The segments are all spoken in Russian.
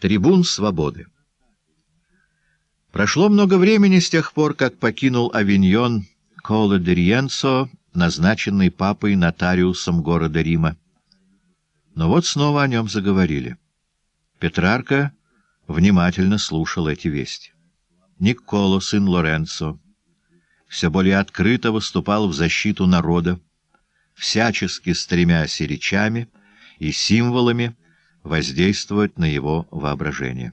Трибун свободы. Прошло много времени с тех пор, как покинул авиньон Коло де Риенцо, назначенный папой нотариусом города Рима. Но вот снова о нем заговорили. Петрарка внимательно слушал эти вести. Никколо, сын Лоренцо, все более открыто выступал в защиту народа, всячески стремясь и речами, и символами, воздействовать на его воображение.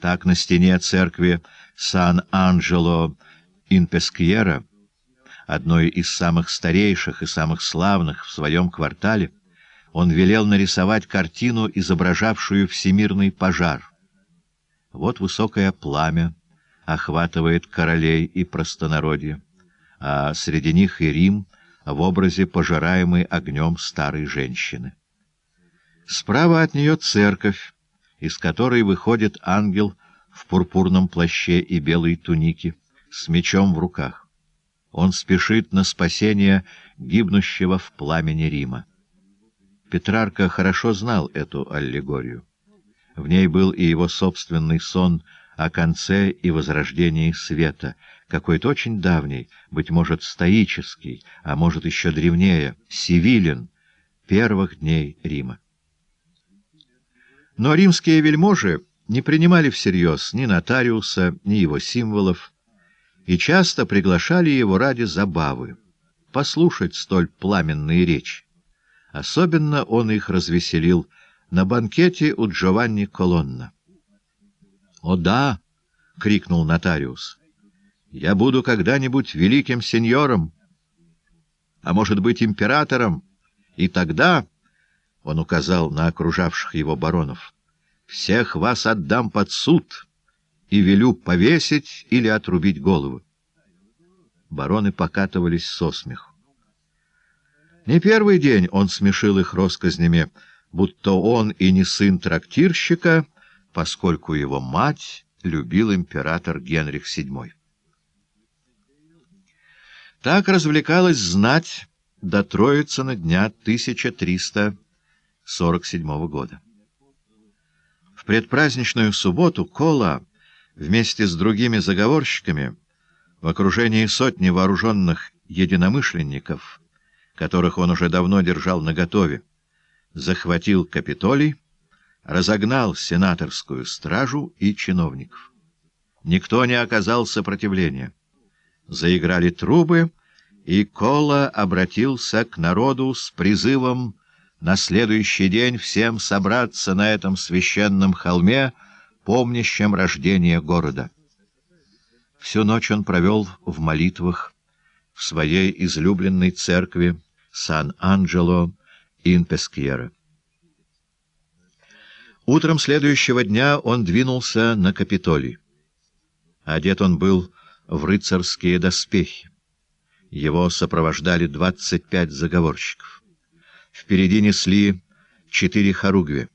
Так на стене церкви Сан-Анджело Инпескьера, одной из самых старейших и самых славных в своем квартале, он велел нарисовать картину, изображавшую всемирный пожар. Вот высокое пламя охватывает королей и простонародье, а среди них и Рим в образе пожираемой огнем старой женщины. Справа от нее церковь, из которой выходит ангел в пурпурном плаще и белой тунике, с мечом в руках. Он спешит на спасение гибнущего в пламени Рима. Петрарка хорошо знал эту аллегорию. В ней был и его собственный сон о конце и возрождении света, какой-то очень давний, быть может, стоический, а может, еще древнее, сивилен, первых дней Рима. Но римские вельможи не принимали всерьез ни нотариуса, ни его символов, и часто приглашали его ради забавы, послушать столь пламенные речи. Особенно он их развеселил на банкете у Джованни Колонна. «О да!» — крикнул нотариус. «Я буду когда-нибудь великим сеньором, а может быть императором, и тогда...» Он указал на окружавших его баронов. «Всех вас отдам под суд и велю повесить или отрубить головы». Бароны покатывались со смеху. Не первый день он смешил их росказнями, будто он и не сын трактирщика, поскольку его мать любил император Генрих VII. Так развлекалась знать до на дня 1300 1947 года. В предпраздничную субботу Кола вместе с другими заговорщиками в окружении сотни вооруженных единомышленников, которых он уже давно держал наготове, захватил Капитолий, разогнал сенаторскую стражу и чиновников. Никто не оказал сопротивления. Заиграли трубы, и Кола обратился к народу с призывом на следующий день всем собраться на этом священном холме, помнящем рождение города. Всю ночь он провел в молитвах в своей излюбленной церкви Сан-Анджело ин Инпескьера. Утром следующего дня он двинулся на Капитолий. Одет он был в рыцарские доспехи. Его сопровождали 25 заговорщиков. Впереди несли четыре хоругви.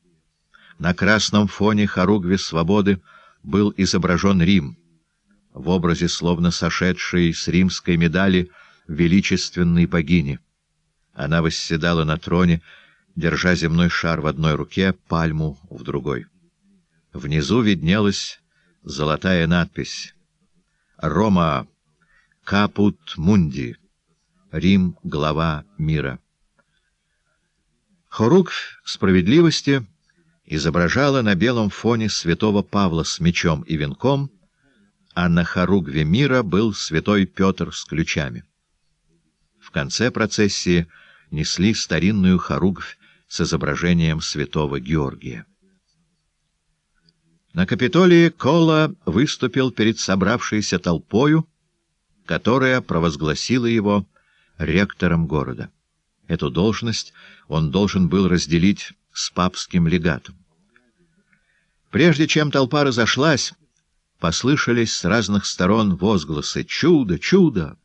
На красном фоне хоругви свободы был изображен Рим. В образе словно сошедшей с римской медали величественной богини. Она восседала на троне, держа земной шар в одной руке, пальму в другой. Внизу виднелась золотая надпись «Рома капут мунди» — «Рим — глава мира». Хоругвь справедливости изображала на белом фоне святого Павла с мечом и венком, а на хоругве мира был святой Петр с ключами. В конце процессии несли старинную хоругвь с изображением святого Георгия. На Капитолии Кола выступил перед собравшейся толпою, которая провозгласила его ректором города. Эту должность он должен был разделить с папским легатом. Прежде чем толпа разошлась, послышались с разных сторон возгласы «Чудо! Чудо!».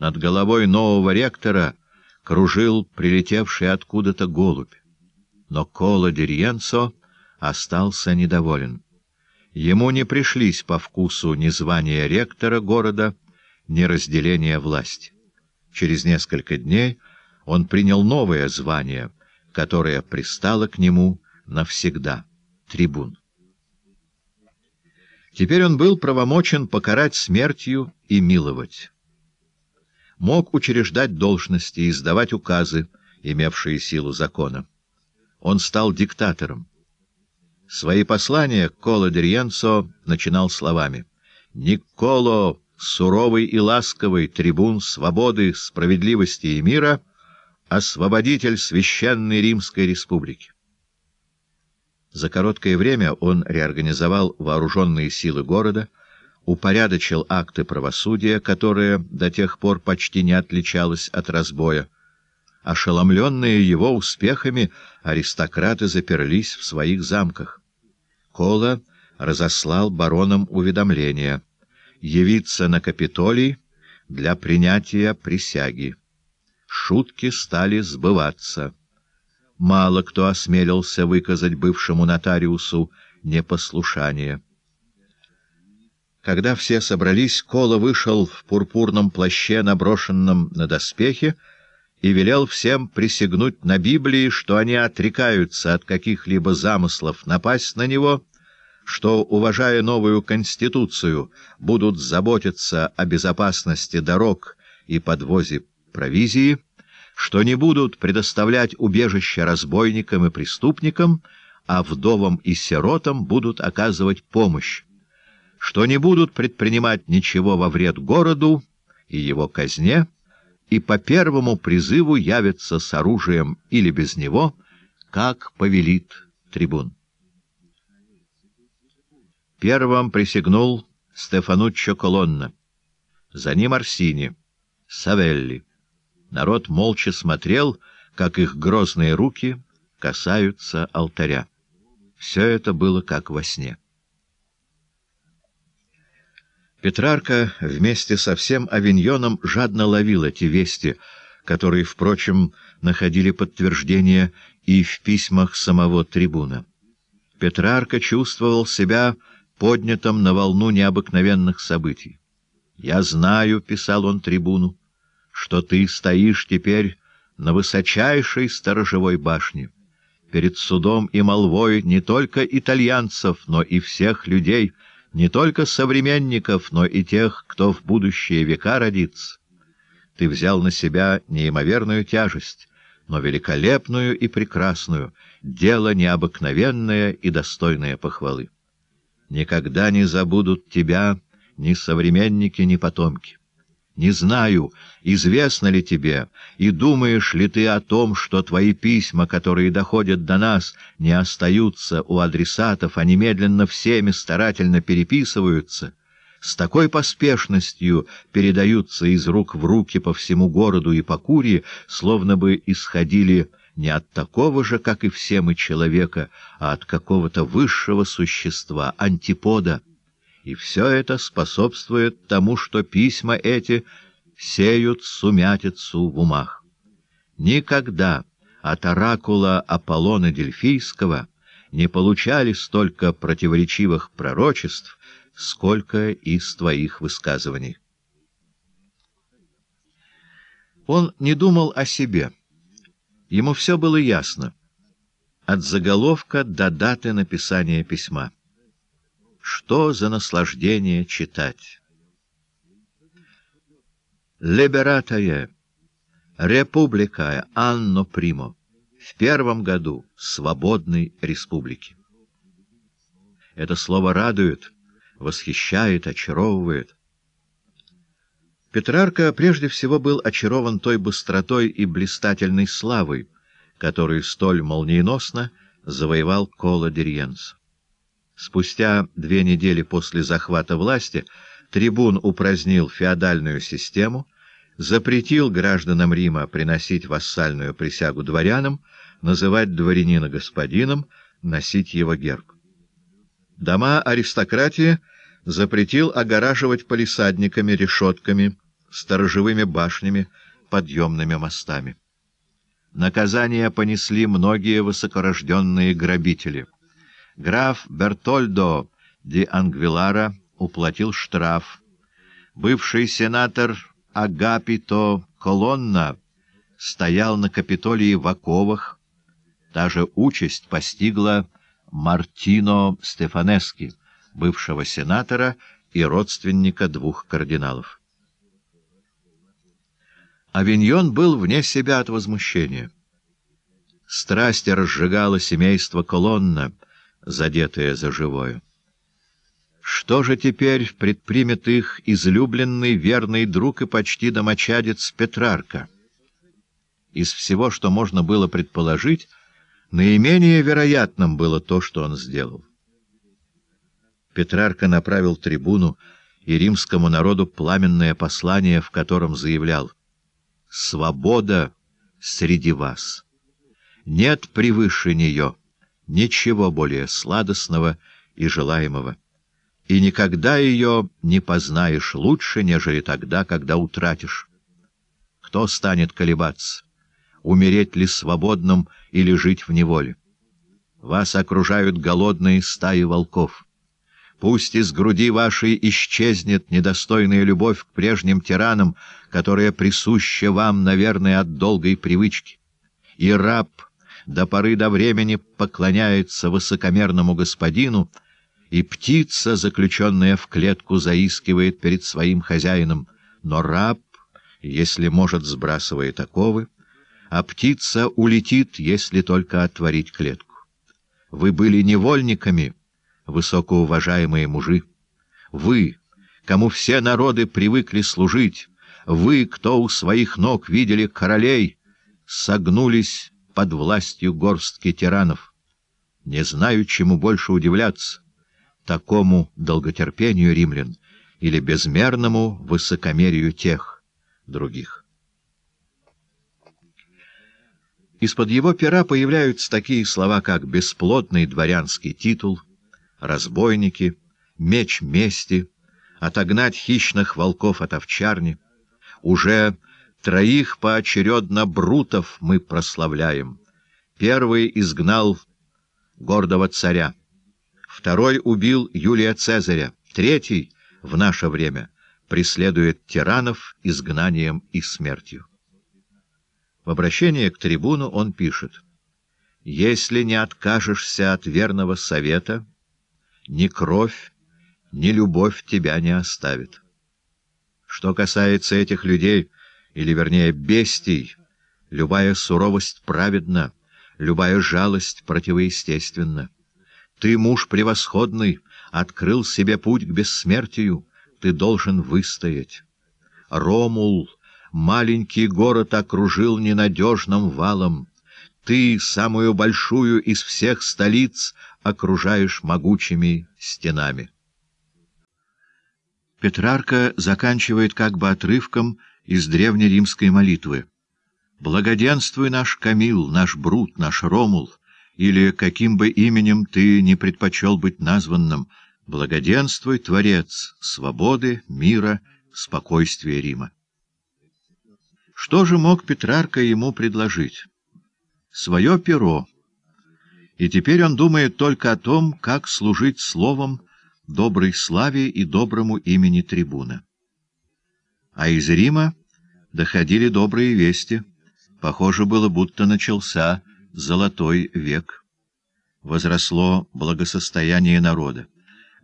Над головой нового ректора кружил прилетевший откуда-то голубь. Но Коло Дерьенцо остался недоволен. Ему не пришлись по вкусу ни звания ректора города, ни разделения власти. Через несколько дней он принял новое звание, которое пристало к нему навсегда — трибун. Теперь он был правомочен покарать смертью и миловать. Мог учреждать должности и издавать указы, имевшие силу закона. Он стал диктатором. Свои послания Коло Дерьенцо начинал словами «Николо, суровый и ласковый, трибун свободы, справедливости и мира», освободитель Священной Римской Республики. За короткое время он реорганизовал вооруженные силы города, упорядочил акты правосудия, которые до тех пор почти не отличалось от разбоя. Ошеломленные его успехами, аристократы заперлись в своих замках. Кола разослал баронам уведомления явиться на Капитолий для принятия присяги шутки стали сбываться. Мало кто осмелился выказать бывшему нотариусу непослушание. Когда все собрались, Кола вышел в пурпурном плаще, наброшенном на доспехи, и велел всем присягнуть на Библии, что они отрекаются от каких-либо замыслов напасть на него, что, уважая новую Конституцию, будут заботиться о безопасности дорог и подвозе провизии, что не будут предоставлять убежище разбойникам и преступникам, а вдовам и сиротам будут оказывать помощь, что не будут предпринимать ничего во вред городу и его казне, и по первому призыву явятся с оружием или без него, как повелит трибун. Первым присягнул Стефануччо Колонна. За ним Арсини, Савелли. Народ молча смотрел, как их грозные руки касаются алтаря. Все это было как во сне. Петрарка вместе со всем авиньоном жадно ловил эти вести, которые, впрочем, находили подтверждение и в письмах самого трибуна. Петрарка чувствовал себя поднятым на волну необыкновенных событий. «Я знаю», — писал он трибуну, что ты стоишь теперь на высочайшей сторожевой башне, перед судом и молвой не только итальянцев, но и всех людей, не только современников, но и тех, кто в будущие века родится. Ты взял на себя неимоверную тяжесть, но великолепную и прекрасную, дело необыкновенное и достойное похвалы. Никогда не забудут тебя ни современники, ни потомки. Не знаю, известно ли тебе, и думаешь ли ты о том, что твои письма, которые доходят до нас, не остаются у адресатов, а немедленно всеми старательно переписываются, с такой поспешностью передаются из рук в руки по всему городу и по Курии, словно бы исходили не от такого же, как и все мы, человека, а от какого-то высшего существа, антипода — и все это способствует тому, что письма эти сеют сумятицу в умах. Никогда от оракула Аполлона Дельфийского не получали столько противоречивых пророчеств, сколько из твоих высказываний. Он не думал о себе. Ему все было ясно. От заголовка до даты написания письма. Что за наслаждение читать! Либератая, Републикая Анно Примо, в первом году свободной республики. Это слово радует, восхищает, очаровывает. Петрарка прежде всего был очарован той быстротой и блистательной славой, которую столь молниеносно завоевал Кола Дерьенс. Спустя две недели после захвата власти трибун упразднил феодальную систему, запретил гражданам Рима приносить вассальную присягу дворянам, называть дворянина господином, носить его герб. Дома аристократии запретил огораживать палисадниками, решетками, сторожевыми башнями, подъемными мостами. Наказания понесли многие высокорожденные грабители — Граф Бертольдо де Ангвилара уплатил штраф. Бывший сенатор Агапито Колонна стоял на Капитолии в оковах. Та же участь постигла Мартино Стефанески, бывшего сенатора и родственника двух кардиналов. Авиньон был вне себя от возмущения. Страсть разжигала семейство Колонна — задетые за живое. Что же теперь предпримет их излюбленный верный друг и почти домочадец Петрарка? Из всего, что можно было предположить, наименее вероятным было то, что он сделал. Петрарка направил трибуну и римскому народу пламенное послание, в котором заявлял «Свобода среди вас! Нет превыше нее!» ничего более сладостного и желаемого. И никогда ее не познаешь лучше, нежели тогда, когда утратишь. Кто станет колебаться? Умереть ли свободным или жить в неволе? Вас окружают голодные стаи волков. Пусть из груди вашей исчезнет недостойная любовь к прежним тиранам, которая присуща вам, наверное, от долгой привычки. И раб — до поры до времени поклоняется высокомерному господину, и птица, заключенная в клетку, заискивает перед своим хозяином, но раб, если может, сбрасывает оковы, а птица улетит, если только отворить клетку. Вы были невольниками, высокоуважаемые мужи. Вы, кому все народы привыкли служить, вы, кто у своих ног видели королей, согнулись под властью горстки тиранов. Не знаю, чему больше удивляться — такому долготерпению римлян или безмерному высокомерию тех других. Из-под его пера появляются такие слова, как «бесплотный дворянский титул», «разбойники», «меч мести», «отогнать хищных волков от овчарни», «уже Троих поочередно Брутов мы прославляем. Первый изгнал гордого царя. Второй убил Юлия Цезаря. Третий в наше время преследует тиранов изгнанием и смертью. В обращении к трибуну он пишет. «Если не откажешься от верного совета, ни кровь, ни любовь тебя не оставит». Что касается этих людей — или, вернее, бестий. Любая суровость праведна, любая жалость противоестественна. Ты, муж превосходный, открыл себе путь к бессмертию, ты должен выстоять. Ромул, маленький город окружил ненадежным валом. Ты, самую большую из всех столиц, окружаешь могучими стенами. Петрарка заканчивает как бы отрывком из древнеримской молитвы. «Благоденствуй наш Камил, наш Брут, наш Ромул, или каким бы именем ты не предпочел быть названным, благоденствуй, Творец, свободы, мира, спокойствия Рима». Что же мог Петрарка ему предложить? Свое перо. И теперь он думает только о том, как служить словом доброй славе и доброму имени трибуна. А из Рима доходили добрые вести. Похоже было, будто начался золотой век. Возросло благосостояние народа.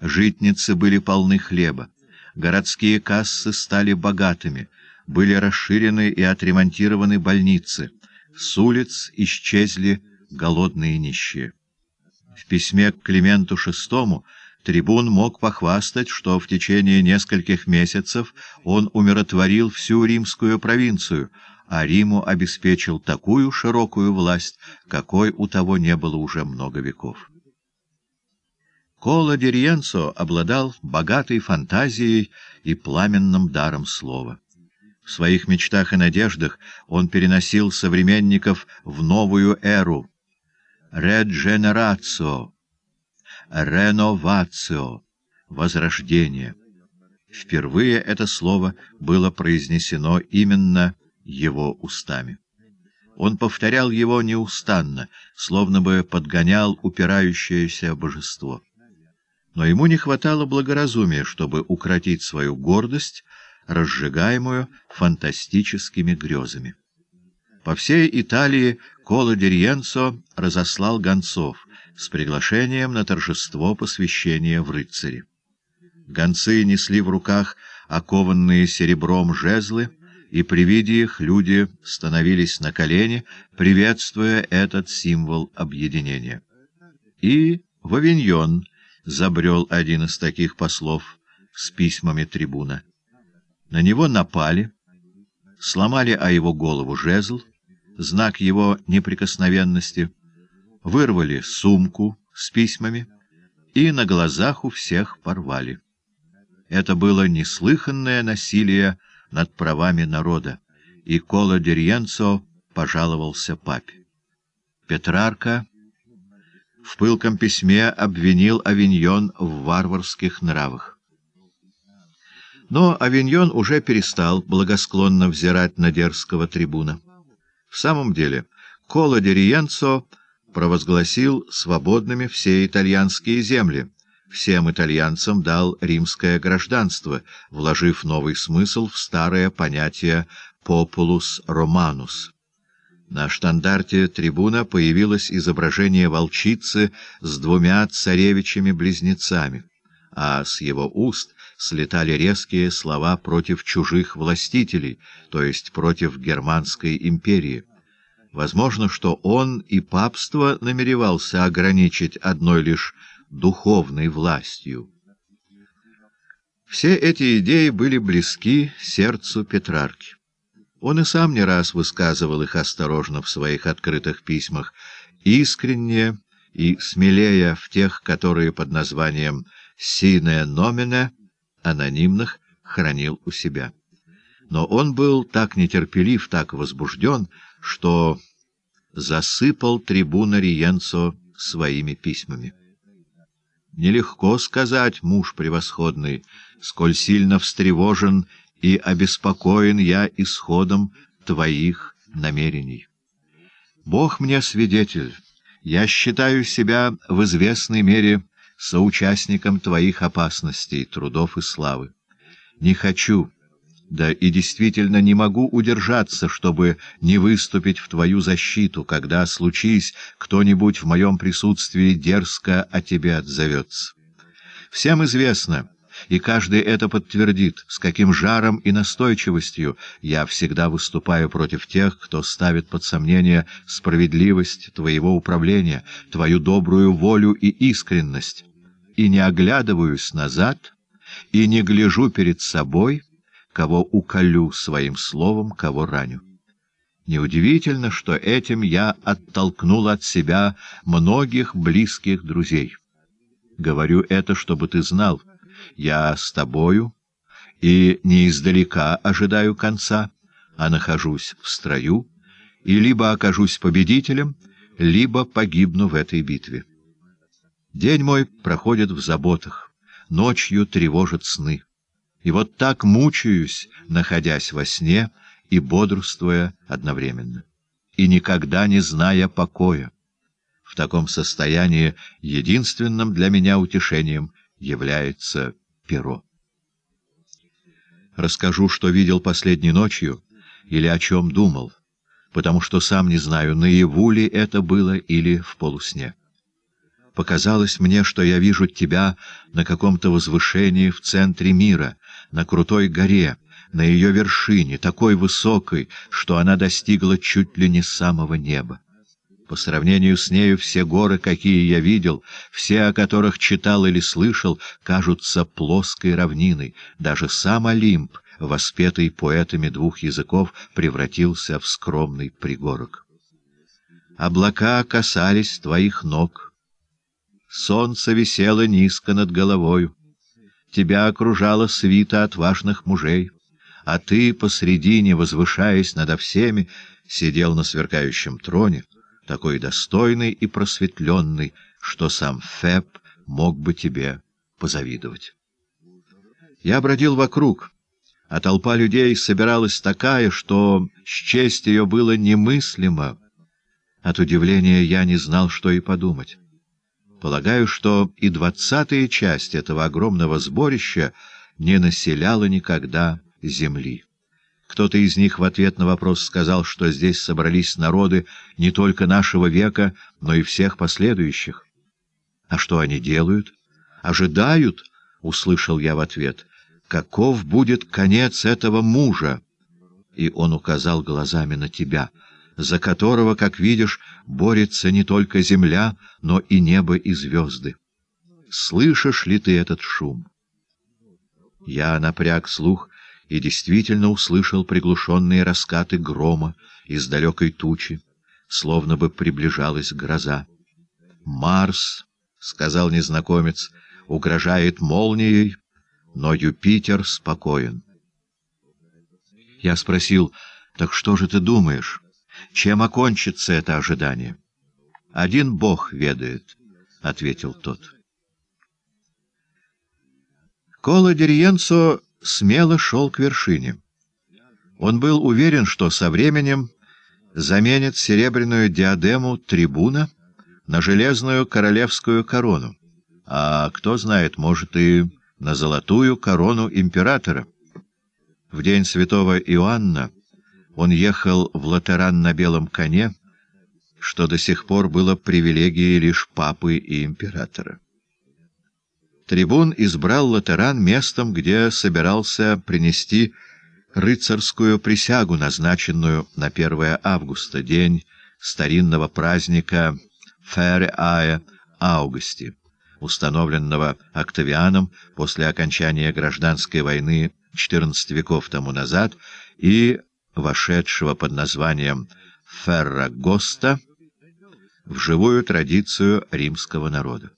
Житницы были полны хлеба. Городские кассы стали богатыми. Были расширены и отремонтированы больницы. С улиц исчезли голодные нищие. В письме к Клименту VI Трибун мог похвастать, что в течение нескольких месяцев он умиротворил всю римскую провинцию, а Риму обеспечил такую широкую власть, какой у того не было уже много веков. Коло Дериенцо обладал богатой фантазией и пламенным даром слова. В своих мечтах и надеждах он переносил современников в новую эру — «редженерацио», «реновацио» — «возрождение». Впервые это слово было произнесено именно его устами. Он повторял его неустанно, словно бы подгонял упирающееся божество. Но ему не хватало благоразумия, чтобы укротить свою гордость, разжигаемую фантастическими грезами. По всей Италии Коло Дерьенцо разослал гонцов, с приглашением на торжество посвящения в рыцари. Гонцы несли в руках окованные серебром жезлы, и при виде их люди становились на колени, приветствуя этот символ объединения. И в Авиньон забрел один из таких послов с письмами трибуна. На него напали, сломали о его голову жезл, знак его неприкосновенности — вырвали сумку с письмами и на глазах у всех порвали. Это было неслыханное насилие над правами народа, и Кола Дерьенцо пожаловался папе. Петрарка в пылком письме обвинил Авиньон в варварских нравах. Но Авиньон уже перестал благосклонно взирать на дерзкого трибуна. В самом деле, Кола Дериенцо провозгласил свободными все итальянские земли, всем итальянцам дал римское гражданство, вложив новый смысл в старое понятие «populus romanus». На штандарте трибуна появилось изображение волчицы с двумя царевичами-близнецами, а с его уст слетали резкие слова против чужих властителей, то есть против Германской империи. Возможно, что он и папство намеревался ограничить одной лишь духовной властью. Все эти идеи были близки сердцу Петрарки. Он и сам не раз высказывал их осторожно в своих открытых письмах, искренне и смелее в тех, которые под названием «Сине номина» анонимных хранил у себя. Но он был так нетерпелив, так возбужден, что засыпал трибуна Риенцо своими письмами. Нелегко сказать, муж превосходный, сколь сильно встревожен и обеспокоен я исходом твоих намерений. Бог мне свидетель, я считаю себя в известной мере соучастником твоих опасностей, трудов и славы. Не хочу да и действительно не могу удержаться, чтобы не выступить в твою защиту, когда, случись, кто-нибудь в моем присутствии дерзко о тебе отзовется. Всем известно, и каждый это подтвердит, с каким жаром и настойчивостью я всегда выступаю против тех, кто ставит под сомнение справедливость твоего управления, твою добрую волю и искренность, и не оглядываюсь назад, и не гляжу перед собой — кого уколю своим словом, кого раню. Неудивительно, что этим я оттолкнул от себя многих близких друзей. Говорю это, чтобы ты знал. Я с тобою и не издалека ожидаю конца, а нахожусь в строю и либо окажусь победителем, либо погибну в этой битве. День мой проходит в заботах, ночью тревожат сны. И вот так мучаюсь, находясь во сне и бодрствуя одновременно, и никогда не зная покоя. В таком состоянии единственным для меня утешением является перо. Расскажу, что видел последней ночью или о чем думал, потому что сам не знаю, наяву ли это было или в полусне. Показалось мне, что я вижу тебя на каком-то возвышении в центре мира — на крутой горе, на ее вершине, такой высокой, что она достигла чуть ли не самого неба. По сравнению с нею все горы, какие я видел, все, о которых читал или слышал, кажутся плоской равниной. Даже сам Олимп, воспетый поэтами двух языков, превратился в скромный пригорок. Облака касались твоих ног. Солнце висело низко над головою тебя окружала свита отважных мужей, а ты посредине, возвышаясь надо всеми, сидел на сверкающем троне, такой достойный и просветленный, что сам Феб мог бы тебе позавидовать. Я бродил вокруг, а толпа людей собиралась такая, что счесть ее было немыслимо. От удивления я не знал, что и подумать. Полагаю, что и двадцатая часть этого огромного сборища не населяла никогда земли. Кто-то из них в ответ на вопрос сказал, что здесь собрались народы не только нашего века, но и всех последующих. «А что они делают?» «Ожидают», — услышал я в ответ, — «каков будет конец этого мужа?» И он указал глазами на тебя, за которого, как видишь, борется не только земля, но и небо и звезды. Слышишь ли ты этот шум? Я напряг слух и действительно услышал приглушенные раскаты грома из далекой тучи, словно бы приближалась гроза. «Марс», — сказал незнакомец, — «угрожает молнией, но Юпитер спокоен». Я спросил, «Так что же ты думаешь?» Чем окончится это ожидание? — Один Бог ведает, — ответил тот. Кола Дериенцо смело шел к вершине. Он был уверен, что со временем заменит серебряную диадему трибуна на железную королевскую корону, а, кто знает, может и на золотую корону императора. В день святого Иоанна он ехал в латеран на белом коне, что до сих пор было привилегией лишь папы и императора. Трибун избрал латеран местом, где собирался принести рыцарскую присягу, назначенную на 1 августа, день старинного праздника Ферре-Ае установленного Октавианом после окончания гражданской войны 14 веков тому назад и вошедшего под названием «феррагоста» в живую традицию римского народа.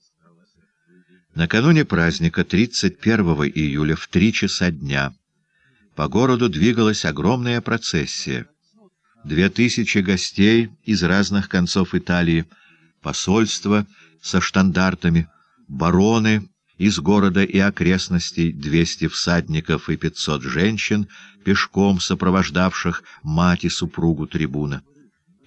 Накануне праздника 31 июля в три часа дня по городу двигалась огромная процессия. Две тысячи гостей из разных концов Италии, посольства со штандартами, бароны из города и окрестностей 200 всадников и 500 женщин, пешком сопровождавших мать и супругу трибуна.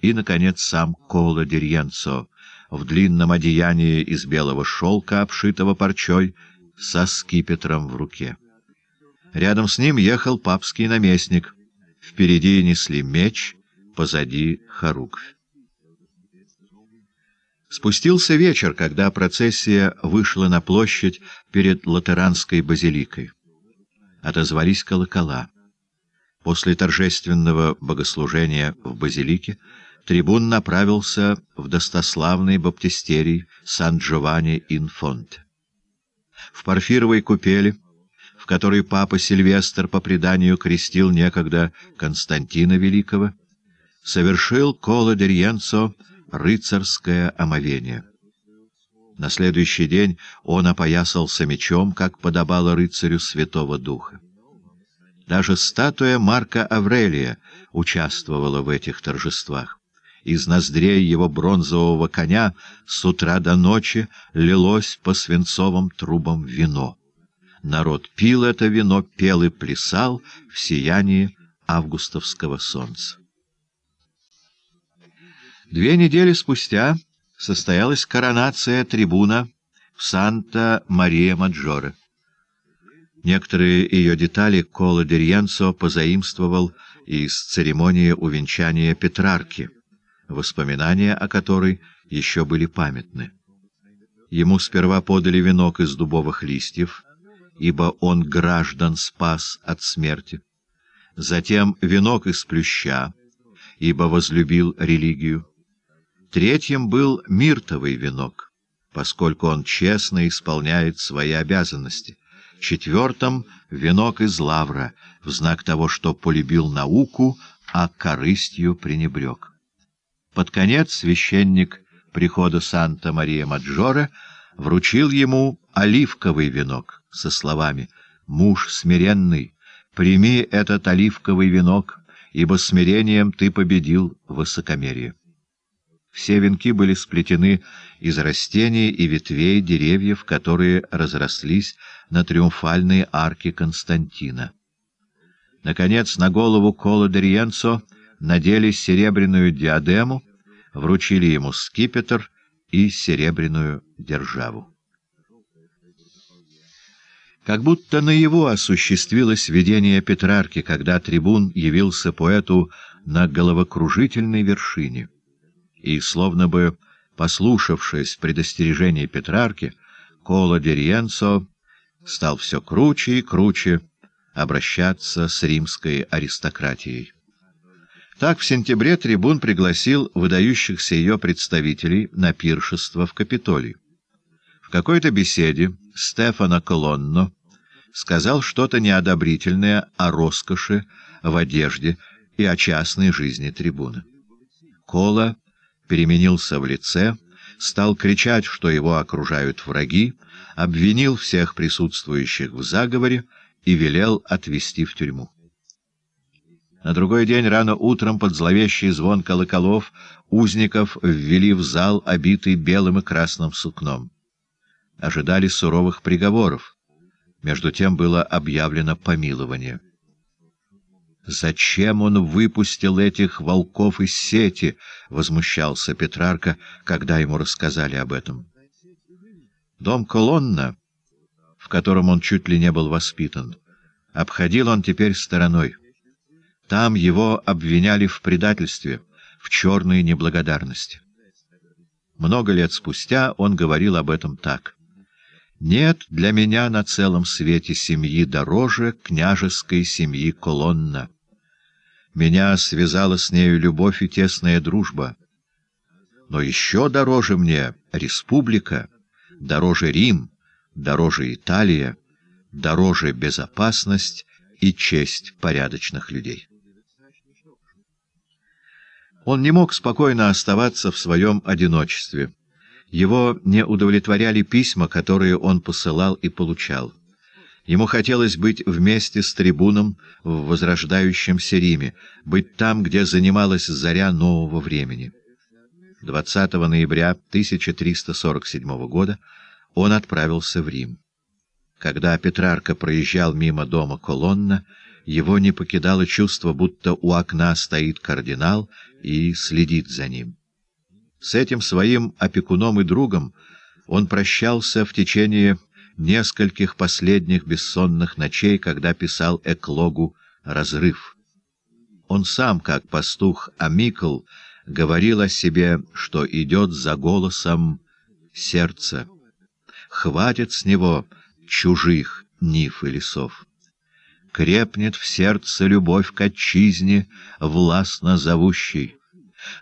И, наконец, сам Коло Дерьенцо в длинном одеянии из белого шелка, обшитого парчой, со скипетром в руке. Рядом с ним ехал папский наместник. Впереди несли меч, позади — хоругвь. Спустился вечер, когда процессия вышла на площадь перед латеранской базиликой. Отозвались колокола. После торжественного богослужения в базилике трибун направился в достославный баптистерий Сан-Джованни-Ин-Фонте. В порфировой купели, в которой папа Сильвестр по преданию крестил некогда Константина Великого, совершил Коло Дерьенцо рыцарское омовение. На следующий день он опоясался мечом, как подобало рыцарю Святого Духа. Даже статуя Марка Аврелия участвовала в этих торжествах. Из ноздрей его бронзового коня с утра до ночи лилось по свинцовым трубам вино. Народ пил это вино, пел и плясал в сиянии августовского солнца. Две недели спустя состоялась коронация трибуна в Санта-Мария-Маджоре. Некоторые ее детали Коло Дерьенцо позаимствовал из церемонии увенчания Петрарки, воспоминания о которой еще были памятны. Ему сперва подали венок из дубовых листьев, ибо он граждан спас от смерти. Затем венок из плюща, ибо возлюбил религию. Третьим был миртовый венок, поскольку он честно исполняет свои обязанности. Четвертым — венок из лавра, в знак того, что полюбил науку, а корыстью пренебрег. Под конец священник прихода Санта-Мария-Маджоре вручил ему оливковый венок со словами «Муж смиренный, прими этот оливковый венок, ибо смирением ты победил высокомерие». Все венки были сплетены из растений и ветвей деревьев, которые разрослись на триумфальной арке Константина. Наконец, на голову Коло Дерьенцо надели серебряную диадему, вручили ему скипетр и серебряную державу. Как будто на его осуществилось видение Петрарки, когда трибун явился поэту на головокружительной вершине и, словно бы послушавшись предостережений Петрарки, Коло Дериенцо стал все круче и круче обращаться с римской аристократией. Так в сентябре трибун пригласил выдающихся ее представителей на пиршество в Капитолии. В какой-то беседе Стефано Колонно сказал что-то неодобрительное о роскоши в одежде и о частной жизни трибуна. Кола переменился в лице, стал кричать, что его окружают враги, обвинил всех присутствующих в заговоре и велел отвезти в тюрьму. На другой день рано утром под зловещий звон колоколов узников ввели в зал, обитый белым и красным сукном. Ожидали суровых приговоров. Между тем было объявлено помилование. «Зачем он выпустил этих волков из сети?» — возмущался Петрарка, когда ему рассказали об этом. Дом Колонна, в котором он чуть ли не был воспитан, обходил он теперь стороной. Там его обвиняли в предательстве, в черной неблагодарности. Много лет спустя он говорил об этом так. Нет для меня на целом свете семьи дороже княжеской семьи Колонна. Меня связала с нею любовь и тесная дружба. Но еще дороже мне республика, дороже Рим, дороже Италия, дороже безопасность и честь порядочных людей. Он не мог спокойно оставаться в своем одиночестве. Его не удовлетворяли письма, которые он посылал и получал. Ему хотелось быть вместе с трибуном в возрождающемся Риме, быть там, где занималась заря нового времени. 20 ноября 1347 года он отправился в Рим. Когда Петрарка проезжал мимо дома Колонна, его не покидало чувство, будто у окна стоит кардинал и следит за ним. С этим своим опекуном и другом он прощался в течение нескольких последних бессонных ночей, когда писал эклогу «Разрыв». Он сам, как пастух Амикл, говорил о себе, что идет за голосом сердца. Хватит с него чужих нив и лесов. Крепнет в сердце любовь к отчизне, властно зовущей.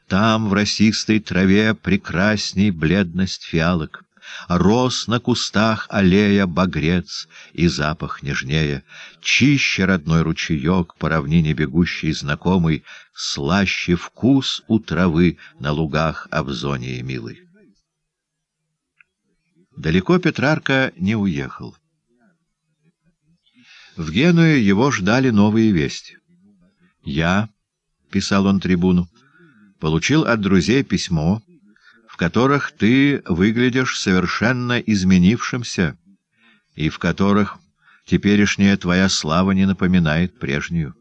Там в росистой траве прекрасней бледность фиалок. Рос на кустах аллея багрец, и запах нежнее. Чище родной ручеек, по равнине бегущий знакомый, Слаще вкус у травы на лугах Авзонии милый. Далеко Петрарка не уехал. В Генуе его ждали новые вести. «Я», — писал он трибуну, получил от друзей письмо, в которых ты выглядишь совершенно изменившимся и в которых теперешняя твоя слава не напоминает прежнюю.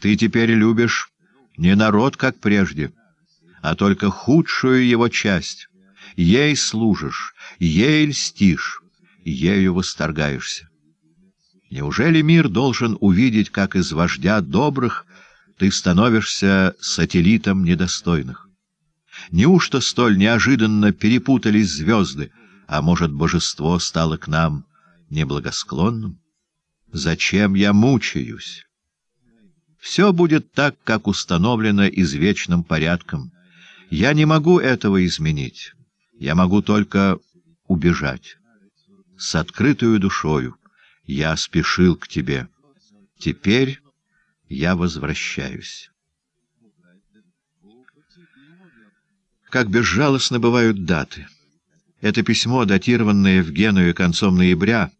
Ты теперь любишь не народ, как прежде, а только худшую его часть. Ей служишь, ей льстишь, ею восторгаешься. Неужели мир должен увидеть, как из вождя добрых ты становишься сателлитом недостойных. Неужто столь неожиданно перепутались звезды, а может, божество стало к нам неблагосклонным? Зачем я мучаюсь? Все будет так, как установлено извечным порядком. Я не могу этого изменить. Я могу только убежать. С открытую душою я спешил к тебе. Теперь я возвращаюсь. Как безжалостно бывают даты. Это письмо, датированное в Генуе концом ноября,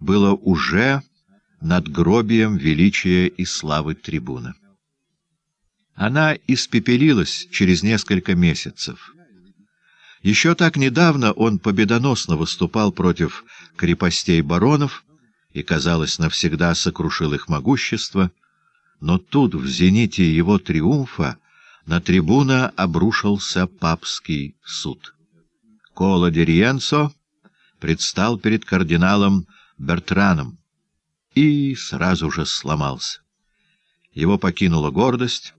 было уже над гробием величия и славы трибуна. Она испепелилась через несколько месяцев. Еще так недавно он победоносно выступал против крепостей баронов и, казалось, навсегда сокрушил их могущество — но тут, в зените его триумфа, на трибуна обрушился папский суд. Коло Дериенцо предстал перед кардиналом Бертраном и сразу же сломался. Его покинула гордость,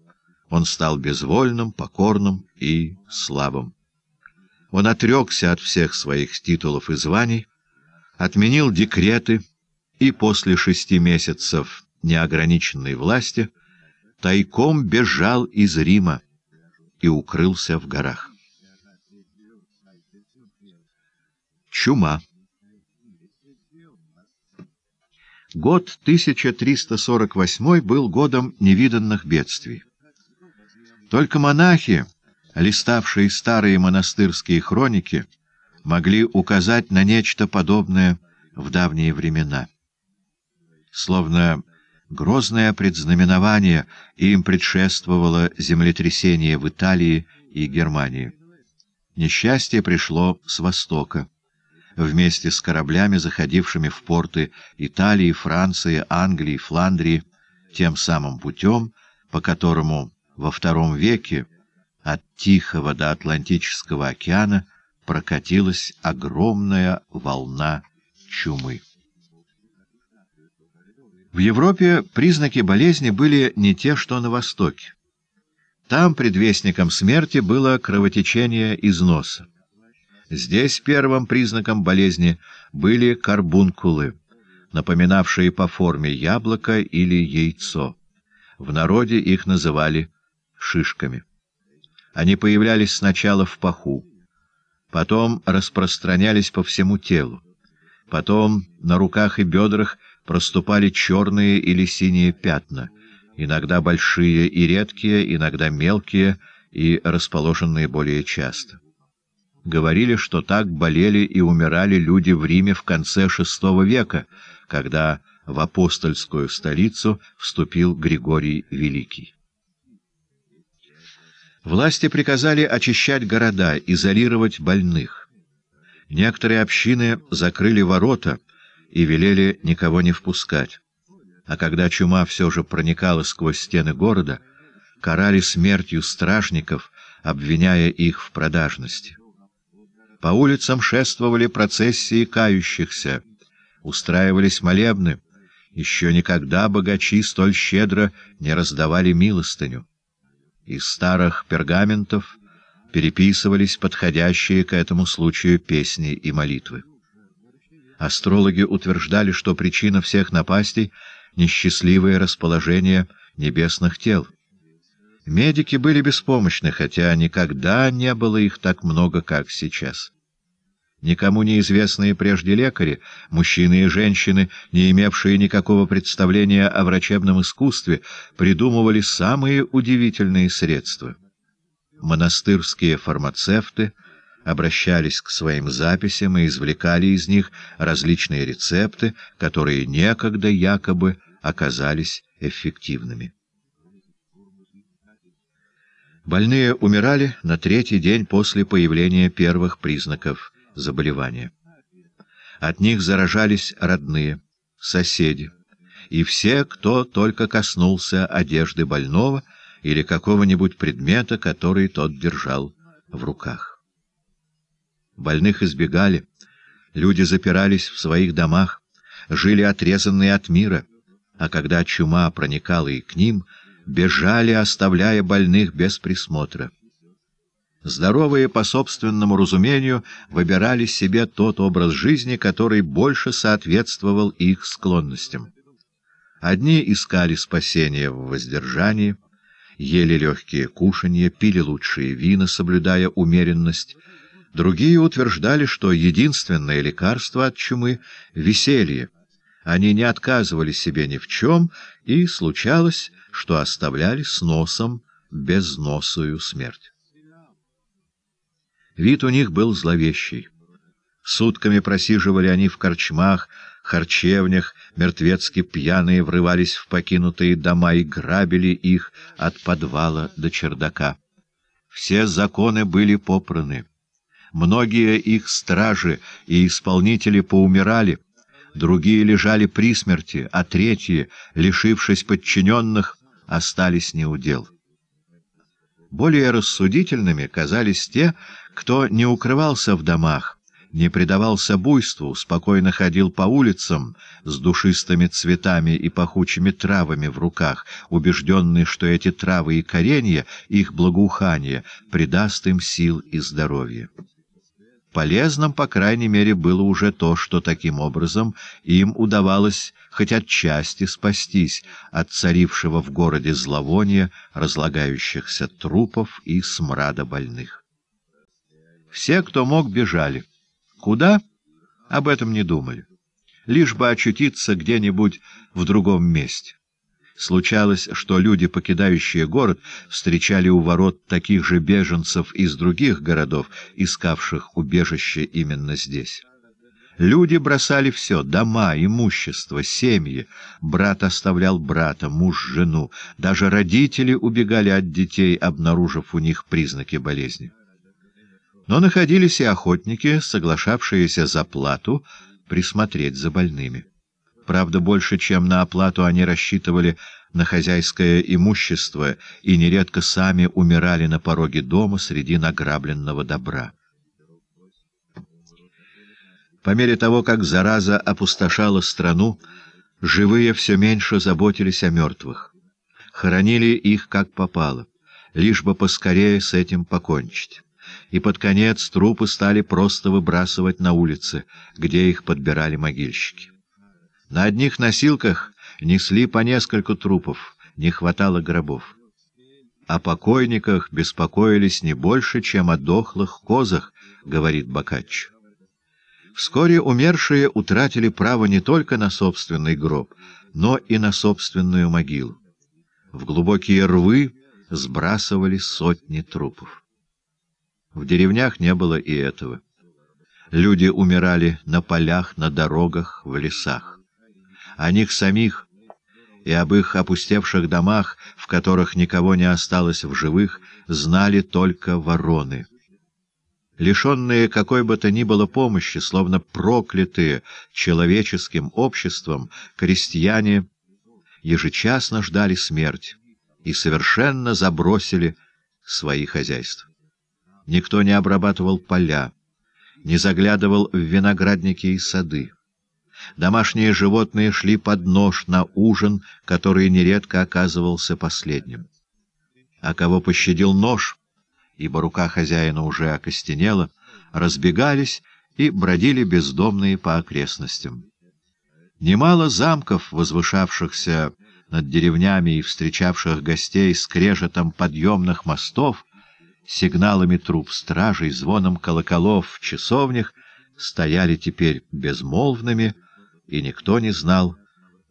он стал безвольным, покорным и слабым. Он отрекся от всех своих титулов и званий, отменил декреты и после шести месяцев неограниченной власти, тайком бежал из Рима и укрылся в горах. Чума Год 1348 был годом невиданных бедствий. Только монахи, листавшие старые монастырские хроники, могли указать на нечто подобное в давние времена. Словно Грозное предзнаменование им предшествовало землетрясение в Италии и Германии. Несчастье пришло с востока. Вместе с кораблями, заходившими в порты Италии, Франции, Англии, Фландрии, тем самым путем, по которому во втором веке от Тихого до Атлантического океана прокатилась огромная волна чумы. В Европе признаки болезни были не те, что на Востоке. Там предвестником смерти было кровотечение из носа. Здесь первым признаком болезни были карбункулы, напоминавшие по форме яблоко или яйцо. В народе их называли шишками. Они появлялись сначала в паху, потом распространялись по всему телу, потом на руках и бедрах проступали черные или синие пятна, иногда большие и редкие, иногда мелкие и расположенные более часто. Говорили, что так болели и умирали люди в Риме в конце VI века, когда в апостольскую столицу вступил Григорий Великий. Власти приказали очищать города, изолировать больных. Некоторые общины закрыли ворота, и велели никого не впускать. А когда чума все же проникала сквозь стены города, карали смертью стражников, обвиняя их в продажности. По улицам шествовали процессии кающихся, устраивались молебны. Еще никогда богачи столь щедро не раздавали милостыню. Из старых пергаментов переписывались подходящие к этому случаю песни и молитвы. Астрологи утверждали, что причина всех напастей — несчастливое расположение небесных тел. Медики были беспомощны, хотя никогда не было их так много, как сейчас. Никому неизвестные прежде лекари, мужчины и женщины, не имевшие никакого представления о врачебном искусстве, придумывали самые удивительные средства. Монастырские фармацевты — обращались к своим записям и извлекали из них различные рецепты, которые некогда якобы оказались эффективными. Больные умирали на третий день после появления первых признаков заболевания. От них заражались родные, соседи и все, кто только коснулся одежды больного или какого-нибудь предмета, который тот держал в руках. Больных избегали. Люди запирались в своих домах, жили отрезанные от мира. А когда чума проникала и к ним, бежали, оставляя больных без присмотра. Здоровые, по собственному разумению, выбирали себе тот образ жизни, который больше соответствовал их склонностям. Одни искали спасения в воздержании, ели легкие кушанья, пили лучшие вина, соблюдая умеренность, Другие утверждали, что единственное лекарство от чумы — веселье. Они не отказывали себе ни в чем, и случалось, что оставляли с носом безносую смерть. Вид у них был зловещий. Сутками просиживали они в корчмах, харчевнях, мертвецки пьяные врывались в покинутые дома и грабили их от подвала до чердака. Все законы были попраны. Многие их стражи и исполнители поумирали, другие лежали при смерти, а третьи, лишившись подчиненных, остались неудел. Более рассудительными казались те, кто не укрывался в домах, не предавался буйству, спокойно ходил по улицам с душистыми цветами и пахучими травами в руках, убежденный, что эти травы и коренья, их благоухание, придаст им сил и здоровья. Полезным, по крайней мере, было уже то, что таким образом им удавалось хоть отчасти спастись от царившего в городе зловония, разлагающихся трупов и смрада больных. Все, кто мог, бежали. Куда? Об этом не думали. Лишь бы очутиться где-нибудь в другом месте. Случалось, что люди, покидающие город, встречали у ворот таких же беженцев из других городов, искавших убежище именно здесь. Люди бросали все — дома, имущество, семьи. Брат оставлял брата, муж — жену. Даже родители убегали от детей, обнаружив у них признаки болезни. Но находились и охотники, соглашавшиеся за плату присмотреть за больными. Правда, больше, чем на оплату они рассчитывали на хозяйское имущество и нередко сами умирали на пороге дома среди награбленного добра. По мере того, как зараза опустошала страну, живые все меньше заботились о мертвых. Хоронили их как попало, лишь бы поскорее с этим покончить. И под конец трупы стали просто выбрасывать на улицы, где их подбирали могильщики. На одних носилках несли по несколько трупов, не хватало гробов. О покойниках беспокоились не больше, чем о дохлых козах, говорит Бокаччо. Вскоре умершие утратили право не только на собственный гроб, но и на собственную могилу. В глубокие рвы сбрасывали сотни трупов. В деревнях не было и этого. Люди умирали на полях, на дорогах, в лесах о них самих и об их опустевших домах, в которых никого не осталось в живых, знали только вороны. Лишенные какой бы то ни было помощи, словно проклятые человеческим обществом, крестьяне ежечасно ждали смерть и совершенно забросили свои хозяйства. Никто не обрабатывал поля, не заглядывал в виноградники и сады. Домашние животные шли под нож на ужин, который нередко оказывался последним. А кого пощадил нож, ибо рука хозяина уже окостенела, разбегались и бродили бездомные по окрестностям. Немало замков, возвышавшихся над деревнями и встречавших гостей скрежетом подъемных мостов, сигналами труб стражей, звоном колоколов в часовнях, стояли теперь безмолвными, и никто не знал,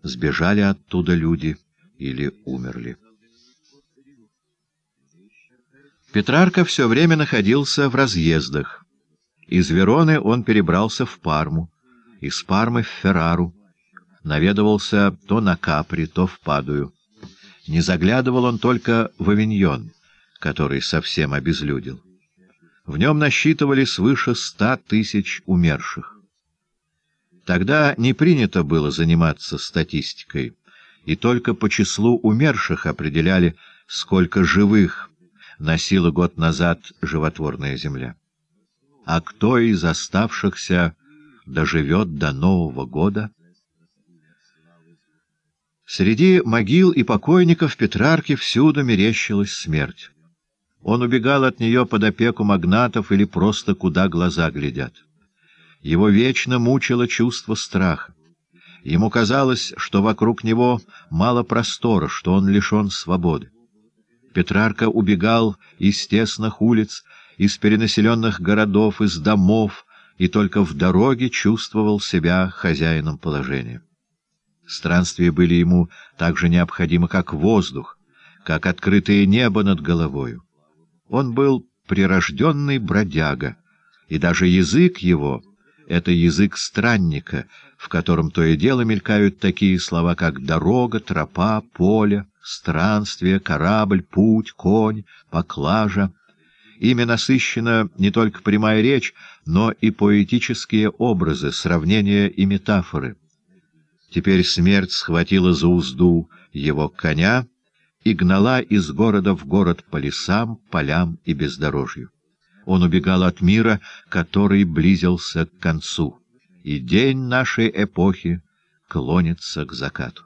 сбежали оттуда люди или умерли. Петрарка все время находился в разъездах. Из Вероны он перебрался в Парму, из Пармы в Феррару, наведывался то на Капри, то в Падую. Не заглядывал он только в Авиньон, который совсем обезлюдил. В нем насчитывали свыше ста тысяч умерших. Тогда не принято было заниматься статистикой, и только по числу умерших определяли, сколько живых носила год назад животворная земля. А кто из оставшихся доживет до Нового года? Среди могил и покойников Петрарке всюду мерещилась смерть. Он убегал от нее под опеку магнатов или просто куда глаза глядят. Его вечно мучило чувство страха. Ему казалось, что вокруг него мало простора, что он лишен свободы. Петрарка убегал из тесных улиц, из перенаселенных городов, из домов, и только в дороге чувствовал себя хозяином положения. Странствия были ему так же необходимы, как воздух, как открытое небо над головою. Он был прирожденный бродяга, и даже язык его — это язык странника, в котором то и дело мелькают такие слова, как «дорога», «тропа», «поле», «странствие», «корабль», «путь», «конь», «поклажа». Ими насыщена не только прямая речь, но и поэтические образы, сравнения и метафоры. Теперь смерть схватила за узду его коня и гнала из города в город по лесам, полям и бездорожью. Он убегал от мира, который близился к концу, и день нашей эпохи клонится к закату.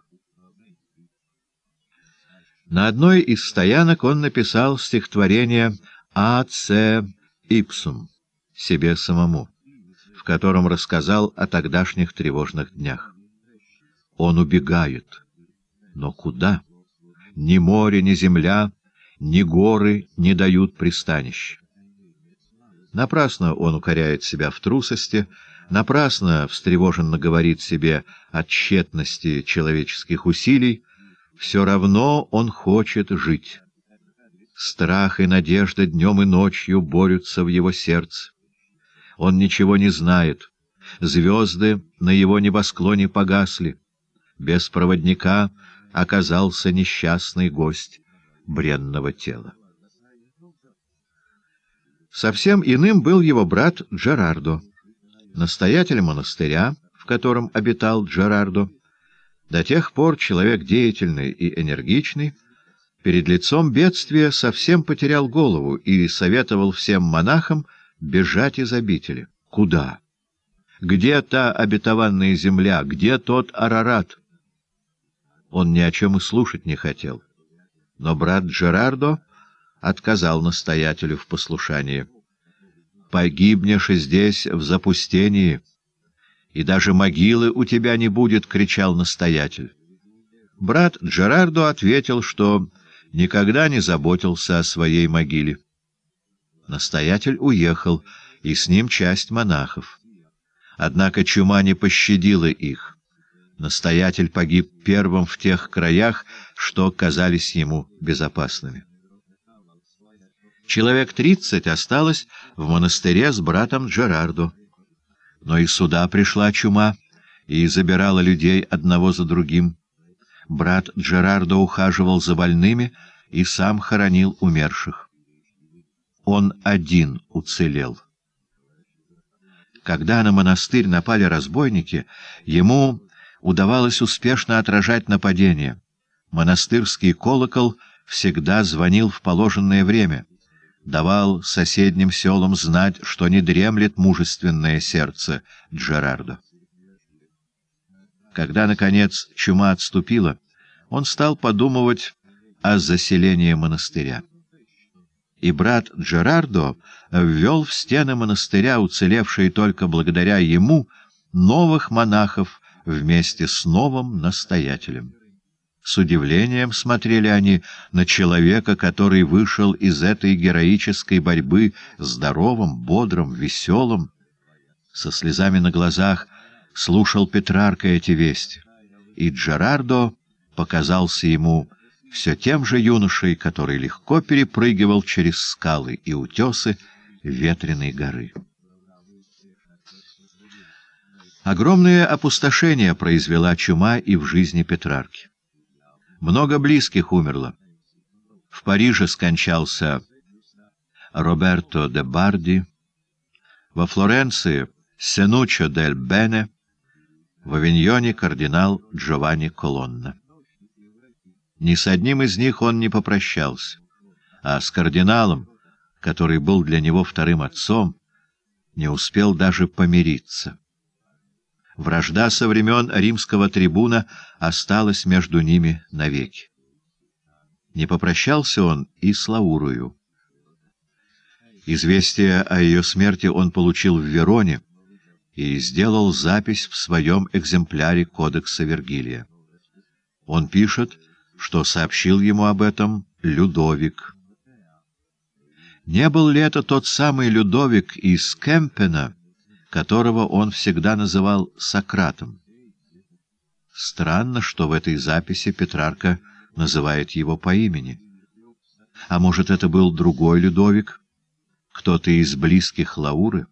На одной из стоянок он написал стихотворение «А. Ипсум» себе самому, в котором рассказал о тогдашних тревожных днях. Он убегает. Но куда? Ни море, ни земля, ни горы не дают пристанищ. Напрасно он укоряет себя в трусости, напрасно встревоженно говорит себе о тщетности человеческих усилий, все равно он хочет жить. Страх и надежда днем и ночью борются в его сердце. Он ничего не знает. Звезды на его небосклоне погасли. Без проводника оказался несчастный гость бренного тела. Совсем иным был его брат Джерардо. Настоятель монастыря, в котором обитал Джерардо, до тех пор человек деятельный и энергичный, перед лицом бедствия совсем потерял голову и советовал всем монахам бежать из обители. Куда? Где та обетованная земля? Где тот Арарат? Он ни о чем и слушать не хотел. Но брат Джерардо отказал настоятелю в послушании. «Погибнешь и здесь, в запустении, и даже могилы у тебя не будет!» — кричал настоятель. Брат Джерардо ответил, что никогда не заботился о своей могиле. Настоятель уехал, и с ним часть монахов. Однако чума не пощадила их. Настоятель погиб первым в тех краях, что казались ему безопасными. Человек тридцать осталось в монастыре с братом Джерардо. Но и сюда пришла чума и забирала людей одного за другим. Брат Джерардо ухаживал за больными и сам хоронил умерших. Он один уцелел. Когда на монастырь напали разбойники, ему удавалось успешно отражать нападение. Монастырский колокол всегда звонил в положенное время — давал соседним селам знать, что не дремлет мужественное сердце Джерардо. Когда, наконец, чума отступила, он стал подумывать о заселении монастыря. И брат Джерардо ввел в стены монастыря, уцелевшие только благодаря ему, новых монахов вместе с новым настоятелем. С удивлением смотрели они на человека, который вышел из этой героической борьбы здоровым, бодрым, веселым. Со слезами на глазах слушал Петрарка эти вести, и Джерардо показался ему все тем же юношей, который легко перепрыгивал через скалы и утесы ветреной горы. Огромное опустошение произвела чума и в жизни Петрарки. Много близких умерло. В Париже скончался Роберто де Барди, во Флоренции — Сенучо дель Бене, в Авиньоне — кардинал Джованни Колонна. Ни с одним из них он не попрощался, а с кардиналом, который был для него вторым отцом, не успел даже помириться. Вражда со времен римского трибуна осталась между ними навеки. Не попрощался он и с Лаурою. Известие о ее смерти он получил в Вероне и сделал запись в своем экземпляре Кодекса Вергилия. Он пишет, что сообщил ему об этом Людовик. Не был ли это тот самый Людовик из Кемпена, которого он всегда называл Сократом. Странно, что в этой записи Петрарка называет его по имени. А может, это был другой Людовик, кто-то из близких Лауры?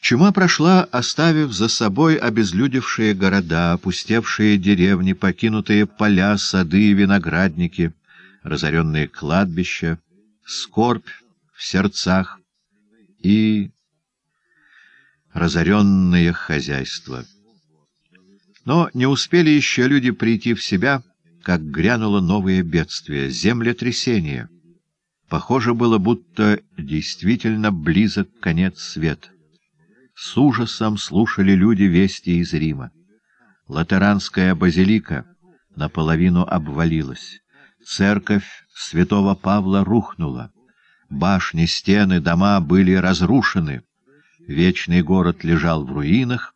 Чума прошла, оставив за собой обезлюдевшие города, опустевшие деревни, покинутые поля, сады и виноградники, разоренные кладбища, скорбь в сердцах и разоренное хозяйство. Но не успели еще люди прийти в себя, как грянуло новое бедствие — землетрясение. Похоже было, будто действительно близок конец света. С ужасом слушали люди вести из Рима. Латеранская базилика наполовину обвалилась. Церковь святого Павла рухнула. Башни, стены, дома были разрушены. Вечный город лежал в руинах,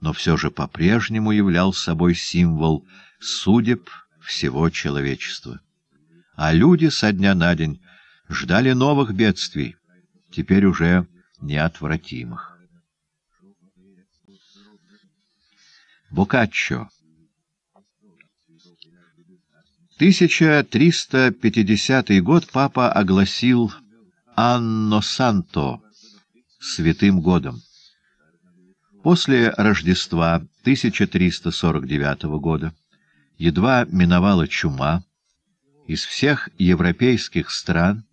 но все же по-прежнему являл собой символ судеб всего человечества. А люди со дня на день ждали новых бедствий, теперь уже неотвратимых. Бокаччо 1350 год папа огласил «Анно Санто» святым годом. После Рождества 1349 года едва миновала чума, из всех европейских стран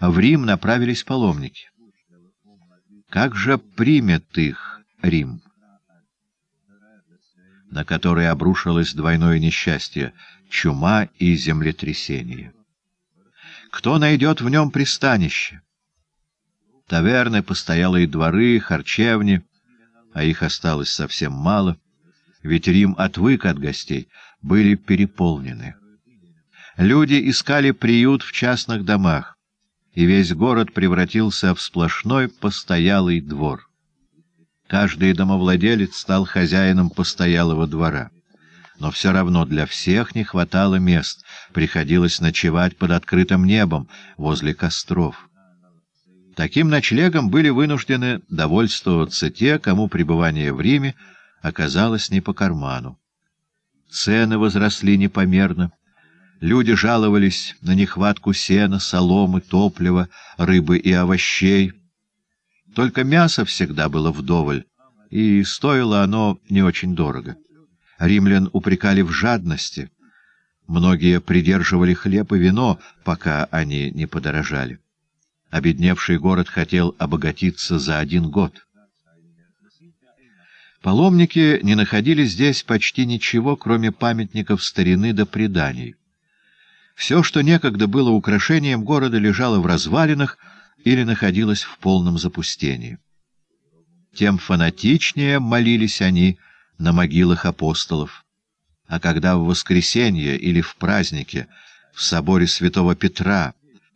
в Рим направились паломники. Как же примет их Рим? на который обрушилось двойное несчастье — чума и землетрясение. Кто найдет в нем пристанище? Таверны, постоялые дворы, харчевни, а их осталось совсем мало, ведь Рим отвык от гостей, были переполнены. Люди искали приют в частных домах, и весь город превратился в сплошной постоялый двор. Каждый домовладелец стал хозяином постоялого двора. Но все равно для всех не хватало мест, приходилось ночевать под открытым небом возле костров. Таким ночлегом были вынуждены довольствоваться те, кому пребывание в Риме оказалось не по карману. Цены возросли непомерно. Люди жаловались на нехватку сена, соломы, топлива, рыбы и овощей. Только мясо всегда было вдоволь, и стоило оно не очень дорого. Римлян упрекали в жадности. Многие придерживали хлеб и вино, пока они не подорожали. Обедневший город хотел обогатиться за один год. Паломники не находили здесь почти ничего, кроме памятников старины до да преданий. Все, что некогда было украшением города, лежало в развалинах или находилось в полном запустении. Тем фанатичнее молились они на могилах апостолов. А когда в воскресенье или в празднике в соборе святого Петра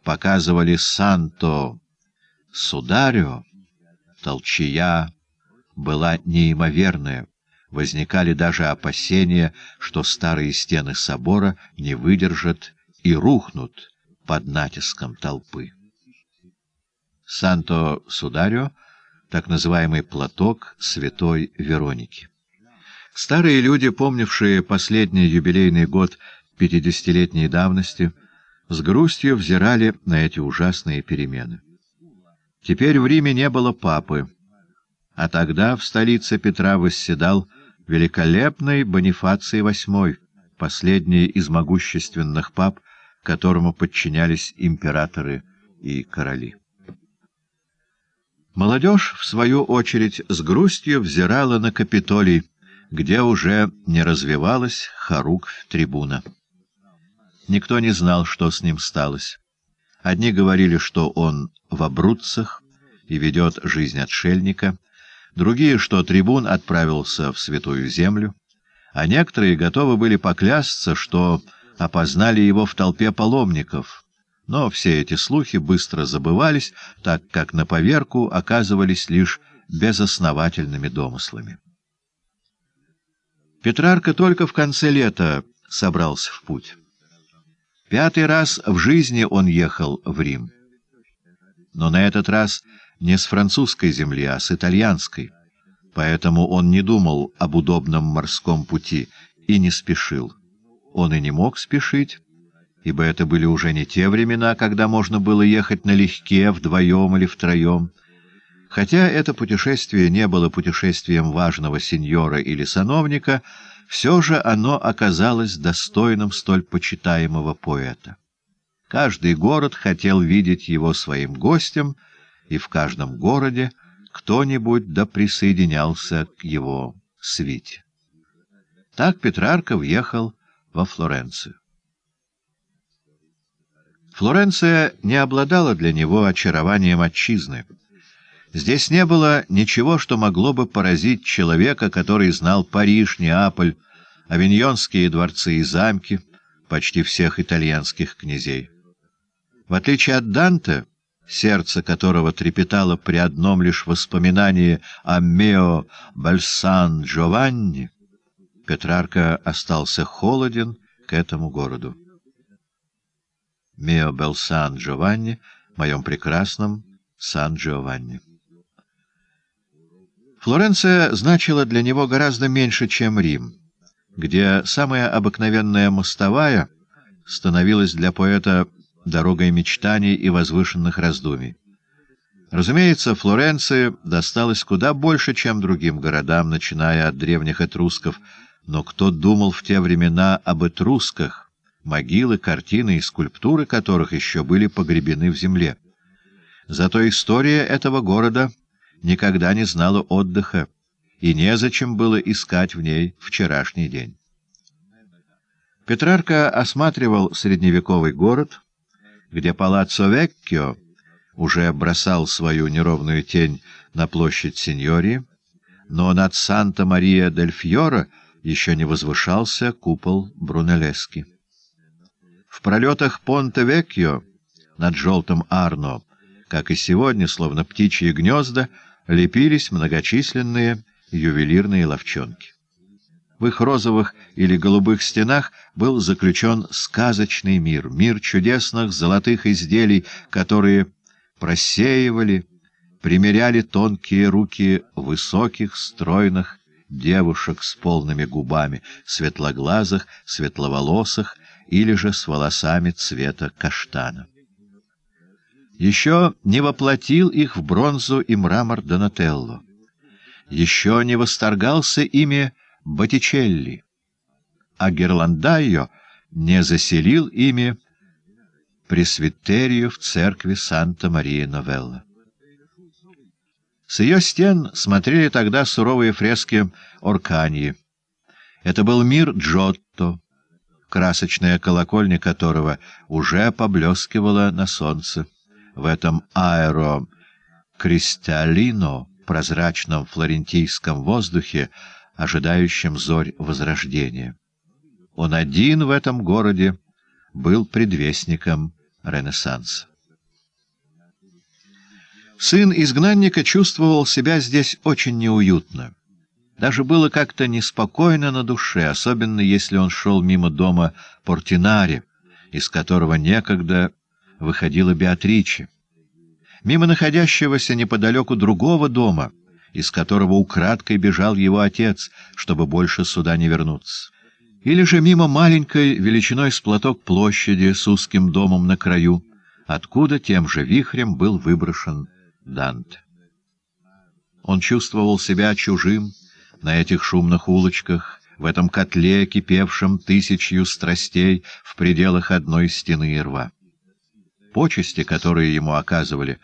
показывали Санто Сударю, толчая была неимоверная. Возникали даже опасения, что старые стены собора не выдержат и рухнут под натиском толпы. Санто Сударио — так называемый платок святой Вероники. Старые люди, помнившие последний юбилейный год пятидесятилетней давности — с грустью взирали на эти ужасные перемены. Теперь в Риме не было папы, а тогда в столице Петра восседал великолепный Бонифаций VIII, последний из могущественных пап, которому подчинялись императоры и короли. Молодежь, в свою очередь, с грустью взирала на Капитолий, где уже не развивалась хоругвь трибуна. Никто не знал, что с ним сталось. Одни говорили, что он в Абруццах и ведет жизнь отшельника, другие, что трибун отправился в Святую Землю, а некоторые готовы были поклясться, что опознали его в толпе паломников. Но все эти слухи быстро забывались, так как на поверку оказывались лишь безосновательными домыслами. Петрарка только в конце лета собрался в путь. Пятый раз в жизни он ехал в Рим. Но на этот раз не с французской земли, а с итальянской. Поэтому он не думал об удобном морском пути и не спешил. Он и не мог спешить, ибо это были уже не те времена, когда можно было ехать налегке, вдвоем или втроем. Хотя это путешествие не было путешествием важного сеньора или сановника, все же оно оказалось достойным столь почитаемого поэта. Каждый город хотел видеть его своим гостем, и в каждом городе кто-нибудь да присоединялся к его свите. Так Петрарка въехал во Флоренцию. Флоренция не обладала для него очарованием отчизны — Здесь не было ничего, что могло бы поразить человека, который знал Париж, Неаполь, авиньонские дворцы и замки почти всех итальянских князей. В отличие от Данте, сердце которого трепетало при одном лишь воспоминании о Мео Бальсан Джованни, Петрарка остался холоден к этому городу. Мео Бальсан Джованни, моем прекрасном Сан-Джованни. Флоренция значила для него гораздо меньше, чем Рим, где самая обыкновенная мостовая становилась для поэта дорогой мечтаний и возвышенных раздумий. Разумеется, Флоренции досталось куда больше, чем другим городам, начиная от древних этрусков, но кто думал в те времена об этрусках, могилы, картины и скульптуры которых еще были погребены в земле? Зато история этого города — никогда не знала отдыха, и незачем было искать в ней вчерашний день. Петрарка осматривал средневековый город, где палаццо Веккио уже бросал свою неровную тень на площадь Синьори, но над Санта-Мария-дель-Фьоро еще не возвышался купол Брунеллески. В пролетах Понте-Веккио над желтым Арно, как и сегодня, словно птичьи гнезда, лепились многочисленные ювелирные ловчонки. В их розовых или голубых стенах был заключен сказочный мир, мир чудесных золотых изделий, которые просеивали, примеряли тонкие руки высоких, стройных девушек с полными губами, светлоглазых, светловолосых или же с волосами цвета каштана. Еще не воплотил их в бронзу и мрамор Донателло. Еще не восторгался ими Боттичелли. А Герландайо не заселил ими пресвитерию в церкви Санта-Мария-Новелла. С ее стен смотрели тогда суровые фрески Оркании. Это был мир Джотто, красочная колокольня которого уже поблескивала на солнце в этом аэро-кристаллино, прозрачном флорентийском воздухе, ожидающем зорь возрождения. Он один в этом городе был предвестником Ренессанса. Сын изгнанника чувствовал себя здесь очень неуютно. Даже было как-то неспокойно на душе, особенно если он шел мимо дома Портинари, из которого некогда выходила Беатриче. Мимо находящегося неподалеку другого дома, из которого украдкой бежал его отец, чтобы больше сюда не вернуться. Или же мимо маленькой, величиной с платок площади с узким домом на краю, откуда тем же вихрем был выброшен Дант. Он чувствовал себя чужим на этих шумных улочках, в этом котле, кипевшем тысячью страстей в пределах одной стены и рва. Почести, которые ему оказывали,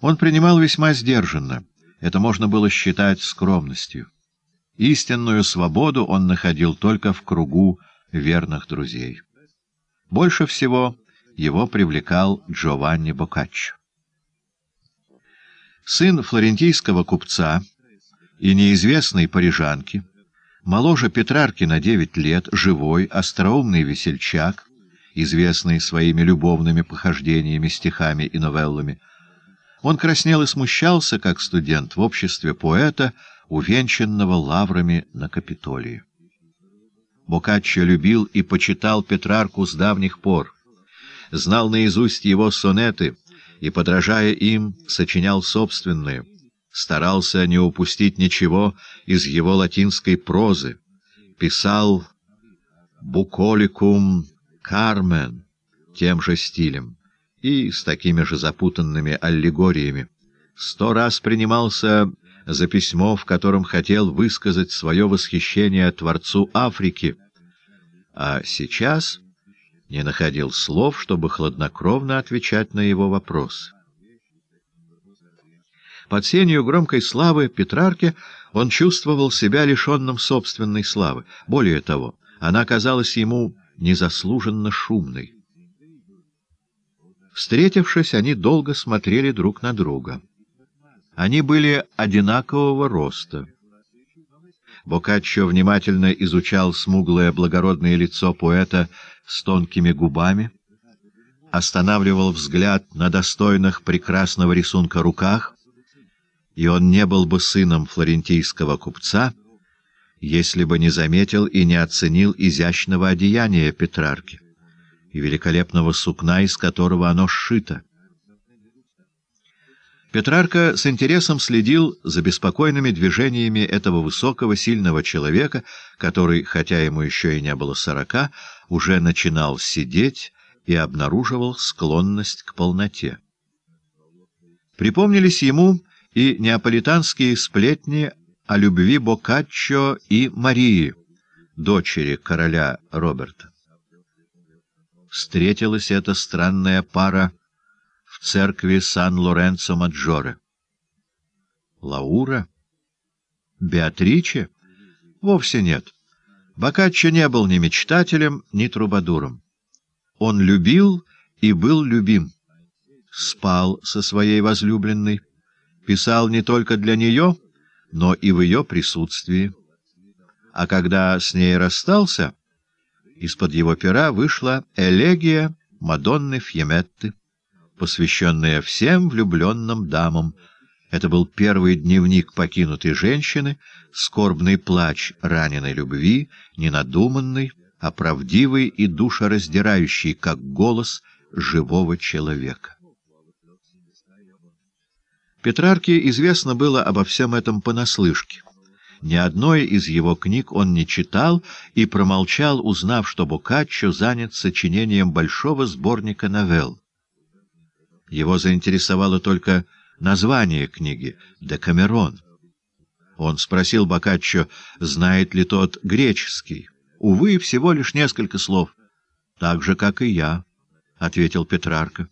он принимал весьма сдержанно. Это можно было считать скромностью. Истинную свободу он находил только в кругу верных друзей. Больше всего его привлекал Джованни Бокаччо. Сын флорентийского купца и неизвестной парижанки, моложе Петрарки на девять лет, живой, остроумный весельчак — известный своими любовными похождениями, стихами и новеллами. Он краснел и смущался, как студент, в обществе поэта, увенчанного лаврами на Капитолии. Бокаччо любил и почитал Петрарку с давних пор, знал наизусть его сонеты и, подражая им, сочинял собственные, старался не упустить ничего из его латинской прозы, писал «буколикум «Кармен» тем же стилем и с такими же запутанными аллегориями. Сто раз принимался за письмо, в котором хотел высказать свое восхищение Творцу Африки, а сейчас не находил слов, чтобы хладнокровно отвечать на его вопрос. Под сенью громкой славы Петрарке он чувствовал себя лишенным собственной славы. Более того, она казалась ему незаслуженно шумной. Встретившись, они долго смотрели друг на друга. Они были одинакового роста. Бокаччо внимательно изучал смуглое благородное лицо поэта с тонкими губами, останавливал взгляд на достойных прекрасного рисунка руках, и он не был бы сыном флорентийского купца — если бы не заметил и не оценил изящного одеяния Петрарки и великолепного сукна, из которого оно сшито. Петрарка с интересом следил за беспокойными движениями этого высокого, сильного человека, который, хотя ему еще и не было сорока, уже начинал сидеть и обнаруживал склонность к полноте. Припомнились ему и неаполитанские сплетни о любви Боккаччо и Марии, дочери короля Роберта. Встретилась эта странная пара в церкви Сан-Лоренцо-Маджоре. Лаура? Беатриче? Вовсе нет. Боккаччо не был ни мечтателем, ни трубадуром. Он любил и был любим. Спал со своей возлюбленной, писал не только для нее — но и в ее присутствии. А когда с ней расстался, из-под его пера вышла элегия Мадонны Фьеметты, посвященная всем влюбленным дамам. Это был первый дневник покинутой женщины, скорбный плач раненой любви, ненадуманный, а правдивый и душераздирающий, как голос живого человека. Петрарке известно было обо всем этом понаслышке. Ни одной из его книг он не читал и промолчал, узнав, что Боккаччо занят сочинением большого сборника новелл. Его заинтересовало только название книги «Декамерон». Он спросил Боккаччо, знает ли тот греческий. «Увы, всего лишь несколько слов». «Так же, как и я», — ответил Петрарка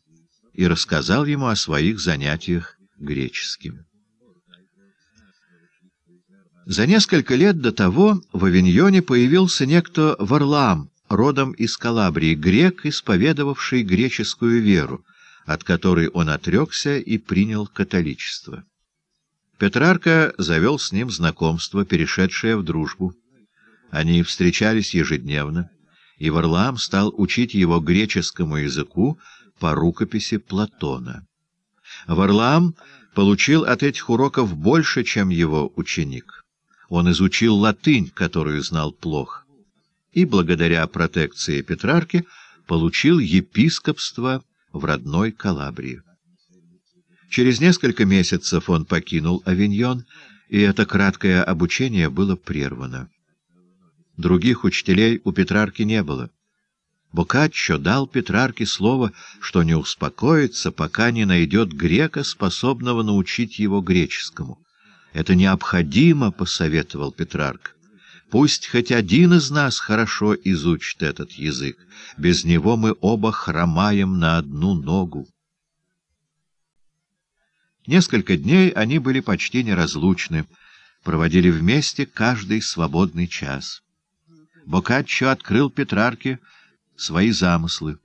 и рассказал ему о своих занятиях греческим. За несколько лет до того в Авиньоне появился некто Варлам, родом из Калабрии, грек, исповедовавший греческую веру, от которой он отрекся и принял католичество. Петрарка завел с ним знакомство, перешедшее в дружбу. Они встречались ежедневно, и Варлам стал учить его греческому языку по рукописи Платона. Варлам получил от этих уроков больше, чем его ученик. Он изучил латынь, которую знал плохо, и благодаря протекции Петрарки получил епископство в родной Калабрии. Через несколько месяцев он покинул Авиньон, и это краткое обучение было прервано. Других учителей у Петрарки не было. Бокаччо дал Петрарке слово, что не успокоится, пока не найдет грека, способного научить его греческому. «Это необходимо», — посоветовал Петрарк. «Пусть хоть один из нас хорошо изучит этот язык. Без него мы оба хромаем на одну ногу». Несколько дней они были почти неразлучны, проводили вместе каждый свободный час. Бокаччо открыл Петрарке, — свои замыслы.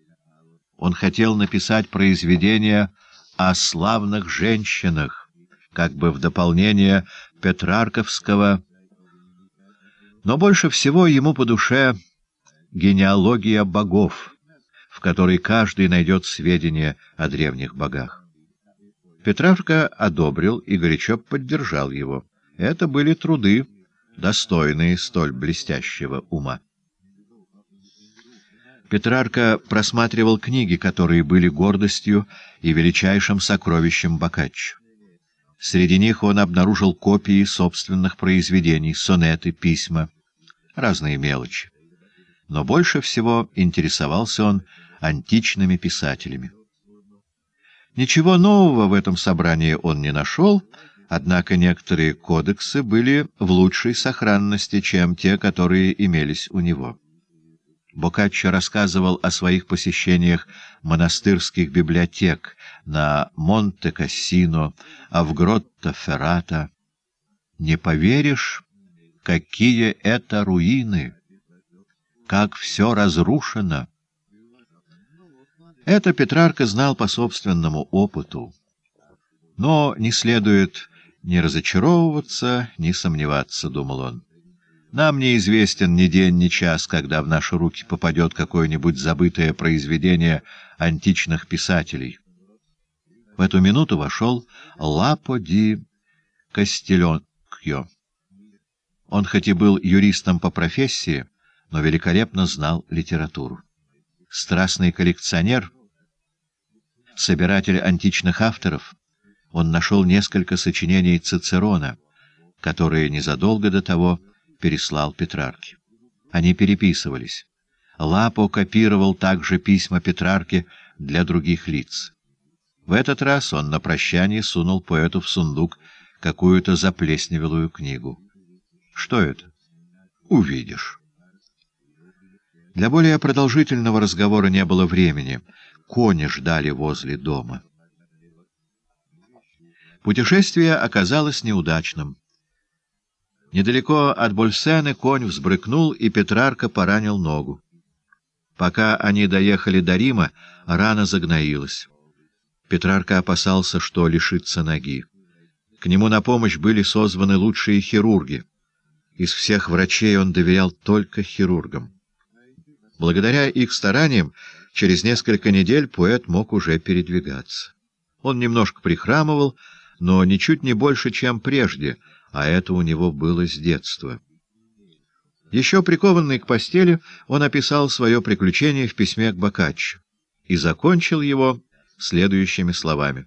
Он хотел написать произведение о славных женщинах, как бы в дополнение Петрарковского. Но больше всего ему по душе генеалогия богов, в которой каждый найдет сведения о древних богах. Петрарка одобрил и горячо поддержал его. Это были труды, достойные столь блестящего ума. Петрарка просматривал книги, которые были гордостью и величайшим сокровищем Боккаччо. Среди них он обнаружил копии собственных произведений, сонеты, письма, разные мелочи. Но больше всего интересовался он античными писателями. Ничего нового в этом собрании он не нашел, однако некоторые кодексы были в лучшей сохранности, чем те, которые имелись у него. Бокаччо рассказывал о своих посещениях монастырских библиотек на Монте-Кассино, а Авгротто-Феррата. «Не поверишь, какие это руины! Как все разрушено!» Это Петрарка знал по собственному опыту. Но не следует ни разочаровываться, ни сомневаться, — думал он. Нам неизвестен ни день, ни час, когда в наши руки попадет какое-нибудь забытое произведение античных писателей. В эту минуту вошел Лапо ди Кастеленкьо. Он хоть и был юристом по профессии, но великолепно знал литературу. Страстный коллекционер, собиратель античных авторов, он нашел несколько сочинений Цицерона, которые незадолго до того переслал Петрарке. Они переписывались. Лапо копировал также письма Петрарке для других лиц. В этот раз он на прощание сунул поэту в сундук какую-то заплесневелую книгу. Что это? Увидишь. Для более продолжительного разговора не было времени. Кони ждали возле дома. Путешествие оказалось неудачным. Недалеко от Больсены конь взбрыкнул, и Петрарка поранил ногу. Пока они доехали до Рима, рана загноилась. Петрарка опасался, что лишится ноги. К нему на помощь были созваны лучшие хирурги. Из всех врачей он доверял только хирургам. Благодаря их стараниям, через несколько недель поэт мог уже передвигаться. Он немножко прихрамывал, но ничуть не больше, чем прежде — а это у него было с детства. Еще прикованный к постели, он описал свое приключение в письме к Бокаччо и закончил его следующими словами.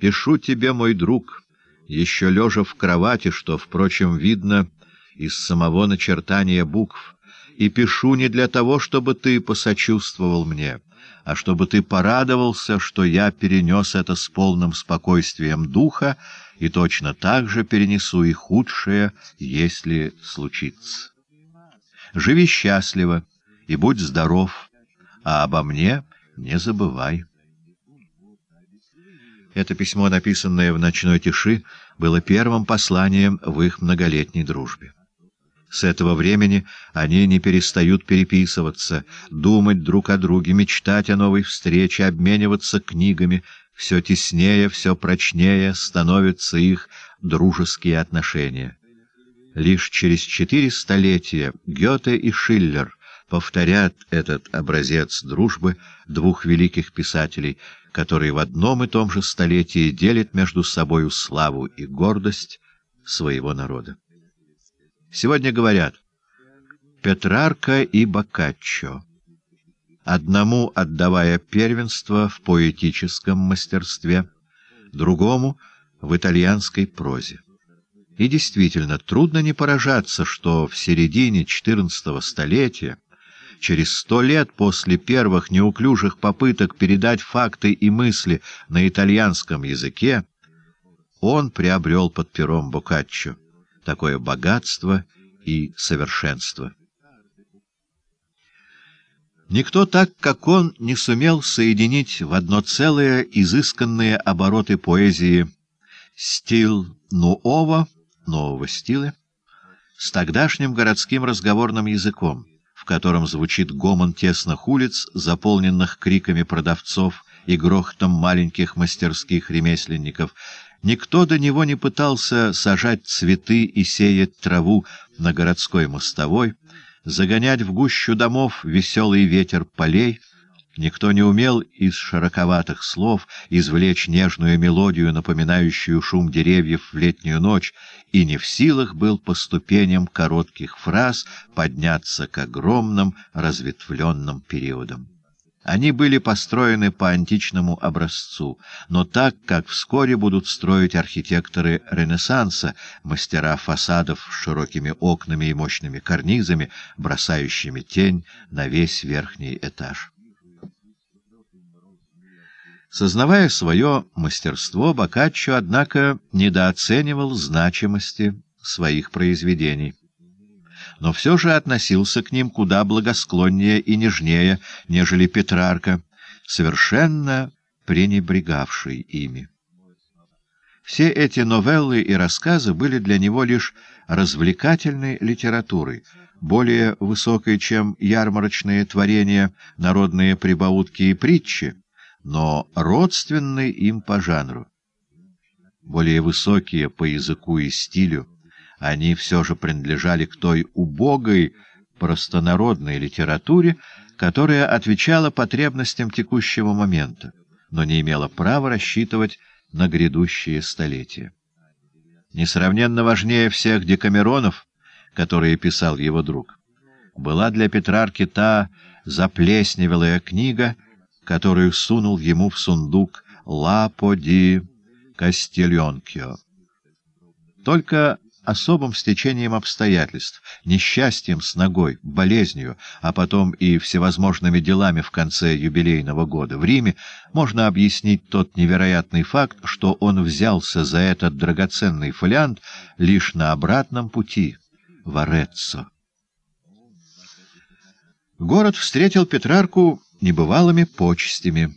«Пишу тебе, мой друг, еще лежа в кровати, что, впрочем, видно из самого начертания букв, и пишу не для того, чтобы ты посочувствовал мне, а чтобы ты порадовался, что я перенес это с полным спокойствием духа, и точно так же перенесу и худшее, если случится. Живи счастливо и будь здоров, а обо мне не забывай. Это письмо, написанное в ночной тиши, было первым посланием в их многолетней дружбе. С этого времени они не перестают переписываться, думать друг о друге, мечтать о новой встрече, обмениваться книгами — все теснее, все прочнее становятся их дружеские отношения. Лишь через четыре столетия Гёте и Шиллер повторят этот образец дружбы двух великих писателей, которые в одном и том же столетии делят между собою славу и гордость своего народа. Сегодня говорят «Петрарка и Боккаччо» одному отдавая первенство в поэтическом мастерстве, другому — в итальянской прозе. И действительно, трудно не поражаться, что в середине XIV столетия, через сто лет после первых неуклюжих попыток передать факты и мысли на итальянском языке, он приобрел под пером Боккаччо такое богатство и совершенство. Никто так, как он, не сумел соединить в одно целое изысканные обороты поэзии «Стиль нуова» — нового стиля — с тогдашним городским разговорным языком, в котором звучит гомон тесных улиц, заполненных криками продавцов и грохотом маленьких мастерских ремесленников. Никто до него не пытался сажать цветы и сеять траву на городской мостовой — загонять в гущу домов веселый ветер полей. Никто не умел из широковатых слов извлечь нежную мелодию, напоминающую шум деревьев в летнюю ночь, и не в силах был по ступеням коротких фраз подняться к огромным разветвленным периодам. Они были построены по античному образцу, но так, как вскоре будут строить архитекторы Ренессанса, мастера фасадов с широкими окнами и мощными карнизами, бросающими тень на весь верхний этаж. Сознавая свое мастерство, Бокаччо, однако, недооценивал значимости своих произведений но все же относился к ним куда благосклоннее и нежнее, нежели Петрарка, совершенно пренебрегавший ими. Все эти новеллы и рассказы были для него лишь развлекательной литературой, более высокой, чем ярмарочные творения, народные прибаутки и притчи, но родственной им по жанру. Более высокие по языку и стилю, они все же принадлежали к той убогой простонародной литературе, которая отвечала потребностям текущего момента, но не имела права рассчитывать на грядущие столетия. Несравненно важнее всех декамеронов, которые писал его друг, была для Петрарки та заплесневелая книга, которую сунул ему в сундук Лапо ди Кастельонкио. Только особым стечением обстоятельств, несчастьем с ногой, болезнью, а потом и всевозможными делами в конце юбилейного года в Риме, можно объяснить тот невероятный факт, что он взялся за этот драгоценный фолиант лишь на обратном пути — в Вареццо. Город встретил Петрарку небывалыми почестями.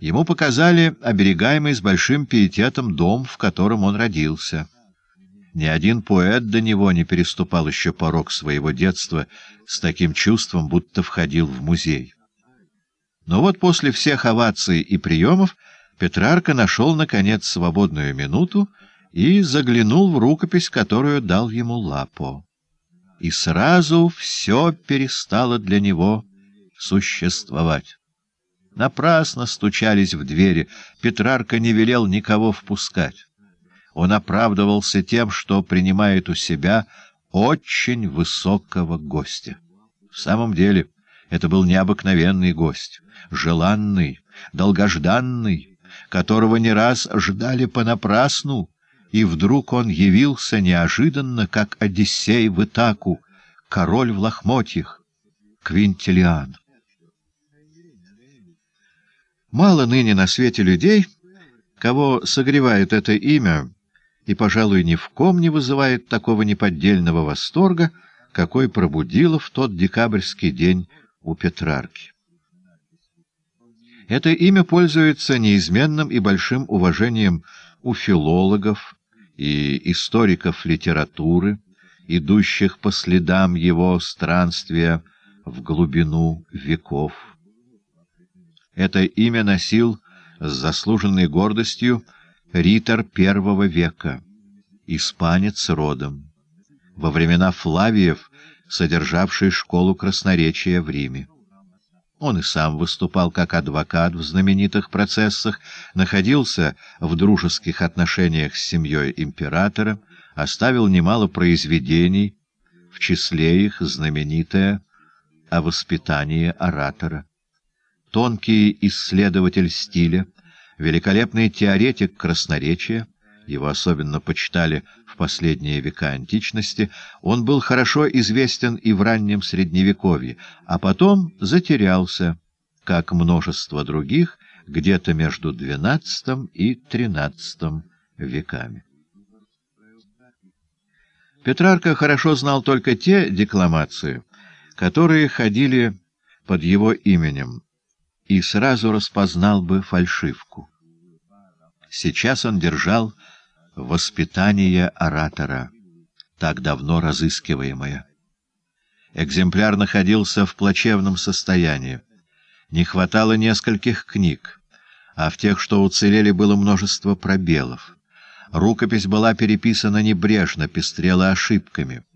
Ему показали оберегаемый с большим пиететом дом, в котором он родился — ни один поэт до него не переступал еще порог своего детства с таким чувством, будто входил в музей. Но вот после всех оваций и приемов Петрарка нашел, наконец, свободную минуту и заглянул в рукопись, которую дал ему Лапо. И сразу все перестало для него существовать. Напрасно стучались в двери, Петрарка не велел никого впускать он оправдывался тем, что принимает у себя очень высокого гостя. В самом деле, это был необыкновенный гость, желанный, долгожданный, которого не раз ждали понапрасну, и вдруг он явился неожиданно, как Одиссей в Итаку, король в лохмотьях, Квинтилиан. Мало ныне на свете людей, кого согревает это имя — и, пожалуй, ни в ком не вызывает такого неподдельного восторга, какой пробудила в тот декабрьский день у Петрарки. Это имя пользуется неизменным и большим уважением у филологов и историков литературы, идущих по следам его странствия в глубину веков. Это имя носил с заслуженной гордостью ритор первого века, испанец родом, во времена Флавиев, содержавший школу красноречия в Риме. Он и сам выступал как адвокат в знаменитых процессах, находился в дружеских отношениях с семьей императора, оставил немало произведений, в числе их знаменитое «О воспитании оратора». Тонкий исследователь стиля — Великолепный теоретик красноречия, его особенно почитали в последние века античности, он был хорошо известен и в раннем Средневековье, а потом затерялся, как множество других, где-то между XII и XIII веками. Петрарка хорошо знал только те декламации, которые ходили под его именем, и сразу распознал бы фальшивку. Сейчас он держал «Воспитание оратора», так давно разыскиваемое. Экземпляр находился в плачевном состоянии. Не хватало нескольких книг, а в тех, что уцелели, было множество пробелов. Рукопись была переписана небрежно, пестрела ошибками —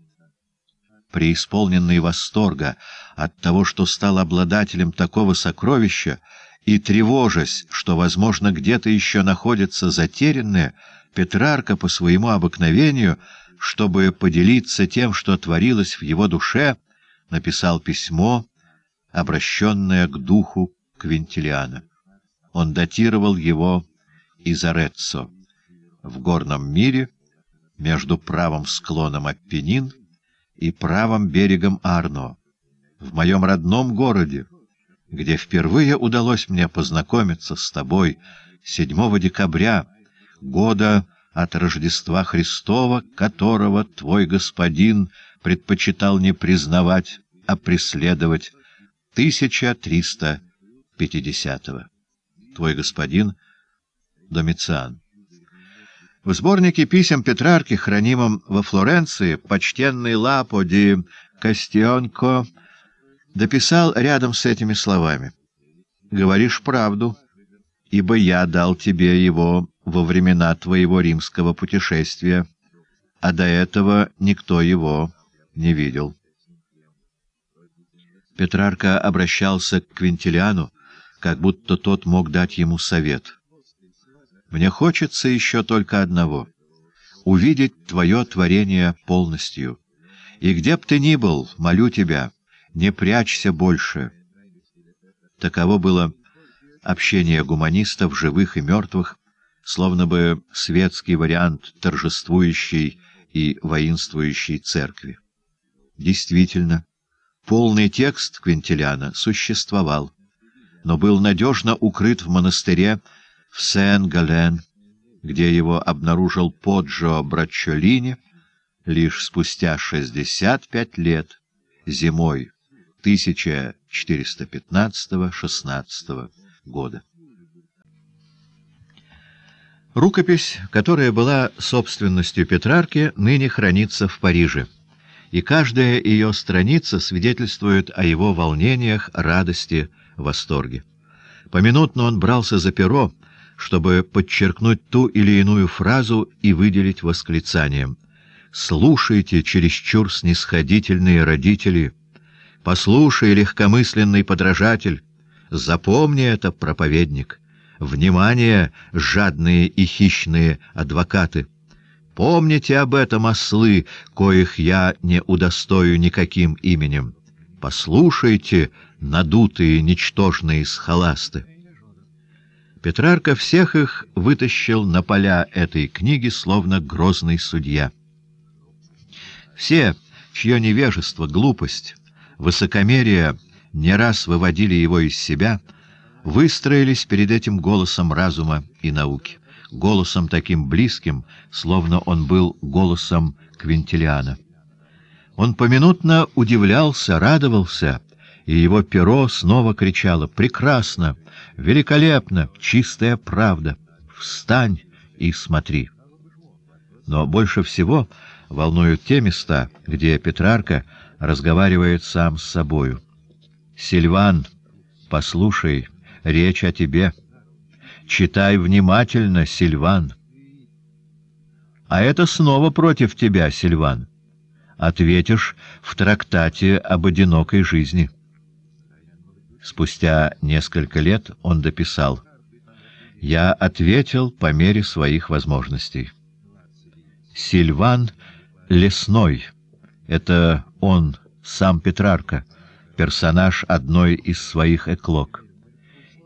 преисполненный восторга от того, что стал обладателем такого сокровища, и тревожась, что, возможно, где-то еще находится затерянное, Петрарка по своему обыкновению, чтобы поделиться тем, что творилось в его душе, написал письмо, обращенное к духу Квинтилиана. Он датировал его из Ореццо, в горном мире, между правым склоном Аппенин и правым берегом Арно, в моем родном городе, где впервые удалось мне познакомиться с тобой 7 декабря года от Рождества Христова, которого твой господин предпочитал не признавать, а преследовать 1350-го. Твой господин Домициан. В сборнике писем Петрарки, хранимом во Флоренции, почтенный Лапо ди Кастионко дописал рядом с этими словами. «Говоришь правду, ибо я дал тебе его во времена твоего римского путешествия, а до этого никто его не видел». Петрарка обращался к Квинтилиану, как будто тот мог дать ему совет — мне хочется еще только одного — увидеть твое творение полностью. И где б ты ни был, молю тебя, не прячься больше. Таково было общение гуманистов, живых и мертвых, словно бы светский вариант торжествующей и воинствующей церкви. Действительно, полный текст Квинтиляна существовал, но был надежно укрыт в монастыре в Сен-Гален, где его обнаружил Поджо Брачолини лишь спустя 65 лет, зимой 1415-16 года. Рукопись, которая была собственностью Петрарки, ныне хранится в Париже, и каждая ее страница свидетельствует о его волнениях, радости, восторге. Поминутно он брался за перо, чтобы подчеркнуть ту или иную фразу и выделить восклицанием. «Слушайте, чересчур снисходительные родители! Послушай, легкомысленный подражатель! Запомни это, проповедник! Внимание, жадные и хищные адвокаты!» Помните об этом, ослы, коих я не удостою никаким именем. Послушайте, надутые ничтожные схоласты. Петрарка всех их вытащил на поля этой книги, словно грозный судья. Все, чье невежество, глупость, высокомерие не раз выводили его из себя, выстроились перед этим голосом разума и науки, голосом таким близким, словно он был голосом Квинтилиана. Он поминутно удивлялся, радовался, и его перо снова кричало «Прекрасно! Великолепно! Чистая правда! Встань и смотри!» Но больше всего волнуют те места, где Петрарка разговаривает сам с собою. «Сильван, послушай, речь о тебе. Читай внимательно, Сильван». «А это снова против тебя, Сильван. Ответишь в трактате об одинокой жизни». Спустя несколько лет он дописал «Я ответил по мере своих возможностей». Сильван Лесной — это он, сам Петрарка, персонаж одной из своих эклог.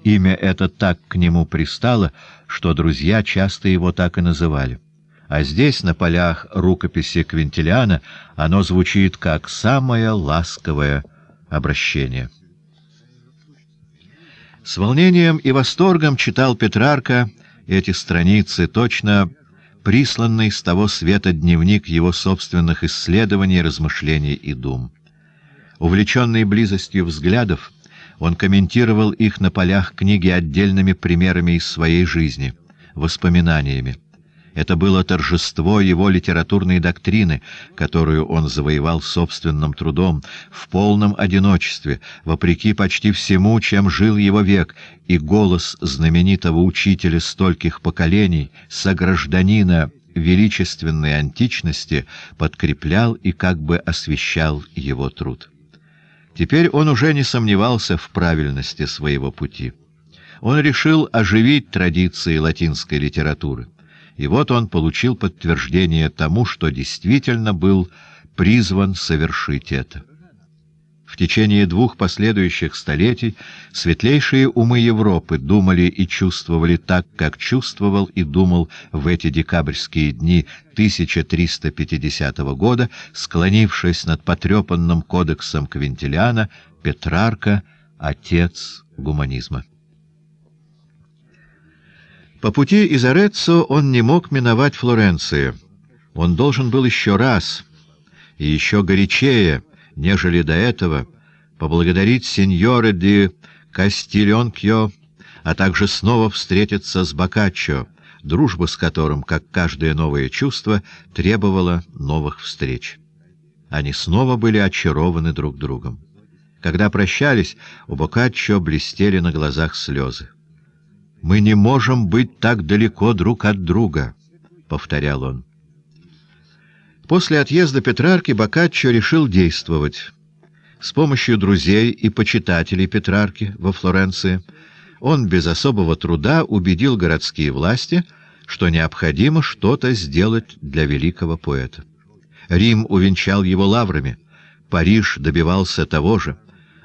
Имя это так к нему пристало, что друзья часто его так и называли. А здесь, на полях рукописи Квинтилиана, оно звучит как самое ласковое обращение. С волнением и восторгом читал Петрарка эти страницы, точно присланный с того света дневник его собственных исследований, размышлений и дум. Увлеченный близостью взглядов, он комментировал их на полях книги отдельными примерами из своей жизни, воспоминаниями. Это было торжество его литературной доктрины, которую он завоевал собственным трудом, в полном одиночестве, вопреки почти всему, чем жил его век, и голос знаменитого учителя стольких поколений, согражданина величественной античности, подкреплял и как бы освещал его труд. Теперь он уже не сомневался в правильности своего пути. Он решил оживить традиции латинской литературы. И вот он получил подтверждение тому, что действительно был призван совершить это. В течение двух последующих столетий светлейшие умы Европы думали и чувствовали так, как чувствовал и думал в эти декабрьские дни 1350 года, склонившись над потрепанным кодексом Квинтилиана Петрарка, отец гуманизма. По пути из Ореццо он не мог миновать Флоренции. Он должен был еще раз, и еще горячее, нежели до этого, поблагодарить сеньоры де Кастильонкьо, а также снова встретиться с Бокаччо, дружба с которым, как каждое новое чувство, требовала новых встреч. Они снова были очарованы друг другом. Когда прощались, у Бокаччо блестели на глазах слезы мы не можем быть так далеко друг от друга», — повторял он. После отъезда Петрарки Боккаччо решил действовать. С помощью друзей и почитателей Петрарки во Флоренции он без особого труда убедил городские власти, что необходимо что-то сделать для великого поэта. Рим увенчал его лаврами, Париж добивался того же,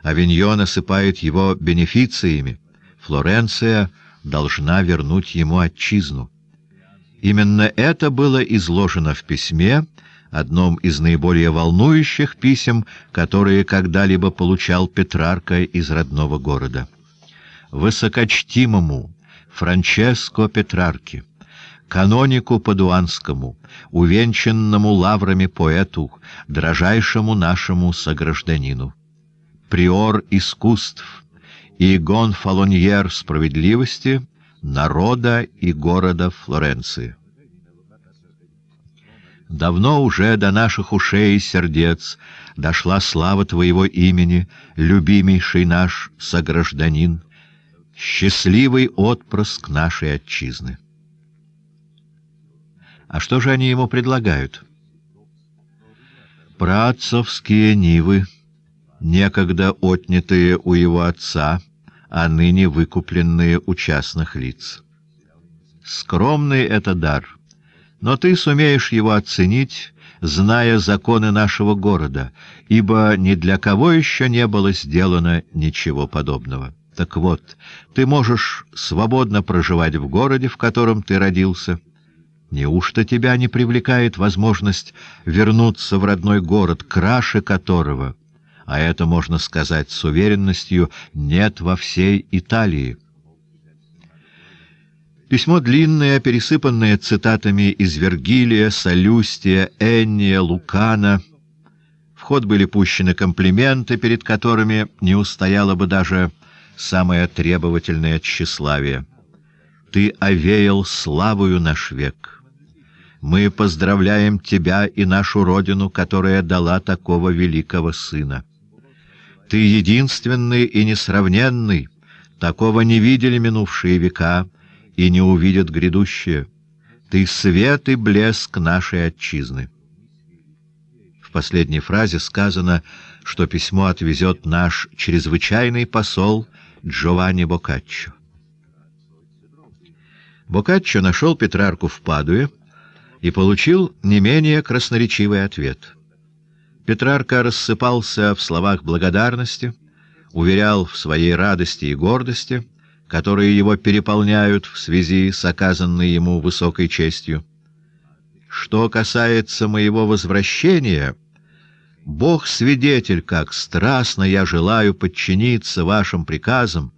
Авиньон осыпает его бенефициями, Флоренция — должна вернуть ему отчизну. Именно это было изложено в письме, одном из наиболее волнующих писем, которые когда-либо получал Петрарка из родного города. Высокочтимому Франческо Петрарке, канонику Падуанскому, увенчанному лаврами поэту, дрожайшему нашему согражданину, приор искусств, и гонфалоньер справедливости народа и города Флоренции. Давно уже до наших ушей и сердец дошла слава твоего имени, любимейший наш согражданин, счастливый отпрыск нашей отчизны. А что же они ему предлагают? Працовские нивы, некогда отнятые у его отца, — а ныне выкупленные у частных лиц. Скромный это дар, но ты сумеешь его оценить, зная законы нашего города, ибо ни для кого еще не было сделано ничего подобного. Так вот, ты можешь свободно проживать в городе, в котором ты родился. Неужто тебя не привлекает возможность вернуться в родной город, краше которого — а это, можно сказать с уверенностью, нет во всей Италии. Письмо длинное, пересыпанное цитатами из Вергилия, Солюстия, Энния, Лукана. В ход были пущены комплименты, перед которыми не устояло бы даже самое требовательное тщеславие. «Ты овеял славою наш век. Мы поздравляем тебя и нашу родину, которая дала такого великого сына». Ты единственный и несравненный, такого не видели минувшие века и не увидят грядущие. Ты свет и блеск нашей отчизны. В последней фразе сказано, что письмо отвезет наш чрезвычайный посол Джованни Боккаччо. Боккаччо нашел Петрарку в Падуе и получил не менее красноречивый ответ — Петрарка рассыпался в словах благодарности, уверял в своей радости и гордости, которые его переполняют в связи с оказанной ему высокой честью. Что касается моего возвращения, Бог свидетель, как страстно я желаю подчиниться вашим приказам,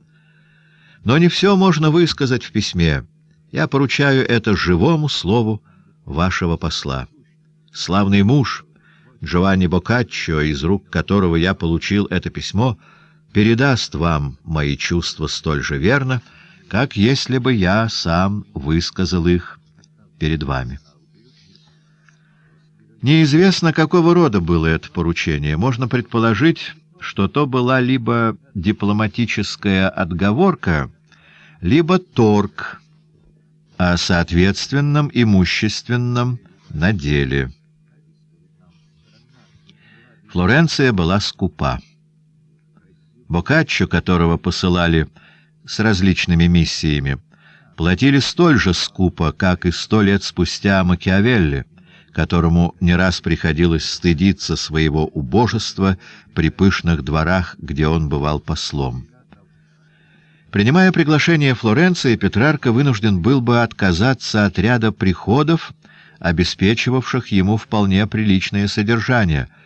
но не все можно высказать в письме. Я поручаю это живому слову вашего посла. Славный муж — Giovanni Боккаччо, из рук которого я получил это письмо, передаст вам мои чувства столь же верно, как если бы я сам высказал их перед вами. Неизвестно, какого рода было это поручение. Можно предположить, что то была либо дипломатическая отговорка, либо торг о соответственном имущественном на деле. Флоренция была скупа. Бокаччо, которого посылали с различными миссиями, платили столь же скупо, как и сто лет спустя Макиавелли, которому не раз приходилось стыдиться своего убожества при пышных дворах, где он бывал послом. Принимая приглашение Флоренции, Петрарка вынужден был бы отказаться от ряда приходов, обеспечивавших ему вполне приличное содержание —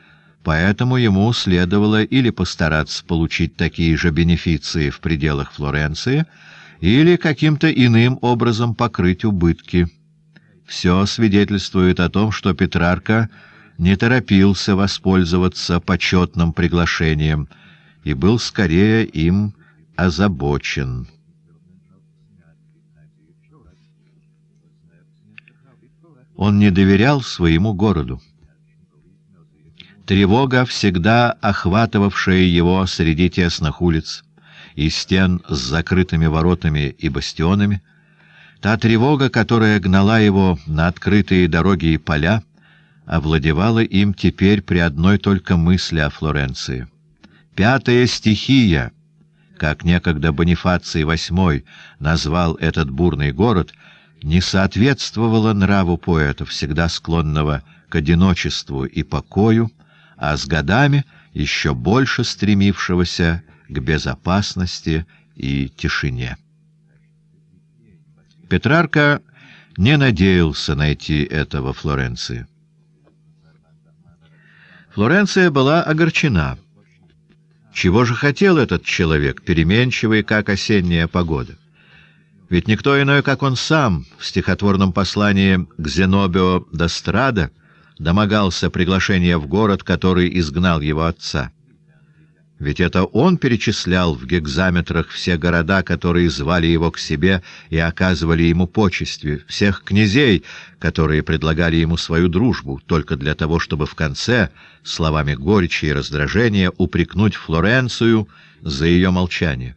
поэтому ему следовало или постараться получить такие же бенефиции в пределах Флоренции, или каким-то иным образом покрыть убытки. Все свидетельствует о том, что Петрарка не торопился воспользоваться почетным приглашением и был скорее им озабочен. Он не доверял своему городу. Тревога, всегда охватывавшая его среди тесных улиц и стен с закрытыми воротами и бастионами, та тревога, которая гнала его на открытые дороги и поля, овладевала им теперь при одной только мысли о Флоренции. «Пятая стихия», как некогда Бонифаций VIII назвал этот бурный город, не соответствовала нраву поэта, всегда склонного к одиночеству и покою, а с годами еще больше стремившегося к безопасности и тишине. Петрарка не надеялся найти этого Флоренции. Флоренция была огорчена. Чего же хотел этот человек, переменчивый, как осенняя погода? Ведь никто иной, как он сам, в стихотворном послании к Зенобио Дострада, да домогался приглашения в город, который изгнал его отца. Ведь это он перечислял в гекзаметрах все города, которые звали его к себе и оказывали ему почести, всех князей, которые предлагали ему свою дружбу, только для того, чтобы в конце, словами горечи и раздражения, упрекнуть Флоренцию за ее молчание.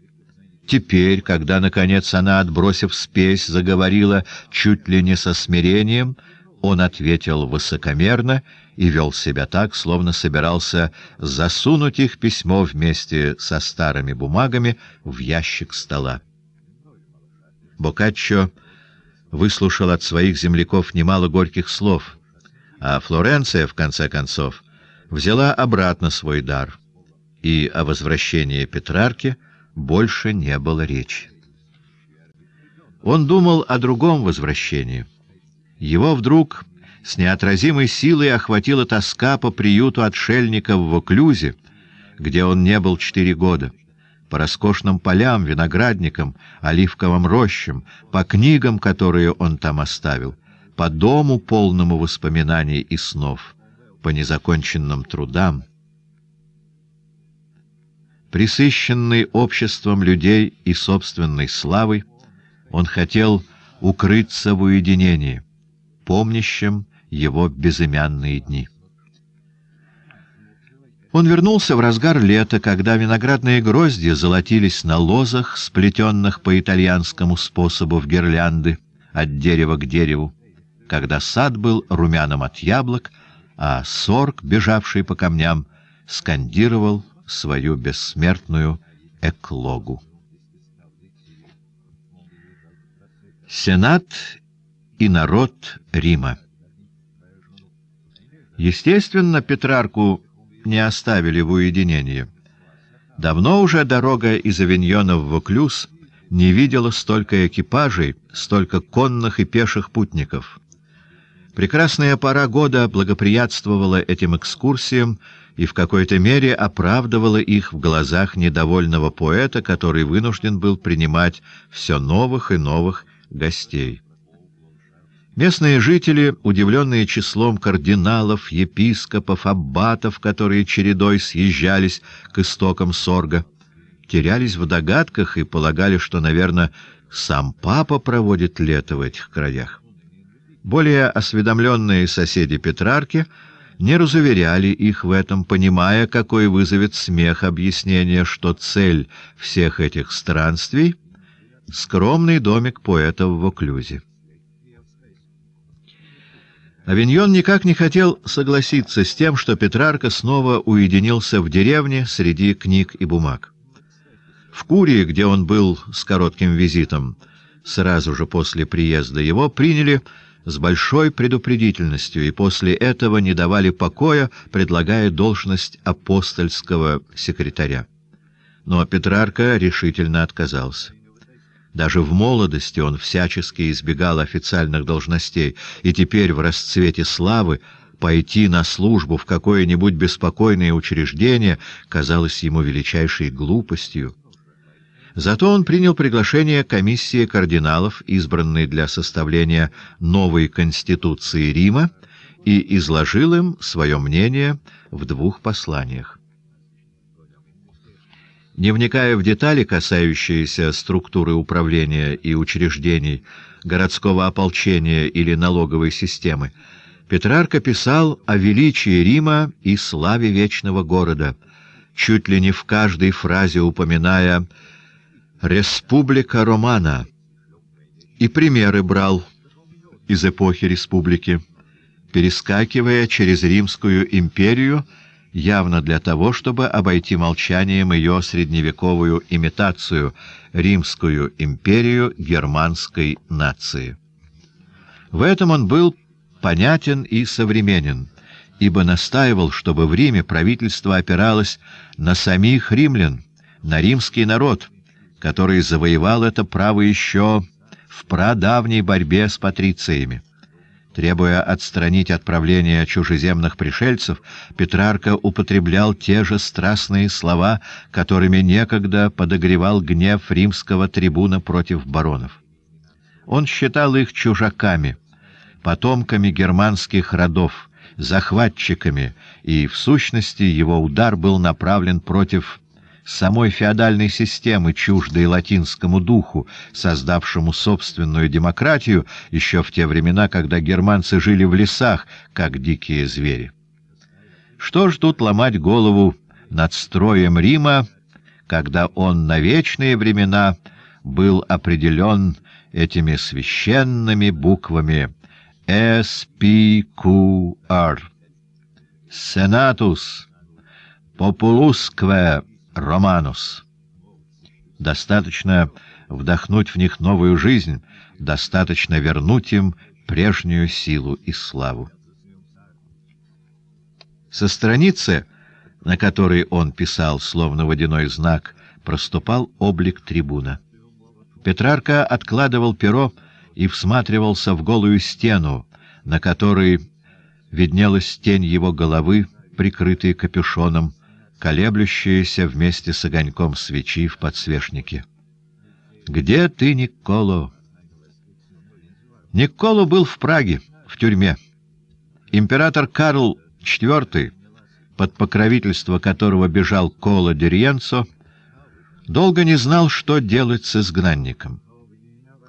Теперь, когда, наконец, она, отбросив спесь, заговорила чуть ли не со смирением — он ответил высокомерно и вел себя так, словно собирался засунуть их письмо вместе со старыми бумагами в ящик стола. Боккаччо выслушал от своих земляков немало горьких слов, а Флоренция, в конце концов, взяла обратно свой дар, и о возвращении Петрарки больше не было речи. Он думал о другом возвращении — его вдруг с неотразимой силой охватила тоска по приюту отшельников в Оклюзе, где он не был четыре года, по роскошным полям, виноградникам, оливковым рощам, по книгам, которые он там оставил, по дому, полному воспоминаний и снов, по незаконченным трудам. Присыщенный обществом людей и собственной славой, он хотел укрыться в уединении помнящим его безымянные дни. Он вернулся в разгар лета, когда виноградные грозди золотились на лозах, сплетенных по итальянскому способу в гирлянды от дерева к дереву, когда сад был румяным от яблок, а сорг, бежавший по камням, скандировал свою бессмертную эклогу. Сенат и народ Рима. Естественно, Петрарку не оставили в уединении. Давно уже дорога из Авиньона в Воклюз не видела столько экипажей, столько конных и пеших путников. Прекрасная пора года благоприятствовала этим экскурсиям и в какой-то мере оправдывала их в глазах недовольного поэта, который вынужден был принимать все новых и новых гостей. Местные жители, удивленные числом кардиналов, епископов, аббатов, которые чередой съезжались к истокам сорга, терялись в догадках и полагали, что, наверное, сам папа проводит лето в этих краях. Более осведомленные соседи Петрарки не разуверяли их в этом, понимая, какой вызовет смех объяснение, что цель всех этих странствий — скромный домик поэта в Воклюзе. Авиньон никак не хотел согласиться с тем, что Петрарка снова уединился в деревне среди книг и бумаг. В Курии, где он был с коротким визитом, сразу же после приезда его приняли с большой предупредительностью и после этого не давали покоя, предлагая должность апостольского секретаря. Но Петрарка решительно отказался. Даже в молодости он всячески избегал официальных должностей, и теперь в расцвете славы пойти на службу в какое-нибудь беспокойное учреждение казалось ему величайшей глупостью. Зато он принял приглашение комиссии кардиналов, избранной для составления новой конституции Рима, и изложил им свое мнение в двух посланиях. Не вникая в детали, касающиеся структуры управления и учреждений, городского ополчения или налоговой системы, Петрарка писал о величии Рима и славе вечного города, чуть ли не в каждой фразе упоминая «Республика Романа» и примеры брал из эпохи республики, перескакивая через Римскую империю явно для того, чтобы обойти молчанием ее средневековую имитацию Римскую империю германской нации. В этом он был понятен и современен, ибо настаивал, чтобы в Риме правительство опиралось на самих римлян, на римский народ, который завоевал это право еще в прадавней борьбе с патрициями. Требуя отстранить отправление чужеземных пришельцев, Петрарка употреблял те же страстные слова, которыми некогда подогревал гнев римского трибуна против баронов. Он считал их чужаками, потомками германских родов, захватчиками, и, в сущности, его удар был направлен против самой феодальной системы, чуждой латинскому духу, создавшему собственную демократию еще в те времена, когда германцы жили в лесах, как дикие звери. Что ж тут ломать голову над строем Рима, когда он на вечные времена был определен этими священными буквами SPQR. Сенатус, популускве, романус. Достаточно вдохнуть в них новую жизнь, достаточно вернуть им прежнюю силу и славу. Со страницы, на которой он писал, словно водяной знак, проступал облик трибуна. Петрарка откладывал перо и всматривался в голую стену, на которой виднелась тень его головы, прикрытой капюшоном, колеблющиеся вместе с огоньком свечи в подсвечнике. «Где ты, Николо?» Николо был в Праге, в тюрьме. Император Карл IV, под покровительство которого бежал Коло Дерьенцо, долго не знал, что делать с изгнанником.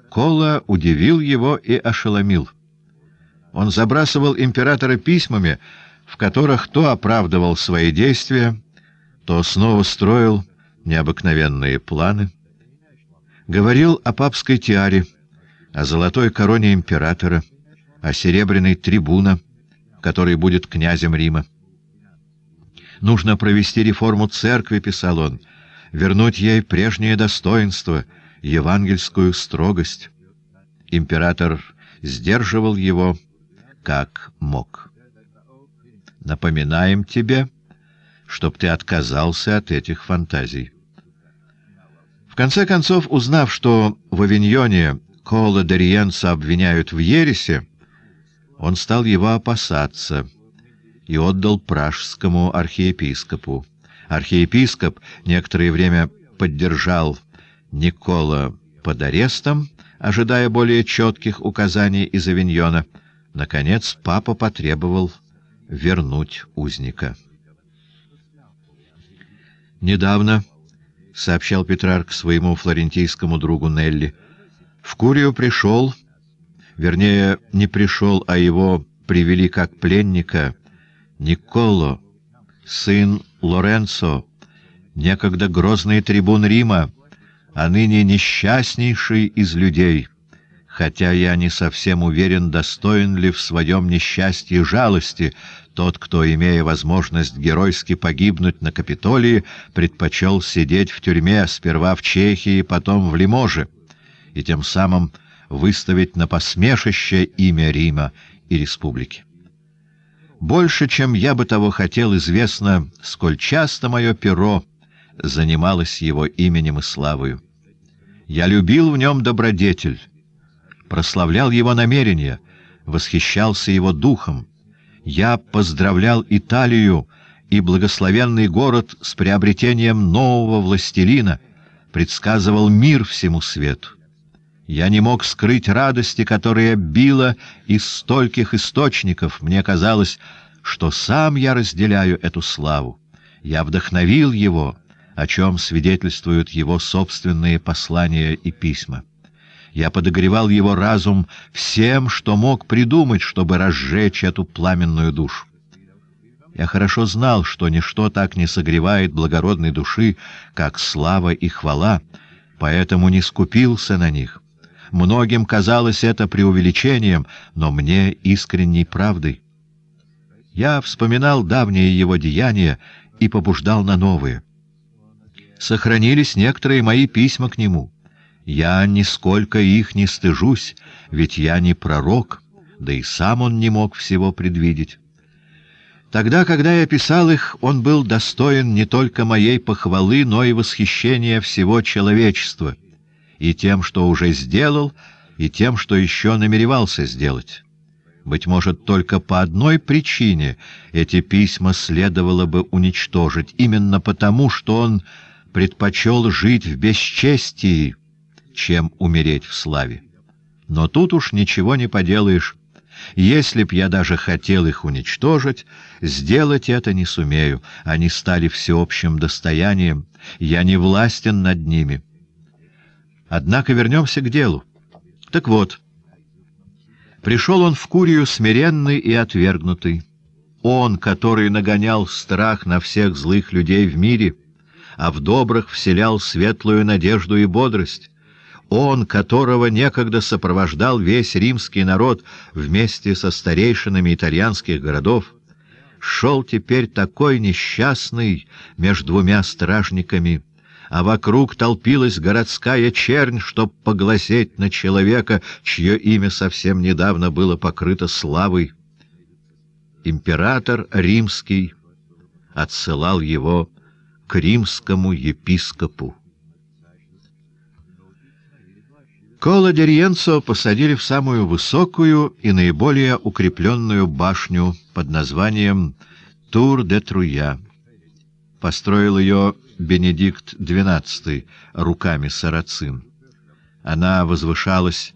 Кола удивил его и ошеломил. Он забрасывал императора письмами, в которых то оправдывал свои действия, то снова строил необыкновенные планы, говорил о папской тиаре, о золотой короне императора, о серебряной трибуна, который будет князем Рима. «Нужно провести реформу церкви», — писал он, — «вернуть ей прежнее достоинство, евангельскую строгость». Император сдерживал его, как мог. «Напоминаем тебе», чтоб ты отказался от этих фантазий. В конце концов, узнав, что в Авиньоне Кола Дериенса обвиняют в ересе, он стал его опасаться и отдал пражскому архиепископу. Архиепископ некоторое время поддержал Никола под арестом, ожидая более четких указаний из Авиньона. Наконец папа потребовал вернуть узника. «Недавно», — сообщал Петрарк своему флорентийскому другу Нелли, — «в Курию пришел, вернее, не пришел, а его привели как пленника Николо, сын Лоренцо, некогда грозный трибун Рима, а ныне несчастнейший из людей, хотя я не совсем уверен, достоин ли в своем несчастье жалости, — тот, кто, имея возможность геройски погибнуть на Капитолии, предпочел сидеть в тюрьме сперва в Чехии, потом в Лиможе, и тем самым выставить на посмешище имя Рима и республики. Больше, чем я бы того хотел, известно, сколь часто мое перо занималось его именем и славою. Я любил в нем добродетель, прославлял его намерения, восхищался его духом, я поздравлял Италию и благословенный город с приобретением нового властелина, предсказывал мир всему свету. Я не мог скрыть радости, которая била из стольких источников. Мне казалось, что сам я разделяю эту славу. Я вдохновил его, о чем свидетельствуют его собственные послания и письма. Я подогревал его разум всем, что мог придумать, чтобы разжечь эту пламенную душу. Я хорошо знал, что ничто так не согревает благородной души, как слава и хвала, поэтому не скупился на них. Многим казалось это преувеличением, но мне искренней правдой. Я вспоминал давние его деяния и побуждал на новые. Сохранились некоторые мои письма к нему — я нисколько их не стыжусь, ведь я не пророк, да и сам он не мог всего предвидеть. Тогда, когда я писал их, он был достоин не только моей похвалы, но и восхищения всего человечества, и тем, что уже сделал, и тем, что еще намеревался сделать. Быть может, только по одной причине эти письма следовало бы уничтожить, именно потому, что он предпочел жить в бесчестии, чем умереть в славе. Но тут уж ничего не поделаешь. Если б я даже хотел их уничтожить, сделать это не сумею. Они стали всеобщим достоянием. Я не властен над ними. Однако вернемся к делу. Так вот, пришел он в Курию смиренный и отвергнутый. Он, который нагонял страх на всех злых людей в мире, а в добрых вселял светлую надежду и бодрость, он, которого некогда сопровождал весь римский народ вместе со старейшинами итальянских городов, шел теперь такой несчастный между двумя стражниками, а вокруг толпилась городская чернь, чтоб поглазеть на человека, чье имя совсем недавно было покрыто славой. Император римский отсылал его к римскому епископу. Кола Дерьенцо посадили в самую высокую и наиболее укрепленную башню под названием Тур де Труя. Построил ее Бенедикт XII руками сарацин. Она возвышалась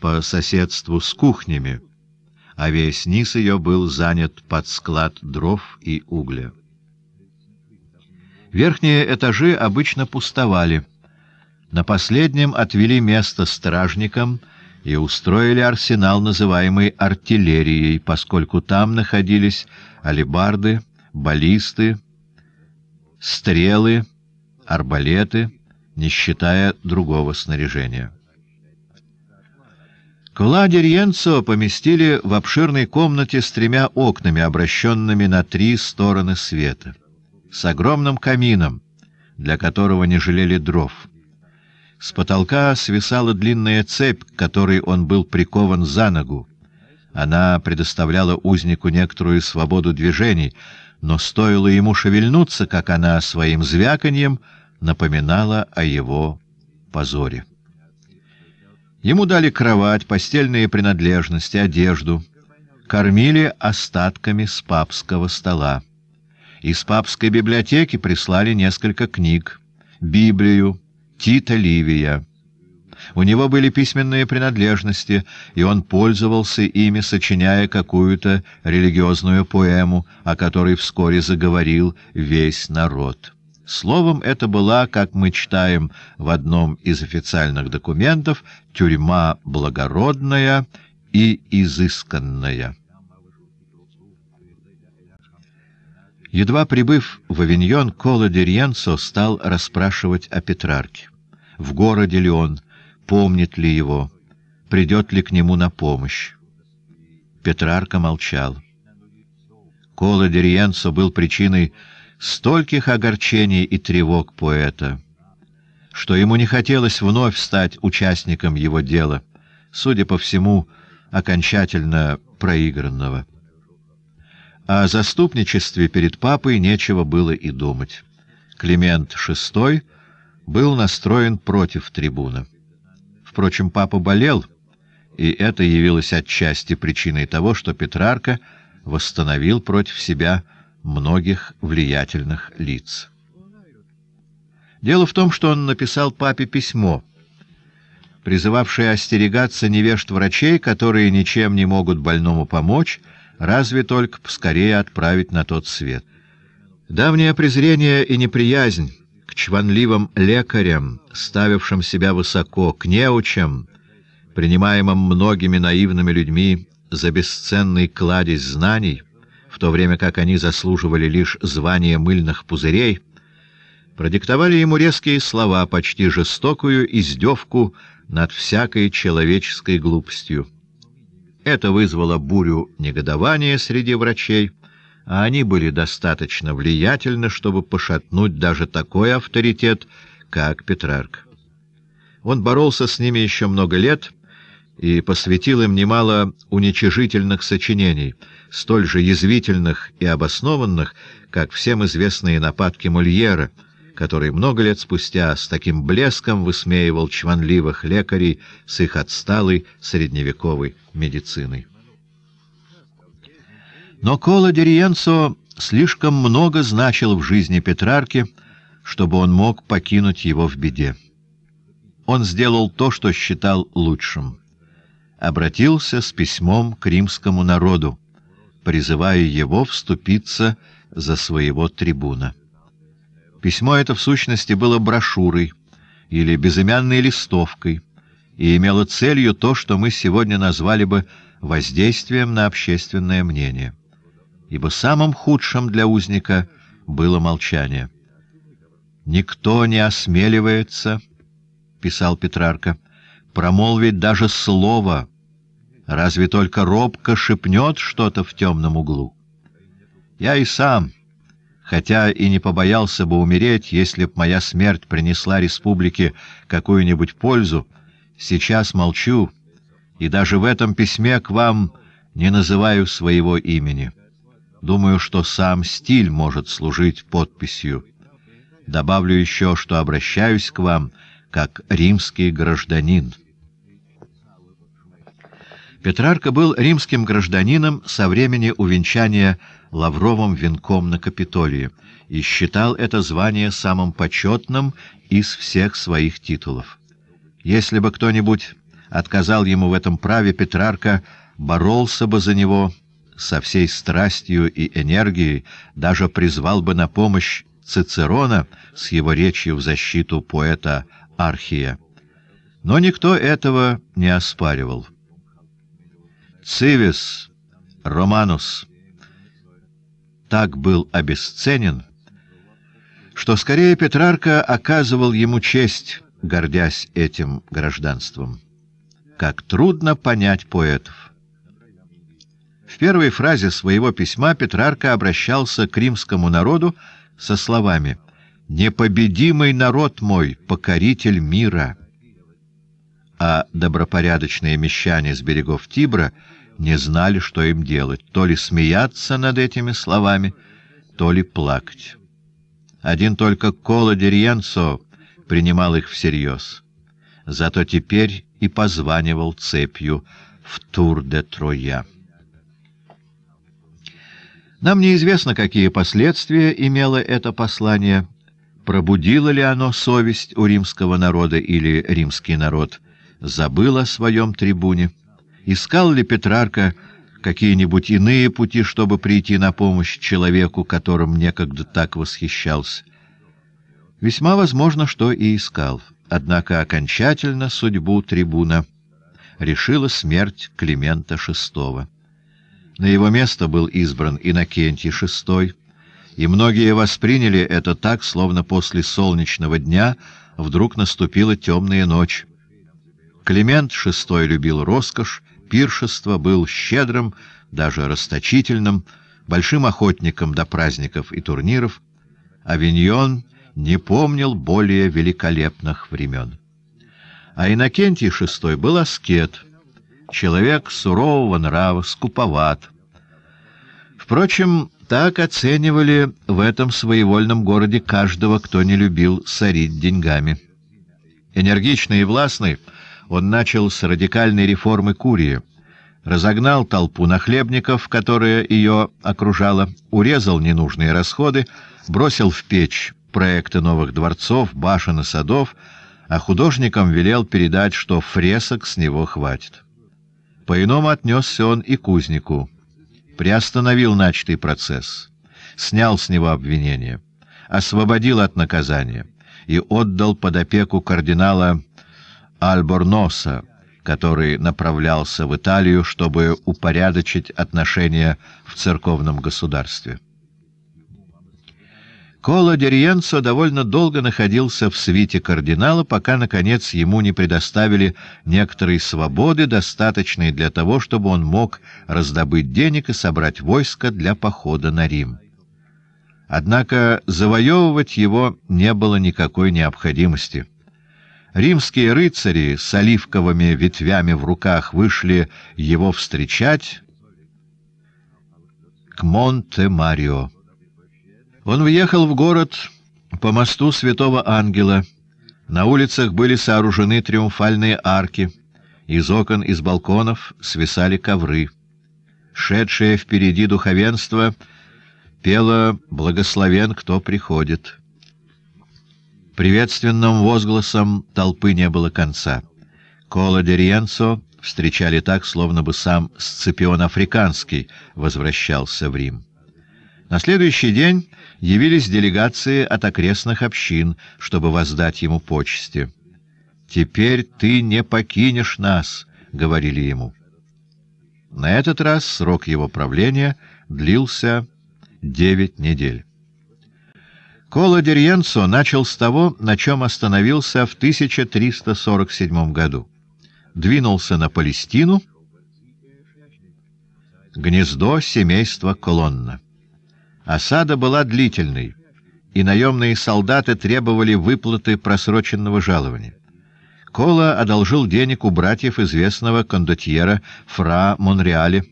по соседству с кухнями, а весь низ ее был занят под склад дров и угля. Верхние этажи обычно пустовали — на последнем отвели место стражникам и устроили арсенал, называемый артиллерией, поскольку там находились алебарды, баллисты, стрелы, арбалеты, не считая другого снаряжения. Кола Дерьенцо поместили в обширной комнате с тремя окнами, обращенными на три стороны света, с огромным камином, для которого не жалели дров, с потолка свисала длинная цепь, к которой он был прикован за ногу. Она предоставляла узнику некоторую свободу движений, но стоило ему шевельнуться, как она своим звяканьем напоминала о его позоре. Ему дали кровать, постельные принадлежности, одежду. Кормили остатками с папского стола. Из папской библиотеки прислали несколько книг. Библию, Тита Ливия. У него были письменные принадлежности, и он пользовался ими, сочиняя какую-то религиозную поэму, о которой вскоре заговорил весь народ. Словом, это была, как мы читаем в одном из официальных документов, тюрьма благородная и изысканная. Едва прибыв в Авиньон, Коло де стал расспрашивать о Петрарке. В городе ли он, помнит ли его, придет ли к нему на помощь. Петрарка молчал. Коло де был причиной стольких огорчений и тревог поэта, что ему не хотелось вновь стать участником его дела, судя по всему, окончательно проигранного. О заступничестве перед папой нечего было и думать. Климент VI был настроен против трибуна. Впрочем, папа болел, и это явилось отчасти причиной того, что Петрарка восстановил против себя многих влиятельных лиц. Дело в том, что он написал папе письмо, призывавшее остерегаться невежд врачей, которые ничем не могут больному помочь, разве только поскорее отправить на тот свет. Давнее презрение и неприязнь к чванливым лекарям, ставившим себя высоко, к неучам, принимаемым многими наивными людьми за бесценный кладезь знаний, в то время как они заслуживали лишь звания мыльных пузырей, продиктовали ему резкие слова, почти жестокую издевку над всякой человеческой глупостью. Это вызвало бурю негодования среди врачей, а они были достаточно влиятельны, чтобы пошатнуть даже такой авторитет, как Петрарк. Он боролся с ними еще много лет и посвятил им немало уничижительных сочинений, столь же язвительных и обоснованных, как всем известные нападки Мольера — который много лет спустя с таким блеском высмеивал чванливых лекарей с их отсталой средневековой медициной. Но Кола Дериенцо слишком много значил в жизни Петрарки, чтобы он мог покинуть его в беде. Он сделал то, что считал лучшим. Обратился с письмом к римскому народу, призывая его вступиться за своего трибуна. Письмо это в сущности было брошюрой или безымянной листовкой и имело целью то, что мы сегодня назвали бы воздействием на общественное мнение. Ибо самым худшим для узника было молчание. «Никто не осмеливается», — писал Петрарка, — «промолвить даже слово, разве только робко шепнет что-то в темном углу. Я и сам...» хотя и не побоялся бы умереть, если б моя смерть принесла республике какую-нибудь пользу, сейчас молчу, и даже в этом письме к вам не называю своего имени. Думаю, что сам стиль может служить подписью. Добавлю еще, что обращаюсь к вам как римский гражданин». Петрарка был римским гражданином со времени увенчания Петрарка, лавровым венком на Капитолии и считал это звание самым почетным из всех своих титулов. Если бы кто-нибудь отказал ему в этом праве, Петрарка боролся бы за него со всей страстью и энергией, даже призвал бы на помощь Цицерона с его речью в защиту поэта Архия. Но никто этого не оспаривал. «Цивис, Романус» так был обесценен, что скорее Петрарка оказывал ему честь, гордясь этим гражданством. Как трудно понять поэтов! В первой фразе своего письма Петрарка обращался к римскому народу со словами «Непобедимый народ мой, покоритель мира» а добропорядочные мещане с берегов Тибра — не знали, что им делать, то ли смеяться над этими словами, то ли плакать. Один только Кола Дерьенцо принимал их всерьез. Зато теперь и позванивал цепью в Тур-де-Троя. Нам неизвестно, какие последствия имело это послание, пробудило ли оно совесть у римского народа или римский народ забыл о своем трибуне. Искал ли Петрарка какие-нибудь иные пути, чтобы прийти на помощь человеку, которым некогда так восхищался? Весьма возможно, что и искал. Однако окончательно судьбу трибуна решила смерть Климента VI. На его место был избран Иннокентий VI, и многие восприняли это так, словно после солнечного дня вдруг наступила темная ночь. Климент VI любил роскошь, пиршества, был щедрым, даже расточительным, большим охотником до праздников и турниров, Авиньон не помнил более великолепных времен. А Иннокентий VI был аскет, человек сурового нрава, скуповат. Впрочем, так оценивали в этом своевольном городе каждого, кто не любил сорить деньгами. Энергичный и властный — он начал с радикальной реформы Курии, разогнал толпу нахлебников, которая ее окружала, урезал ненужные расходы, бросил в печь проекты новых дворцов, башен и садов, а художникам велел передать, что фресок с него хватит. По-иному отнесся он и кузнику. Приостановил начатый процесс, снял с него обвинение, освободил от наказания и отдал под опеку кардинала Альборноса, который направлялся в Италию, чтобы упорядочить отношения в церковном государстве. Коло Дериенцо довольно долго находился в свите кардинала, пока, наконец, ему не предоставили некоторые свободы, достаточные для того, чтобы он мог раздобыть денег и собрать войско для похода на Рим. Однако завоевывать его не было никакой необходимости — Римские рыцари с оливковыми ветвями в руках вышли его встречать к Монте-Марио. Он въехал в город по мосту Святого Ангела. На улицах были сооружены триумфальные арки. Из окон, из балконов свисали ковры. Шедшее впереди духовенство пело «Благословен, кто приходит». Приветственным возгласом толпы не было конца. Кола Дериенцо встречали так, словно бы сам Сципион Африканский возвращался в Рим. На следующий день явились делегации от окрестных общин, чтобы воздать ему почести. «Теперь ты не покинешь нас», — говорили ему. На этот раз срок его правления длился девять недель. Никола Дерьенцо начал с того, на чем остановился в 1347 году. Двинулся на Палестину, гнездо семейства Колонна. Осада была длительной, и наемные солдаты требовали выплаты просроченного жалования. Кола одолжил денег у братьев известного кондотьера Фра Монреале,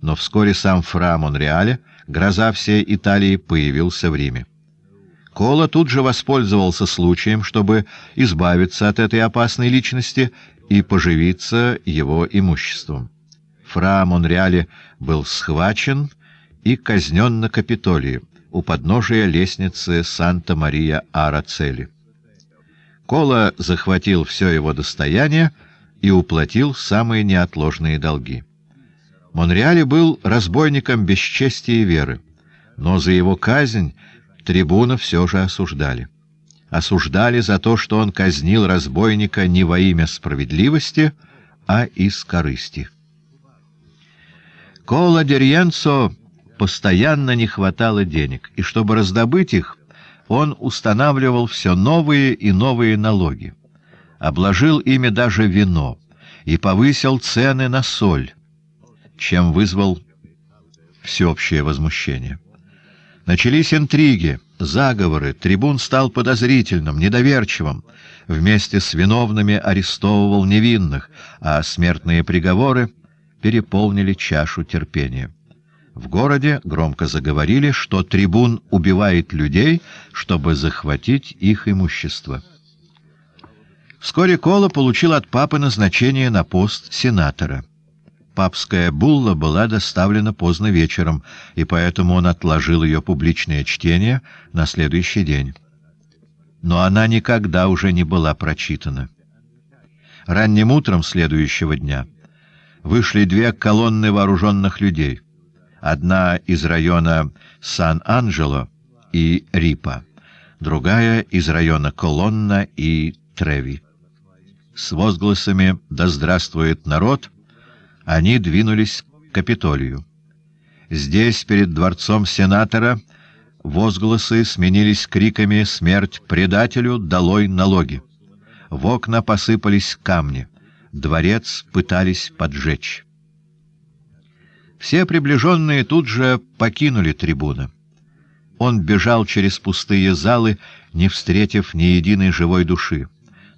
но вскоре сам Фра Монреале, гроза всей Италии, появился в Риме. Кола тут же воспользовался случаем, чтобы избавиться от этой опасной личности и поживиться его имуществом. Фра Монреале был схвачен и казнен на Капитолии, у подножия лестницы Санта-Мария-Арацели. Кола захватил все его достояние и уплатил самые неотложные долги. Монреале был разбойником без чести и веры, но за его казнь трибуна все же осуждали. Осуждали за то, что он казнил разбойника не во имя справедливости, а из корысти. Кола Дерьенцо постоянно не хватало денег, и чтобы раздобыть их, он устанавливал все новые и новые налоги. Обложил ими даже вино и повысил цены на соль, чем вызвал всеобщее возмущение. Начались интриги, заговоры, трибун стал подозрительным, недоверчивым, вместе с виновными арестовывал невинных, а смертные приговоры переполнили чашу терпения. В городе громко заговорили, что трибун убивает людей, чтобы захватить их имущество. Вскоре Кола получил от папы назначение на пост сенатора. Папская булла была доставлена поздно вечером, и поэтому он отложил ее публичное чтение на следующий день. Но она никогда уже не была прочитана. Ранним утром следующего дня вышли две колонны вооруженных людей, одна из района Сан-Анджело и Рипа, другая из района Колонна и Треви. С возгласами «Да здравствует народ!» они двинулись к Капитолию. Здесь, перед дворцом сенатора, возгласы сменились криками «Смерть предателю! Долой налоги!». В окна посыпались камни. Дворец пытались поджечь. Все приближенные тут же покинули трибуны. Он бежал через пустые залы, не встретив ни единой живой души.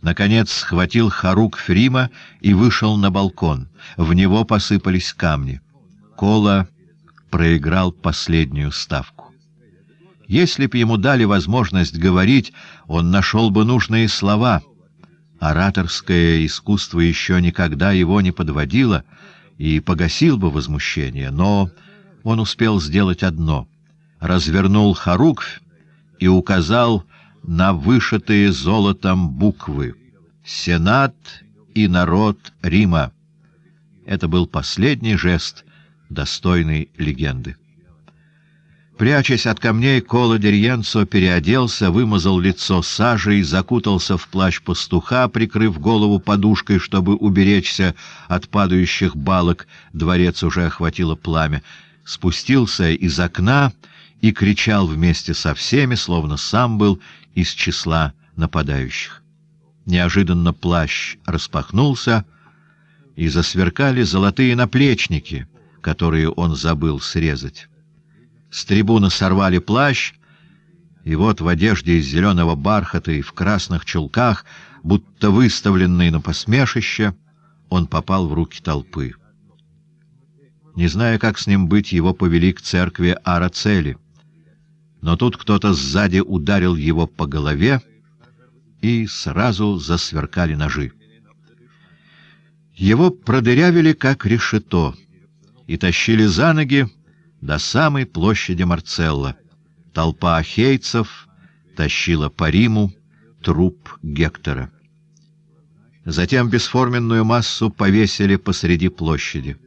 Наконец схватил Харук Фрима и вышел на балкон. В него посыпались камни. Кола проиграл последнюю ставку. Если б ему дали возможность говорить, он нашел бы нужные слова. Ораторское искусство еще никогда его не подводило и погасил бы возмущение, но он успел сделать одно — развернул Харукфь и указал на вышитые золотом буквы «Сенат и народ Рима». Это был последний жест, достойный легенды. Прячась от камней, Кола Дерьенцо переоделся, вымазал лицо сажей, закутался в плащ пастуха, прикрыв голову подушкой, чтобы уберечься от падающих балок. Дворец уже охватило пламя. Спустился из окна и кричал вместе со всеми, словно сам был из числа нападающих. Неожиданно плащ распахнулся, и засверкали золотые наплечники, которые он забыл срезать. С трибуны сорвали плащ, и вот в одежде из зеленого бархата и в красных чулках, будто выставленный на посмешище, он попал в руки толпы. Не зная, как с ним быть, его повели к церкви Арацели но тут кто-то сзади ударил его по голове, и сразу засверкали ножи. Его продырявили, как решето, и тащили за ноги до самой площади Марцелла. Толпа ахейцев тащила по Риму труп Гектора. Затем бесформенную массу повесили посреди площади.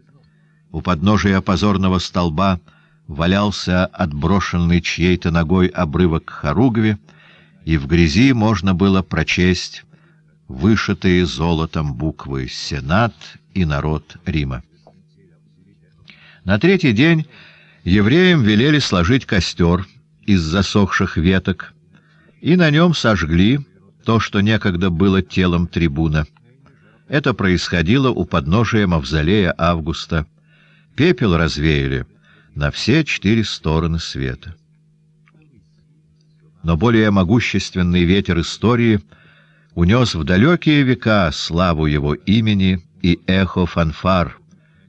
У подножия позорного столба — валялся отброшенный чьей-то ногой обрывок хоругви, и в грязи можно было прочесть вышитые золотом буквы «Сенат» и «Народ Рима». На третий день евреям велели сложить костер из засохших веток, и на нем сожгли то, что некогда было телом трибуна. Это происходило у подножия мавзолея Августа. Пепел развеяли — на все четыре стороны света. Но более могущественный ветер истории унес в далекие века славу его имени и эхо фанфар,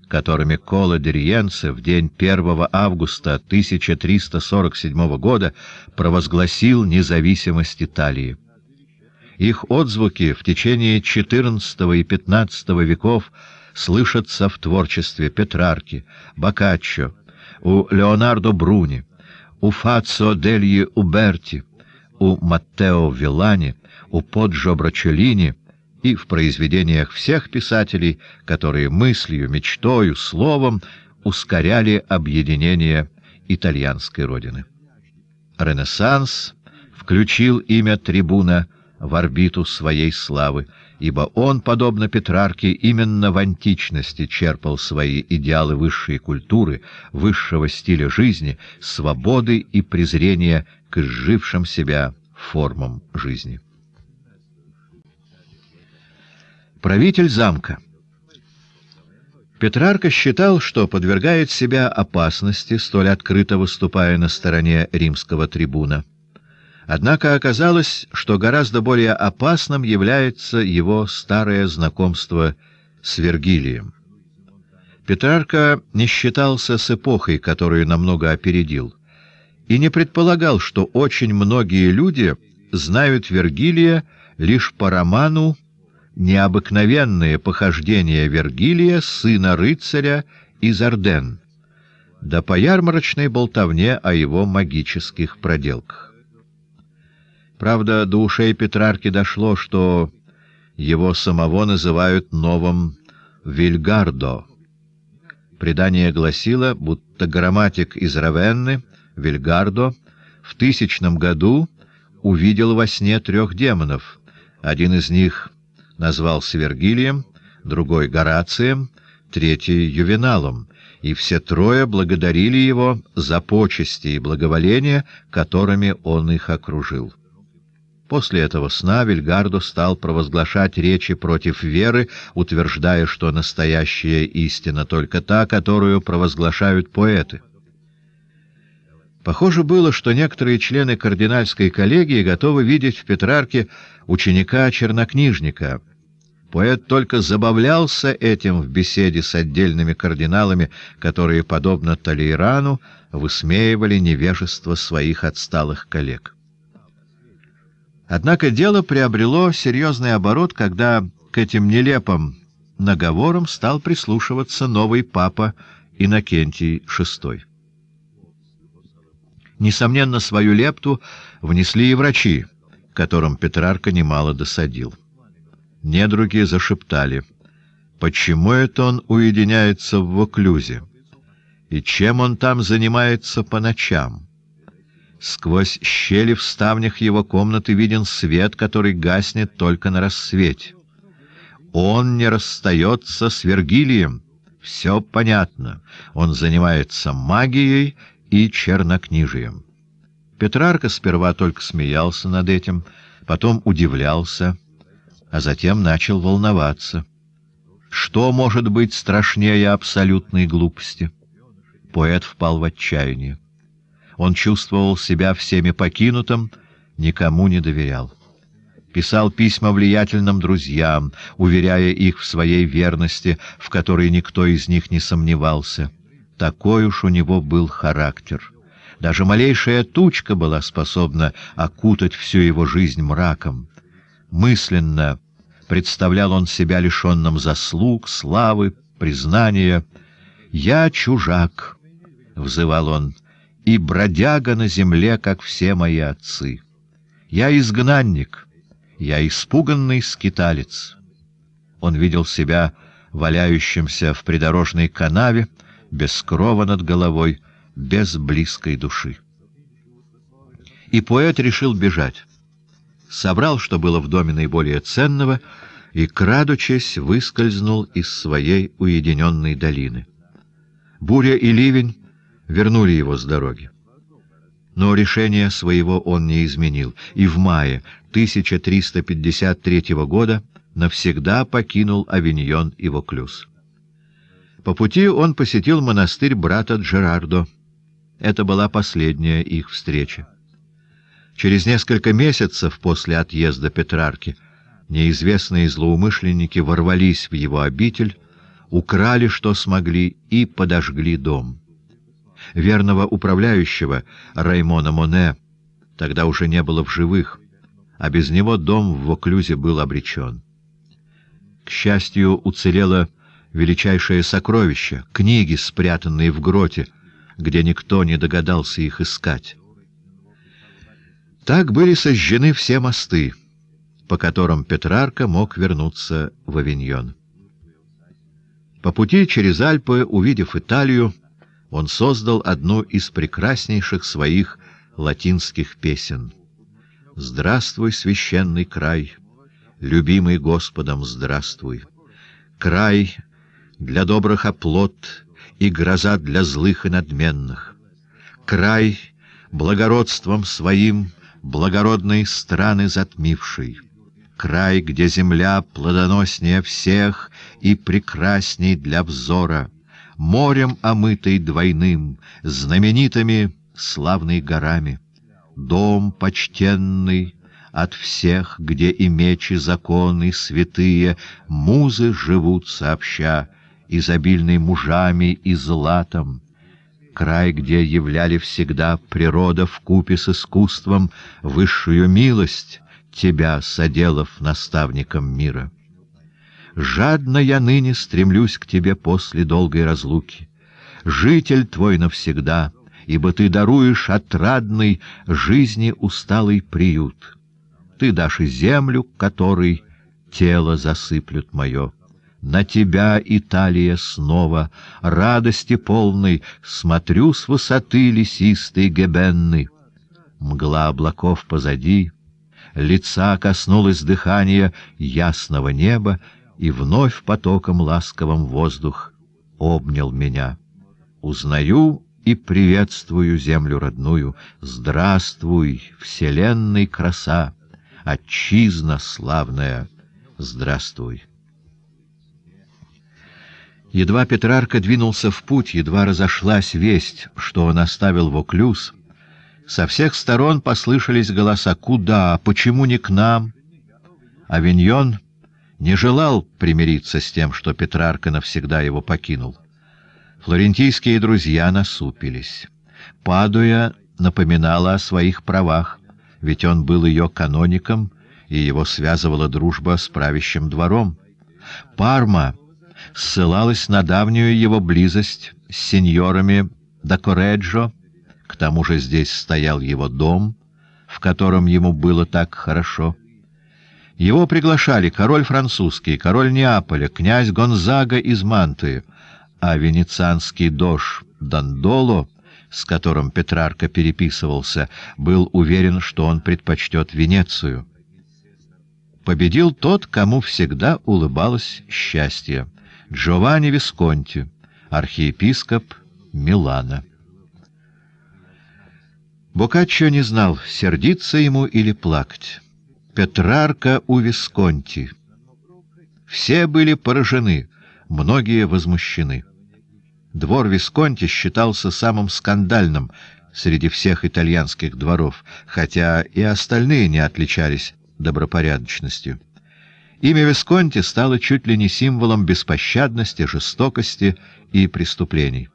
которыми Кола Дериенце в день 1 августа 1347 года провозгласил независимость Италии. Их отзвуки в течение XIV и XV веков слышатся в творчестве Петрарки, Боккаччо, у Леонардо Бруни, у Фацо Дельи Уберти, у Маттео Вилани, у Поджо Брачеллини и в произведениях всех писателей, которые мыслью, мечтою, словом ускоряли объединение итальянской родины. Ренессанс включил имя трибуна в орбиту своей славы, ибо он, подобно Петрарке, именно в античности черпал свои идеалы высшей культуры, высшего стиля жизни, свободы и презрения к изжившим себя формам жизни. Правитель замка Петрарка считал, что подвергает себя опасности, столь открыто выступая на стороне римского трибуна. Однако оказалось, что гораздо более опасным является его старое знакомство с Вергилием. Петрарка не считался с эпохой, которую намного опередил, и не предполагал, что очень многие люди знают Вергилия лишь по роману «Необыкновенные похождения Вергилия, сына рыцаря из Орден», да по ярмарочной болтовне о его магических проделках. Правда, до ушей Петрарки дошло, что его самого называют новым Вильгардо. Предание гласило, будто грамматик из Равенны, Вильгардо, в тысячном году увидел во сне трех демонов. Один из них назвался Вергилием, другой — Горацием, третий — Ювеналом, и все трое благодарили его за почести и благоволение, которыми он их окружил. После этого сна Вильгардо стал провозглашать речи против веры, утверждая, что настоящая истина только та, которую провозглашают поэты. Похоже было, что некоторые члены кардинальской коллегии готовы видеть в Петрарке ученика-чернокнижника. Поэт только забавлялся этим в беседе с отдельными кардиналами, которые, подобно Толейрану, высмеивали невежество своих отсталых коллег. Однако дело приобрело серьезный оборот, когда к этим нелепым наговорам стал прислушиваться новый папа Иннокентий VI. Несомненно, свою лепту внесли и врачи, которым Петрарка немало досадил. Недруги зашептали, почему это он уединяется в Воклюзе, и чем он там занимается по ночам. Сквозь щели в ставнях его комнаты виден свет, который гаснет только на рассвете. Он не расстается с Вергилием. Все понятно. Он занимается магией и чернокнижием. Петрарка сперва только смеялся над этим, потом удивлялся, а затем начал волноваться. Что может быть страшнее абсолютной глупости? Поэт впал в отчаяние. Он чувствовал себя всеми покинутым, никому не доверял. Писал письма влиятельным друзьям, уверяя их в своей верности, в которой никто из них не сомневался. Такой уж у него был характер. Даже малейшая тучка была способна окутать всю его жизнь мраком. Мысленно представлял он себя лишенным заслуг, славы, признания. «Я чужак», — взывал он, — и бродяга на земле, как все мои отцы. Я изгнанник, я испуганный скиталец. Он видел себя валяющимся в придорожной канаве, без крова над головой, без близкой души. И поэт решил бежать. Собрал, что было в доме наиболее ценного, и, крадучись, выскользнул из своей уединенной долины. Буря и ливень вернули его с дороги. Но решение своего он не изменил, и в мае 1353 года навсегда покинул Авиньон и Воклюз. По пути он посетил монастырь брата Джерардо. Это была последняя их встреча. Через несколько месяцев после отъезда Петрарки неизвестные злоумышленники ворвались в его обитель, украли, что смогли, и подожгли дом верного управляющего Раймона Моне тогда уже не было в живых, а без него дом в Воклюзе был обречен. К счастью, уцелело величайшее сокровище — книги, спрятанные в гроте, где никто не догадался их искать. Так были сожжены все мосты, по которым Петрарка мог вернуться в Авиньон. По пути через Альпы, увидев Италию, он создал одну из прекраснейших своих латинских песен. «Здравствуй, священный край, любимый Господом, здравствуй! Край для добрых оплот и гроза для злых и надменных! Край благородством своим благородной страны затмивший!» Край, где земля плодоноснее всех и прекрасней для взора — морем омытой двойным, знаменитыми славной горами. Дом почтенный от всех, где и мечи законы святые, музы живут сообща, изобильный мужами и златом. Край, где являли всегда природа в купе с искусством высшую милость, тебя соделав наставником мира. Жадно я ныне стремлюсь к тебе после долгой разлуки. Житель твой навсегда, ибо ты даруешь отрадный жизни усталый приют. Ты дашь и землю, которой тело засыплют мое. На тебя, Италия, снова, радости полной, смотрю с высоты лесистой Гебенны. Мгла облаков позади — лица коснулось дыхания ясного неба, и вновь потоком ласковым воздух обнял меня. Узнаю и приветствую землю родную. Здравствуй, вселенной краса, отчизна славная, здравствуй. Едва Петрарка двинулся в путь, едва разошлась весть, что он оставил в Оклюз, со всех сторон послышались голоса «Куда? Почему не к нам?» Авиньон не желал примириться с тем, что Петрарка навсегда его покинул. Флорентийские друзья насупились. Падуя напоминала о своих правах, ведь он был ее каноником, и его связывала дружба с правящим двором. Парма ссылалась на давнюю его близость с сеньорами до к тому же здесь стоял его дом, в котором ему было так хорошо — его приглашали король французский, король Неаполя, князь Гонзага из Манты, а венецианский дож Дандоло, с которым Петрарка переписывался, был уверен, что он предпочтет Венецию. Победил тот, кому всегда улыбалось счастье — Джованни Висконти, архиепископ Милана. Боккаччо не знал, сердиться ему или плакать. Петрарка у Висконти. Все были поражены, многие возмущены. Двор Висконти считался самым скандальным среди всех итальянских дворов, хотя и остальные не отличались добропорядочностью. Имя Висконти стало чуть ли не символом беспощадности, жестокости и преступлений.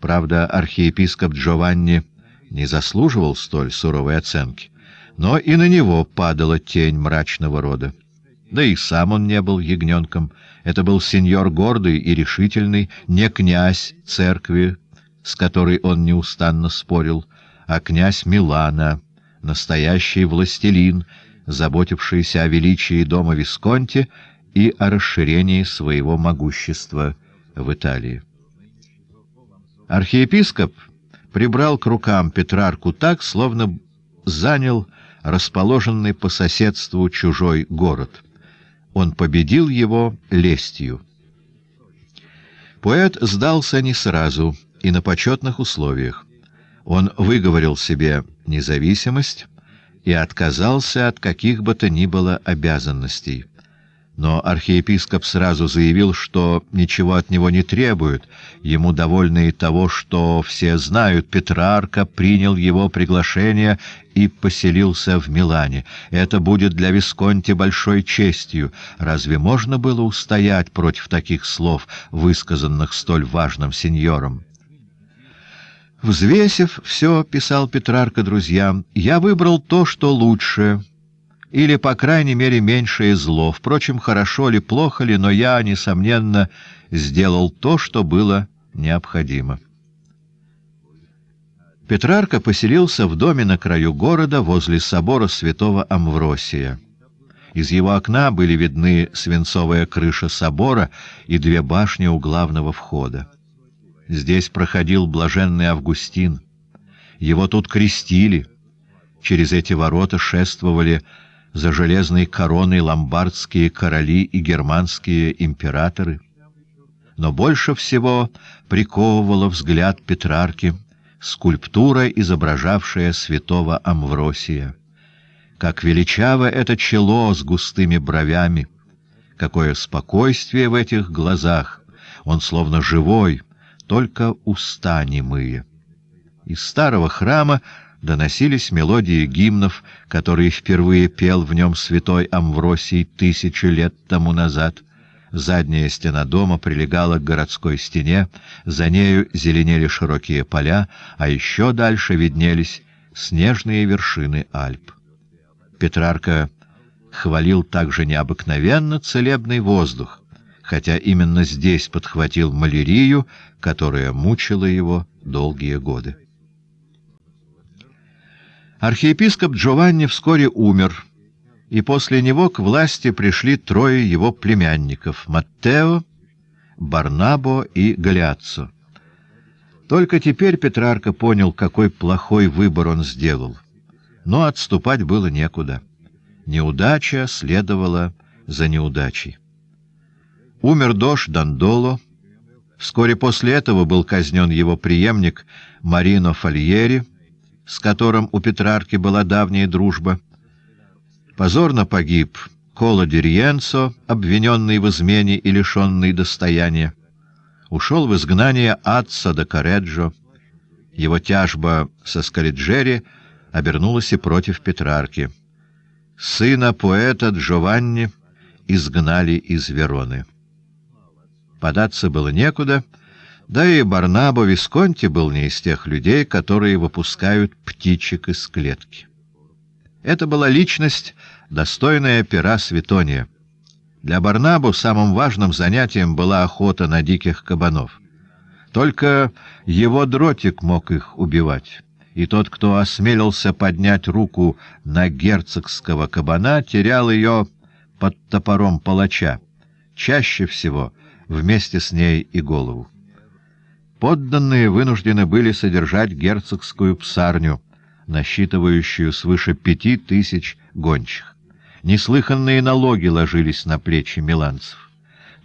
Правда, архиепископ Джованни не заслуживал столь суровой оценки но и на него падала тень мрачного рода. Да и сам он не был ягненком. Это был сеньор гордый и решительный, не князь церкви, с которой он неустанно спорил, а князь Милана, настоящий властелин, заботившийся о величии дома Висконти и о расширении своего могущества в Италии. Архиепископ прибрал к рукам Петрарку так, словно занял расположенный по соседству чужой город. Он победил его лестью. Поэт сдался не сразу и на почетных условиях. Он выговорил себе независимость и отказался от каких бы то ни было обязанностей но архиепископ сразу заявил, что ничего от него не требуют, ему довольны и того, что все знают, Петрарка принял его приглашение и поселился в Милане. Это будет для Висконти большой честью. Разве можно было устоять против таких слов, высказанных столь важным сеньором? «Взвесив все, — писал Петрарка друзьям, — я выбрал то, что лучше» или, по крайней мере, меньшее зло. Впрочем, хорошо ли, плохо ли, но я, несомненно, сделал то, что было необходимо. Петрарка поселился в доме на краю города возле собора святого Амвросия. Из его окна были видны свинцовая крыша собора и две башни у главного входа. Здесь проходил блаженный Августин. Его тут крестили. Через эти ворота шествовали за железной короной ломбардские короли и германские императоры. Но больше всего приковывала взгляд Петрарки скульптура, изображавшая святого Амвросия. Как величаво это чело с густыми бровями! Какое спокойствие в этих глазах! Он словно живой, только уста немые. Из старого храма доносились мелодии гимнов, которые впервые пел в нем святой Амвросий тысячи лет тому назад. Задняя стена дома прилегала к городской стене, за нею зеленели широкие поля, а еще дальше виднелись снежные вершины Альп. Петрарка хвалил также необыкновенно целебный воздух, хотя именно здесь подхватил малярию, которая мучила его долгие годы. Архиепископ Джованни вскоре умер, и после него к власти пришли трое его племянников — Маттео, Барнабо и Галиаццо. Только теперь Петрарка понял, какой плохой выбор он сделал. Но отступать было некуда. Неудача следовала за неудачей. Умер Дош Дандоло. Вскоре после этого был казнен его преемник Марино Фальери — с которым у Петрарки была давняя дружба. Позорно погиб Коло Дириенцо, обвиненный в измене и лишенный достояния. Ушел в изгнание Атца до Кареджо. Его тяжба со Скориджери обернулась и против Петрарки. Сына поэта Джованни изгнали из Вероны. Податься было некуда — да и Барнабо Висконти был не из тех людей, которые выпускают птичек из клетки. Это была личность, достойная пера Светония. Для Барнабо самым важным занятием была охота на диких кабанов. Только его дротик мог их убивать, и тот, кто осмелился поднять руку на герцогского кабана, терял ее под топором палача, чаще всего вместе с ней и голову подданные вынуждены были содержать герцогскую псарню, насчитывающую свыше пяти тысяч гончих. Неслыханные налоги ложились на плечи миланцев.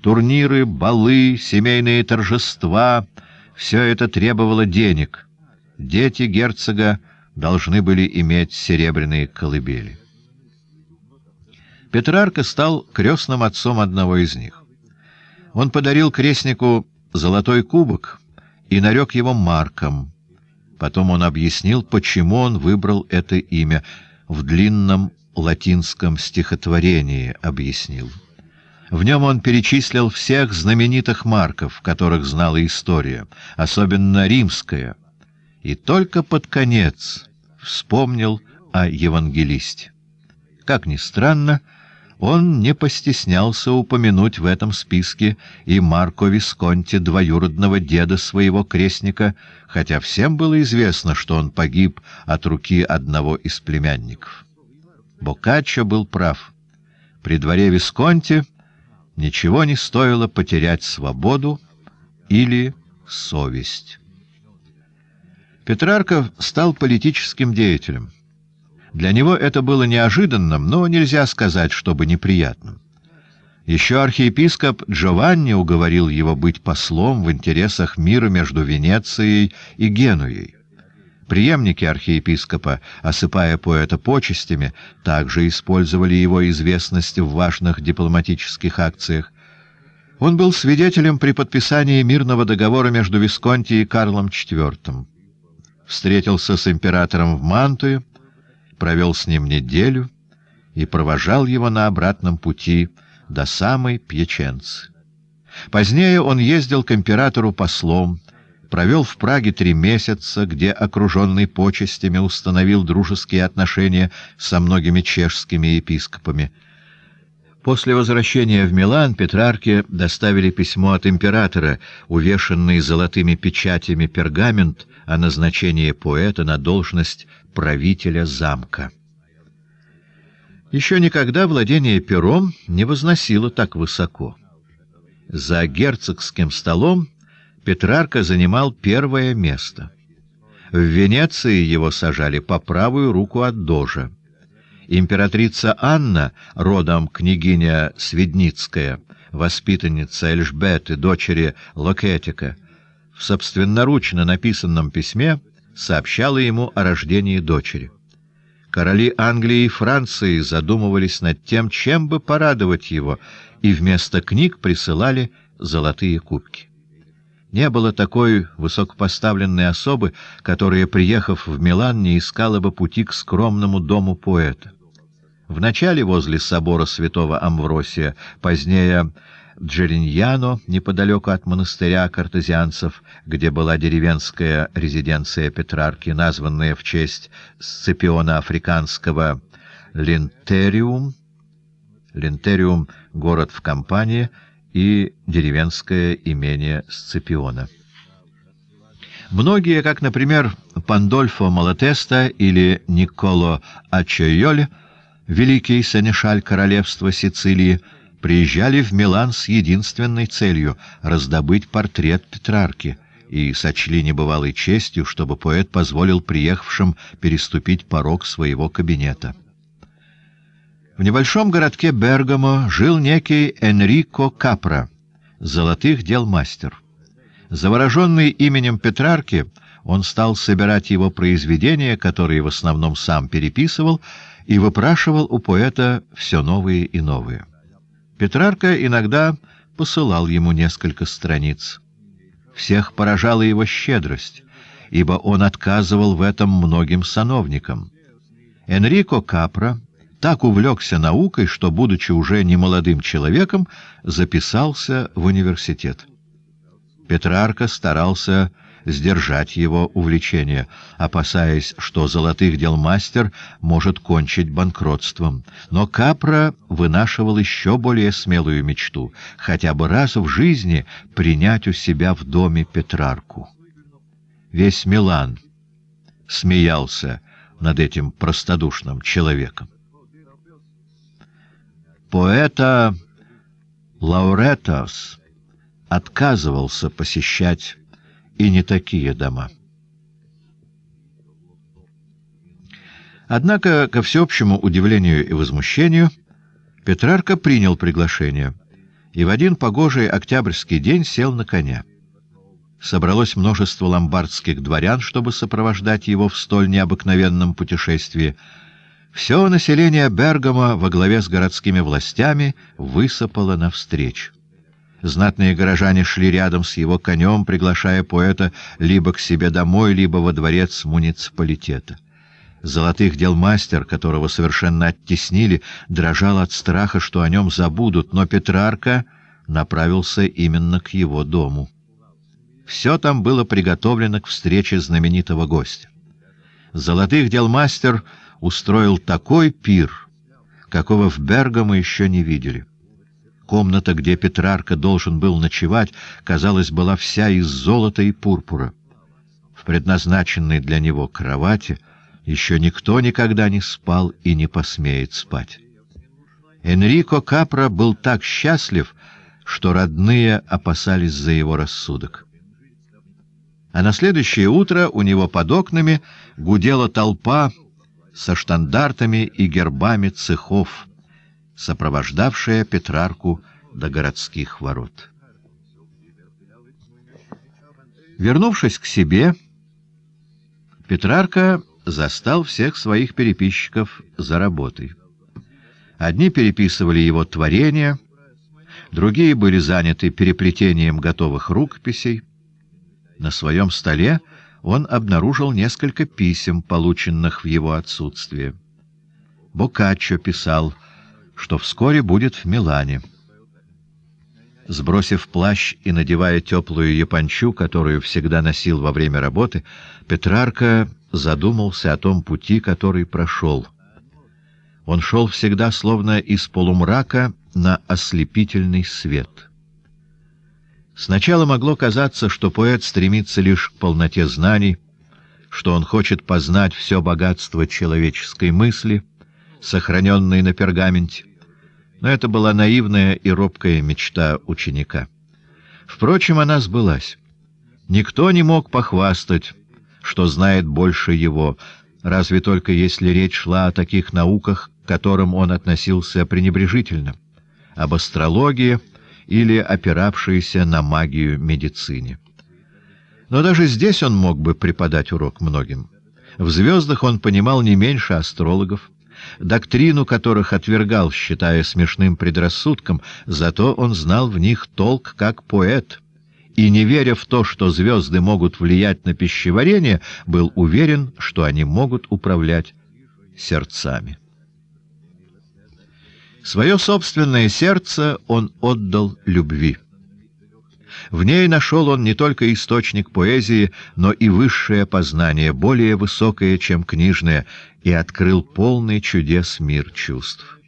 Турниры, балы, семейные торжества — все это требовало денег. Дети герцога должны были иметь серебряные колыбели. Петрарка стал крестным отцом одного из них. Он подарил крестнику золотой кубок, и нарек его Марком. Потом он объяснил, почему он выбрал это имя. В длинном латинском стихотворении объяснил. В нем он перечислил всех знаменитых марков, которых знала история, особенно римская, и только под конец вспомнил о евангелисте. Как ни странно, он не постеснялся упомянуть в этом списке и Марко Висконти, двоюродного деда своего крестника, хотя всем было известно, что он погиб от руки одного из племянников. Боккаччо был прав. При дворе Висконти ничего не стоило потерять свободу или совесть. Петрарков стал политическим деятелем. Для него это было неожиданным, но нельзя сказать, чтобы неприятным. Еще архиепископ Джованни уговорил его быть послом в интересах мира между Венецией и Генуей. Приемники архиепископа, осыпая поэта почестями, также использовали его известность в важных дипломатических акциях. Он был свидетелем при подписании мирного договора между Висконти и Карлом IV. Встретился с императором в Мантуе, провел с ним неделю и провожал его на обратном пути до самой Пьяченцы. Позднее он ездил к императору послом, провел в Праге три месяца, где, окруженный почестями, установил дружеские отношения со многими чешскими епископами. После возвращения в Милан Петрарке доставили письмо от императора, увешанный золотыми печатями пергамент о назначении поэта на должность правителя замка. Еще никогда владение пером не возносило так высоко. За герцогским столом Петрарка занимал первое место. В Венеции его сажали по правую руку от дожа. Императрица Анна, родом княгиня Свидницкая, воспитанница Эльжбеты, дочери Локетика, в собственноручно написанном письме сообщала ему о рождении дочери. Короли Англии и Франции задумывались над тем, чем бы порадовать его, и вместо книг присылали золотые кубки. Не было такой высокопоставленной особы, которая, приехав в Милан, не искала бы пути к скромному дому поэта. Вначале возле собора святого Амвросия, позднее Джериньяно, неподалеку от монастыря картезианцев, где была деревенская резиденция Петрарки, названная в честь Сципиона Африканского Линтериум, Линтериум — город в Кампании и деревенское имение Сципиона. Многие, как, например, Пандольфо Малатеста или Николо Ачойоль, великий сенешаль королевства Сицилии, приезжали в Милан с единственной целью — раздобыть портрет Петрарки, и сочли небывалой честью, чтобы поэт позволил приехавшим переступить порог своего кабинета. В небольшом городке Бергамо жил некий Энрико Капра, золотых дел мастер. Завороженный именем Петрарки, он стал собирать его произведения, которые в основном сам переписывал, и выпрашивал у поэта все новые и новые. Петрарка иногда посылал ему несколько страниц. Всех поражала его щедрость, ибо он отказывал в этом многим сановникам. Энрико Капра так увлекся наукой, что, будучи уже немолодым человеком, записался в университет. Петрарка старался сдержать его увлечение, опасаясь, что золотых дел мастер может кончить банкротством. Но Капра вынашивал еще более смелую мечту — хотя бы раз в жизни принять у себя в доме Петрарку. Весь Милан смеялся над этим простодушным человеком. Поэта Лауретос отказывался посещать и не такие дома. Однако, ко всеобщему удивлению и возмущению, Петрарка принял приглашение и в один погожий октябрьский день сел на коня. Собралось множество ломбардских дворян, чтобы сопровождать его в столь необыкновенном путешествии. Все население Бергама во главе с городскими властями высыпало навстречу. Знатные горожане шли рядом с его конем, приглашая поэта либо к себе домой, либо во дворец муниципалитета. Золотых дел мастер, которого совершенно оттеснили, дрожал от страха, что о нем забудут, но Петрарка направился именно к его дому. Все там было приготовлено к встрече знаменитого гостя. Золотых дел мастер устроил такой пир, какого в Бергамо еще не видели. Комната, где Петрарка должен был ночевать, казалось, была вся из золота и пурпура. В предназначенной для него кровати еще никто никогда не спал и не посмеет спать. Энрико Капра был так счастлив, что родные опасались за его рассудок. А на следующее утро у него под окнами гудела толпа со штандартами и гербами цехов, сопровождавшая Петрарку до городских ворот. Вернувшись к себе, Петрарка застал всех своих переписчиков за работой. Одни переписывали его творения, другие были заняты переплетением готовых рукописей. На своем столе он обнаружил несколько писем, полученных в его отсутствие. Бокаччо писал «Петрарка» что вскоре будет в Милане. Сбросив плащ и надевая теплую япончу, которую всегда носил во время работы, Петрарка задумался о том пути, который прошел. Он шел всегда словно из полумрака на ослепительный свет. Сначала могло казаться, что поэт стремится лишь к полноте знаний, что он хочет познать все богатство человеческой мысли, сохраненной на пергаменте, но это была наивная и робкая мечта ученика. Впрочем, она сбылась. Никто не мог похвастать, что знает больше его, разве только если речь шла о таких науках, к которым он относился пренебрежительно, об астрологии или опиравшейся на магию медицине. Но даже здесь он мог бы преподать урок многим. В звездах он понимал не меньше астрологов, доктрину которых отвергал, считая смешным предрассудком, зато он знал в них толк как поэт. И, не веря в то, что звезды могут влиять на пищеварение, был уверен, что они могут управлять сердцами. Свое собственное сердце он отдал любви. В ней нашел он не только источник поэзии, но и высшее познание, более высокое, чем книжное, и открыл полный чудес мир чувств.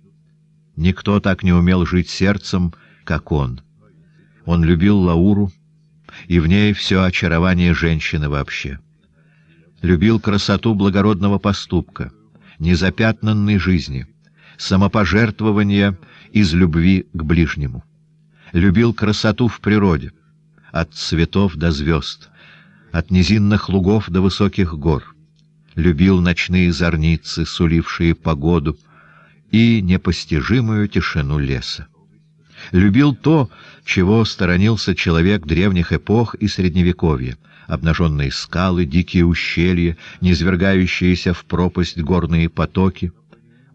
Никто так не умел жить сердцем, как он. Он любил Лауру, и в ней все очарование женщины вообще. Любил красоту благородного поступка, незапятнанной жизни, самопожертвования из любви к ближнему любил красоту в природе, от цветов до звезд, от низинных лугов до высоких гор. Любил ночные зорницы, сулившие погоду и непостижимую тишину леса. Любил то, чего сторонился человек древних эпох и средневековья — обнаженные скалы, дикие ущелья, низвергающиеся в пропасть горные потоки.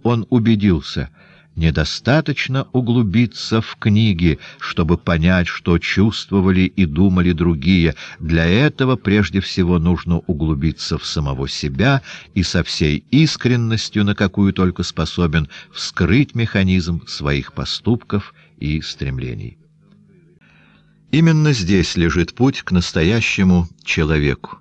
Он убедился — Недостаточно углубиться в книги, чтобы понять, что чувствовали и думали другие. Для этого прежде всего нужно углубиться в самого себя и со всей искренностью, на какую только способен, вскрыть механизм своих поступков и стремлений. Именно здесь лежит путь к настоящему человеку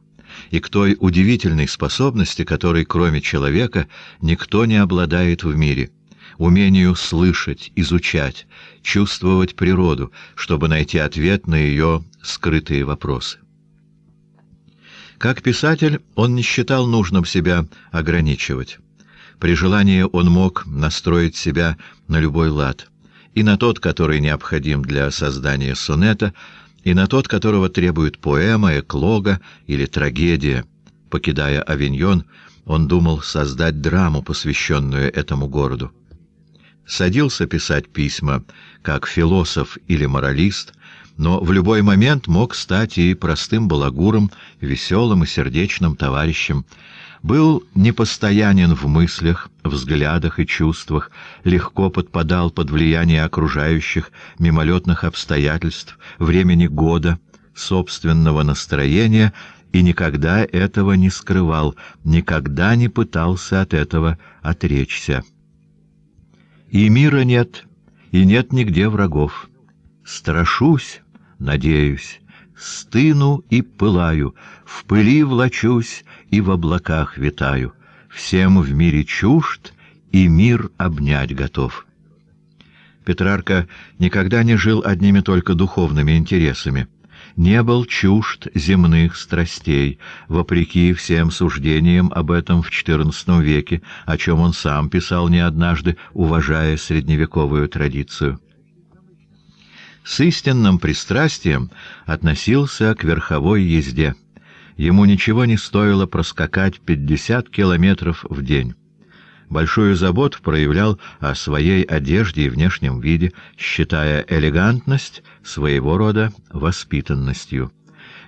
и к той удивительной способности, которой кроме человека никто не обладает в мире умению слышать, изучать, чувствовать природу, чтобы найти ответ на ее скрытые вопросы. Как писатель он не считал нужным себя ограничивать. При желании он мог настроить себя на любой лад, и на тот, который необходим для создания сонета, и на тот, которого требует поэма, эклога или трагедия. Покидая Авиньон, он думал создать драму, посвященную этому городу садился писать письма как философ или моралист, но в любой момент мог стать и простым балагуром, веселым и сердечным товарищем. Был непостоянен в мыслях, взглядах и чувствах, легко подпадал под влияние окружающих, мимолетных обстоятельств, времени года, собственного настроения и никогда этого не скрывал, никогда не пытался от этого отречься. И мира нет, и нет нигде врагов. Страшусь, надеюсь, стыну и пылаю, в пыли влачусь и в облаках витаю. Всем в мире чужд, и мир обнять готов. Петрарка никогда не жил одними только духовными интересами не был чужд земных страстей, вопреки всем суждениям об этом в XIV веке, о чем он сам писал не однажды, уважая средневековую традицию. С истинным пристрастием относился к верховой езде. Ему ничего не стоило проскакать 50 километров в день. Большую заботу проявлял о своей одежде и внешнем виде, считая элегантность своего рода воспитанностью.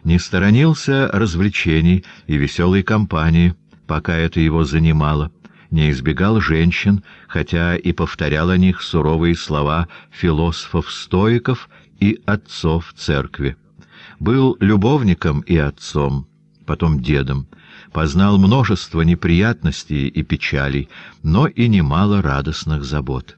Не сторонился развлечений и веселой компании, пока это его занимало, не избегал женщин, хотя и повторял о них суровые слова философов-стоиков и отцов церкви. Был любовником и отцом, потом дедом, познал множество неприятностей и печалей, но и немало радостных забот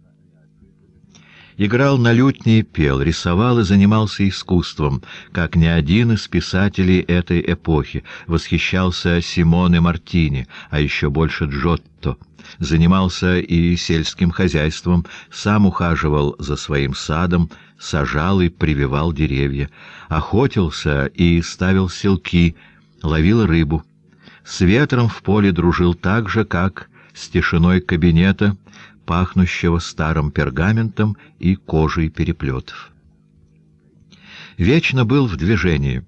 играл на лютне и пел, рисовал и занимался искусством, как ни один из писателей этой эпохи, восхищался Симоне Мартини, а еще больше Джотто, занимался и сельским хозяйством, сам ухаживал за своим садом, сажал и прививал деревья, охотился и ставил селки, ловил рыбу. С ветром в поле дружил так же, как с тишиной кабинета, пахнущего старым пергаментом и кожей переплетов. Вечно был в движении.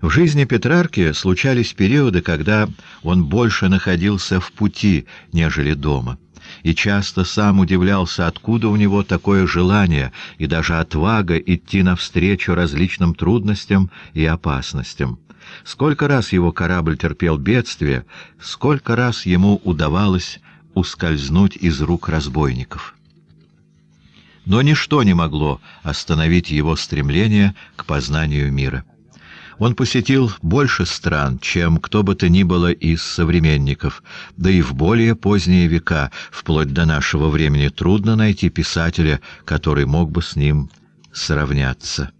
В жизни Петрарки случались периоды, когда он больше находился в пути, нежели дома, и часто сам удивлялся, откуда у него такое желание и даже отвага идти навстречу различным трудностям и опасностям. Сколько раз его корабль терпел бедствие, сколько раз ему удавалось ускользнуть из рук разбойников. Но ничто не могло остановить его стремление к познанию мира. Он посетил больше стран, чем кто бы то ни было из современников, да и в более поздние века, вплоть до нашего времени, трудно найти писателя, который мог бы с ним сравняться.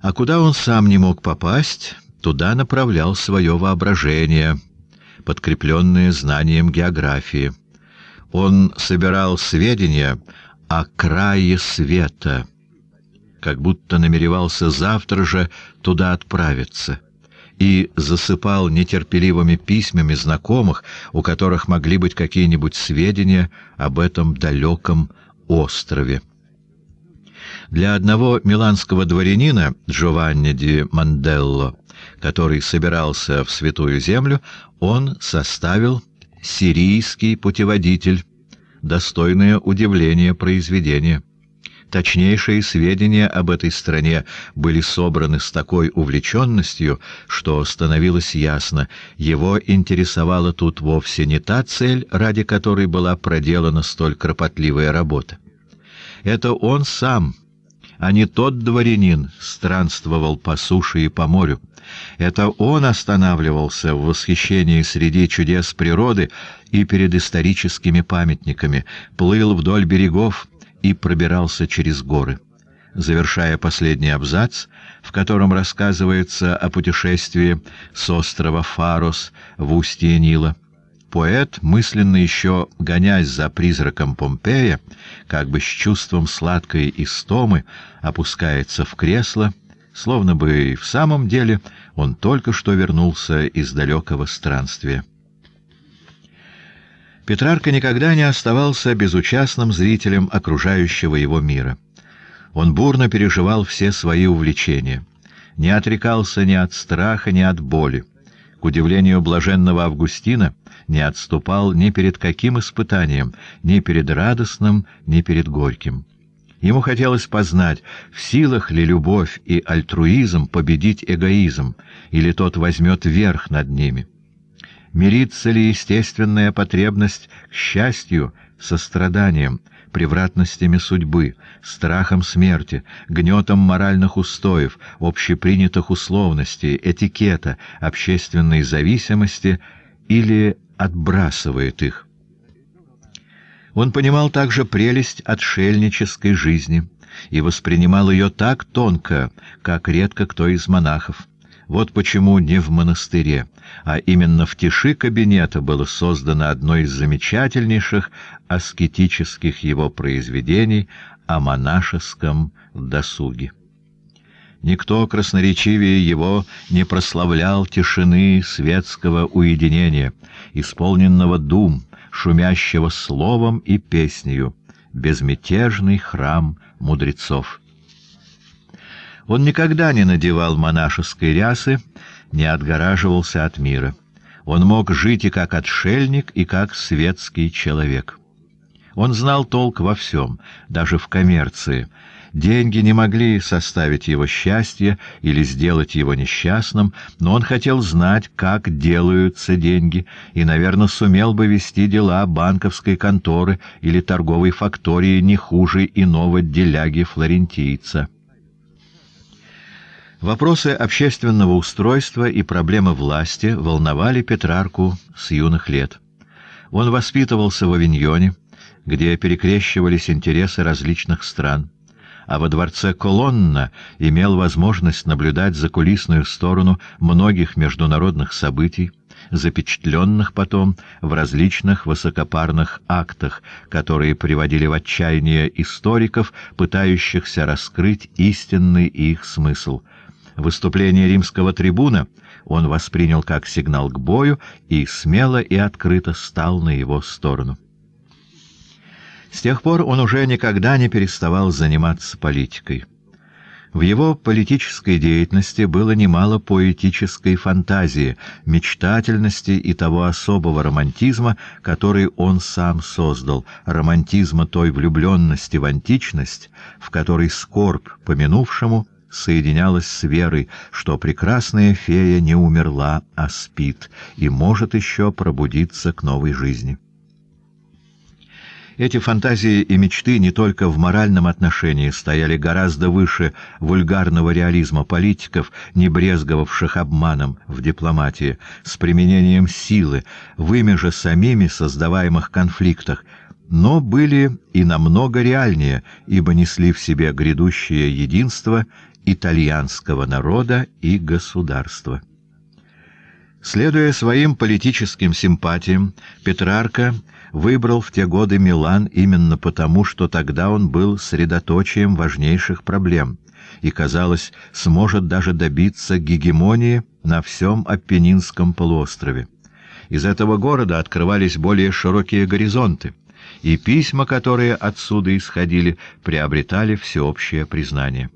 А куда он сам не мог попасть, туда направлял свое воображение — подкрепленные знанием географии. Он собирал сведения о крае света, как будто намеревался завтра же туда отправиться, и засыпал нетерпеливыми письмами знакомых, у которых могли быть какие-нибудь сведения об этом далеком острове. Для одного миланского дворянина, Джованни ди Манделло, который собирался в Святую Землю, он составил «Сирийский путеводитель», достойное удивления произведение. Точнейшие сведения об этой стране были собраны с такой увлеченностью, что становилось ясно, его интересовала тут вовсе не та цель, ради которой была проделана столь кропотливая работа. Это он сам, а не тот дворянин, странствовал по суше и по морю, это он останавливался в восхищении среди чудес природы и перед историческими памятниками, плыл вдоль берегов и пробирался через горы. Завершая последний абзац, в котором рассказывается о путешествии с острова Фарос в устье Нила, поэт, мысленно еще гонясь за призраком Помпея, как бы с чувством сладкой истомы, опускается в кресло — словно бы и в самом деле он только что вернулся из далекого странствия. Петрарка никогда не оставался безучастным зрителем окружающего его мира. Он бурно переживал все свои увлечения, не отрекался ни от страха, ни от боли. К удивлению блаженного Августина, не отступал ни перед каким испытанием, ни перед радостным, ни перед горьким. Ему хотелось познать, в силах ли любовь и альтруизм победить эгоизм, или тот возьмет верх над ними. Мирится ли естественная потребность к счастью, состраданием, превратностями судьбы, страхом смерти, гнетом моральных устоев, общепринятых условностей, этикета, общественной зависимости или отбрасывает их? Он понимал также прелесть отшельнической жизни и воспринимал ее так тонко, как редко кто из монахов. Вот почему не в монастыре, а именно в тиши кабинета было создано одно из замечательнейших аскетических его произведений о монашеском досуге. Никто красноречивее его не прославлял тишины светского уединения, исполненного дум, шумящего словом и песнею, безмятежный храм мудрецов. Он никогда не надевал монашеской рясы, не отгораживался от мира. Он мог жить и как отшельник, и как светский человек. Он знал толк во всем, даже в коммерции — Деньги не могли составить его счастье или сделать его несчастным, но он хотел знать, как делаются деньги, и, наверное, сумел бы вести дела банковской конторы или торговой фактории не хуже иного деляги-флорентийца. Вопросы общественного устройства и проблемы власти волновали Петрарку с юных лет. Он воспитывался в Авиньоне, где перекрещивались интересы различных стран а во дворце Колонна имел возможность наблюдать за кулисную сторону многих международных событий, запечатленных потом в различных высокопарных актах, которые приводили в отчаяние историков, пытающихся раскрыть истинный их смысл. Выступление римского трибуна он воспринял как сигнал к бою и смело и открыто стал на его сторону. С тех пор он уже никогда не переставал заниматься политикой. В его политической деятельности было немало поэтической фантазии, мечтательности и того особого романтизма, который он сам создал, романтизма той влюбленности в античность, в которой скорбь по минувшему соединялась с верой, что прекрасная фея не умерла, а спит и может еще пробудиться к новой жизни. Эти фантазии и мечты не только в моральном отношении стояли гораздо выше вульгарного реализма политиков, не брезговавших обманом в дипломатии, с применением силы, в ими же самими создаваемых конфликтах, но были и намного реальнее, ибо несли в себе грядущее единство итальянского народа и государства. Следуя своим политическим симпатиям, Петрарка выбрал в те годы Милан именно потому, что тогда он был средоточием важнейших проблем и, казалось, сможет даже добиться гегемонии на всем Аппенинском полуострове. Из этого города открывались более широкие горизонты, и письма, которые отсюда исходили, приобретали всеобщее признание.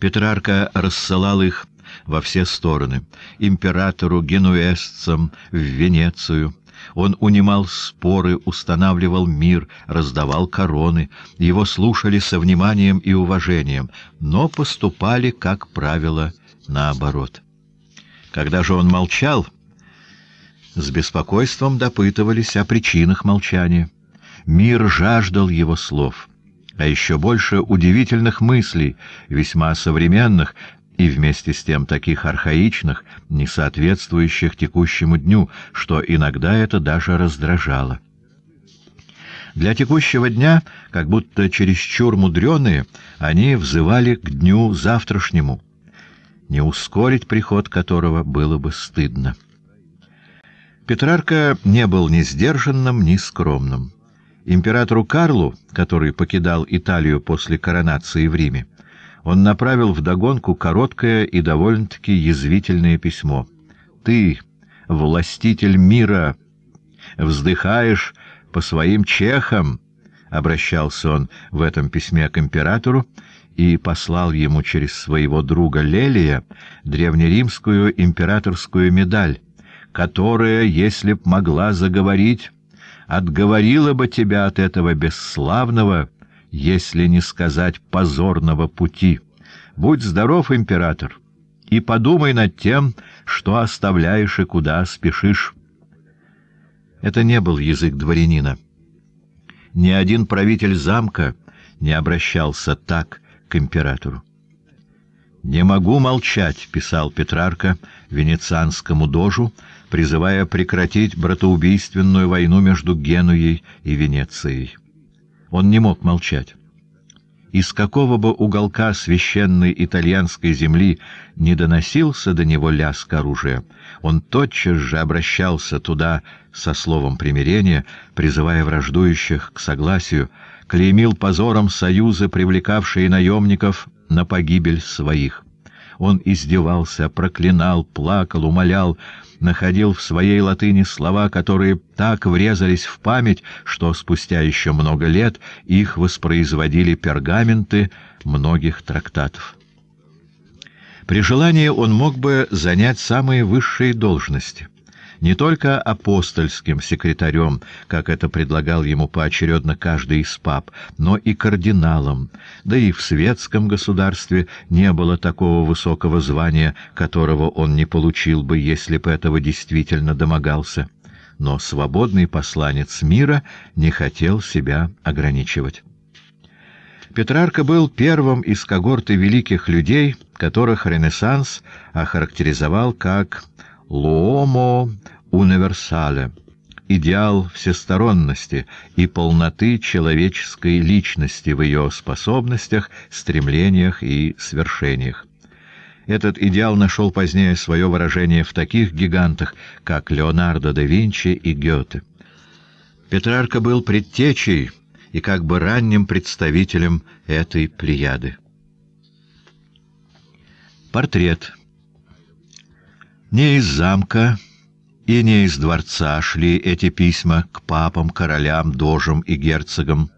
Петрарка рассылал их во все стороны — императору, генуэзцам, в Венецию — он унимал споры, устанавливал мир, раздавал короны. Его слушали со вниманием и уважением, но поступали, как правило, наоборот. Когда же он молчал, с беспокойством допытывались о причинах молчания. Мир жаждал его слов — а еще больше удивительных мыслей, весьма современных, и вместе с тем таких архаичных, не соответствующих текущему дню, что иногда это даже раздражало. Для текущего дня, как будто чересчур мудреные, они взывали к дню завтрашнему, не ускорить приход которого было бы стыдно. Петрарка не был ни сдержанным, ни скромным. Императору Карлу, который покидал Италию после коронации в Риме, он направил вдогонку короткое и довольно-таки язвительное письмо. «Ты, властитель мира, вздыхаешь по своим чехам», — обращался он в этом письме к императору, и послал ему через своего друга Лелия древнеримскую императорскую медаль, которая, если б могла заговорить, отговорила бы тебя от этого бесславного если не сказать позорного пути. Будь здоров, император, и подумай над тем, что оставляешь и куда спешишь. Это не был язык дворянина. Ни один правитель замка не обращался так к императору. «Не могу молчать», — писал Петрарка венецианскому дожу, призывая прекратить братоубийственную войну между Генуей и Венецией. Он не мог молчать. Из какого бы уголка священной итальянской земли не доносился до него лязг оружия, он тотчас же обращался туда со словом примирения, призывая враждующих к согласию, клеймил позором союзы, привлекавшие наемников на погибель своих. Он издевался, проклинал, плакал, умолял, находил в своей латыни слова, которые так врезались в память, что спустя еще много лет их воспроизводили пергаменты многих трактатов. При желании он мог бы занять самые высшие должности — не только апостольским секретарем, как это предлагал ему поочередно каждый из пап, но и кардиналом, да и в светском государстве не было такого высокого звания, которого он не получил бы, если бы этого действительно домогался. Но свободный посланец мира не хотел себя ограничивать. Петрарка был первым из когорты великих людей, которых Ренессанс охарактеризовал как «Луомо универсале» — идеал всесторонности и полноты человеческой личности в ее способностях, стремлениях и свершениях. Этот идеал нашел позднее свое выражение в таких гигантах, как Леонардо да Винчи и Гёте. Петрарка был предтечей и как бы ранним представителем этой плеяды. Портрет не из замка и не из дворца шли эти письма к папам, королям, дожам и герцогам,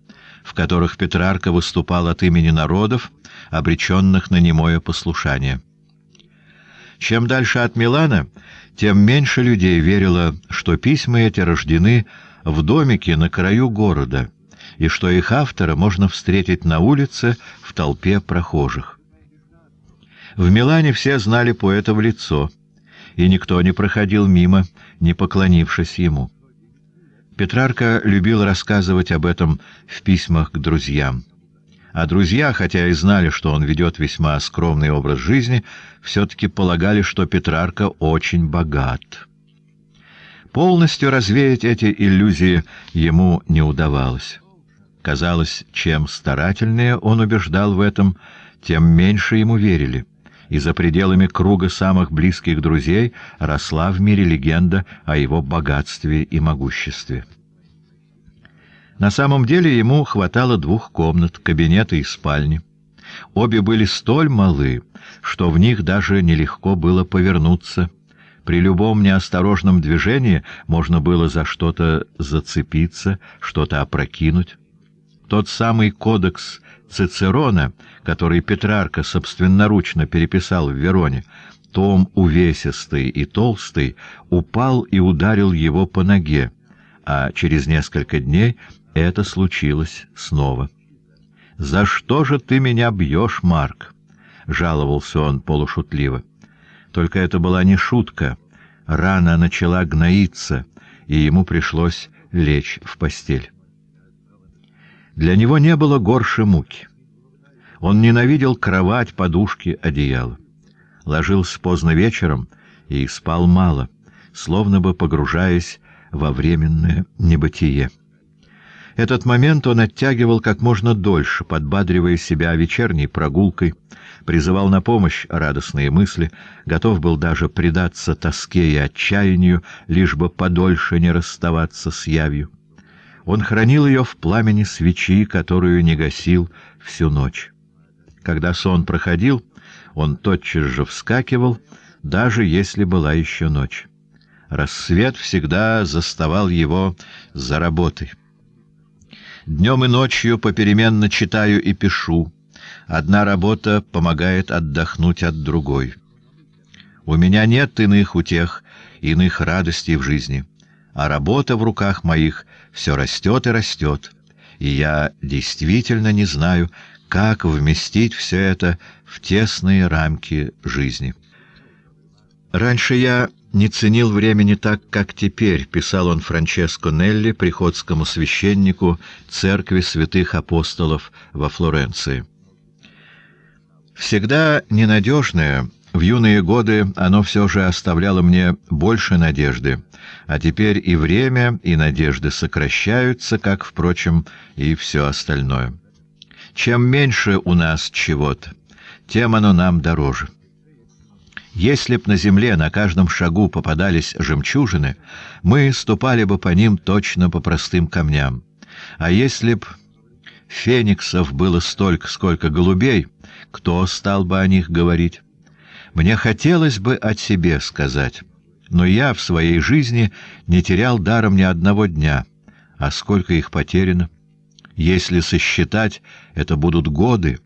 в которых Петрарка выступал от имени народов, обреченных на немое послушание. Чем дальше от Милана, тем меньше людей верило, что письма эти рождены в домике на краю города и что их автора можно встретить на улице в толпе прохожих. В Милане все знали поэта в лицо — и никто не проходил мимо, не поклонившись ему. Петрарка любил рассказывать об этом в письмах к друзьям. А друзья, хотя и знали, что он ведет весьма скромный образ жизни, все-таки полагали, что Петрарка очень богат. Полностью развеять эти иллюзии ему не удавалось. Казалось, чем старательнее он убеждал в этом, тем меньше ему верили и за пределами круга самых близких друзей росла в мире легенда о его богатстве и могуществе. На самом деле ему хватало двух комнат, кабинета и спальни. Обе были столь малы, что в них даже нелегко было повернуться. При любом неосторожном движении можно было за что-то зацепиться, что-то опрокинуть. Тот самый кодекс Цицерона, который Петрарка собственноручно переписал в Вероне, том увесистый и толстый упал и ударил его по ноге, а через несколько дней это случилось снова. «За что же ты меня бьешь, Марк?» — жаловался он полушутливо. Только это была не шутка. Рана начала гноиться, и ему пришлось лечь в постель. Для него не было горше муки. Он ненавидел кровать, подушки, одеяло. Ложился поздно вечером и спал мало, словно бы погружаясь во временное небытие. Этот момент он оттягивал как можно дольше, подбадривая себя вечерней прогулкой, призывал на помощь радостные мысли, готов был даже предаться тоске и отчаянию, лишь бы подольше не расставаться с явью. Он хранил ее в пламени свечи, которую не гасил всю ночь. Когда сон проходил, он тотчас же вскакивал, даже если была еще ночь. Рассвет всегда заставал его за работой. Днем и ночью попеременно читаю и пишу. Одна работа помогает отдохнуть от другой. У меня нет иных утех, иных радостей в жизни, а работа в руках моих все растет и растет, и я действительно не знаю, как вместить все это в тесные рамки жизни. Раньше я не ценил времени так, как теперь, писал он Франческо Нелли, приходскому священнику церкви святых апостолов во Флоренции. Всегда ненадежное в юные годы оно все же оставляло мне больше надежды, а теперь и время, и надежды сокращаются, как, впрочем, и все остальное. Чем меньше у нас чего-то, тем оно нам дороже. Если б на земле на каждом шагу попадались жемчужины, мы ступали бы по ним точно по простым камням. А если б фениксов было столько, сколько голубей, кто стал бы о них говорить? Мне хотелось бы о тебе сказать, но я в своей жизни не терял даром ни одного дня, а сколько их потеряно. Если сосчитать, это будут годы.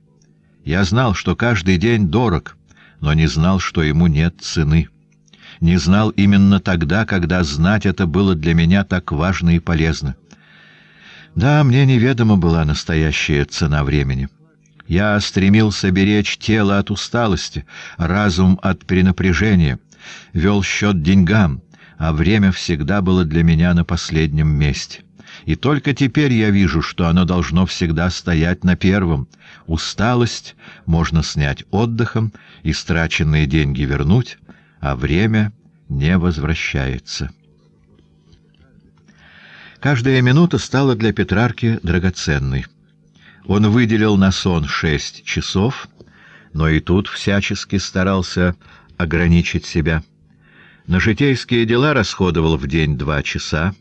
Я знал, что каждый день дорог, но не знал, что ему нет цены. Не знал именно тогда, когда знать это было для меня так важно и полезно. Да, мне неведома была настоящая цена времени». Я стремился беречь тело от усталости, разум от перенапряжения, вел счет деньгам, а время всегда было для меня на последнем месте. И только теперь я вижу, что оно должно всегда стоять на первом. Усталость можно снять отдыхом, истраченные деньги вернуть, а время не возвращается. Каждая минута стала для Петрарки драгоценной. Он выделил на сон шесть часов, но и тут всячески старался ограничить себя. На житейские дела расходовал в день два часа,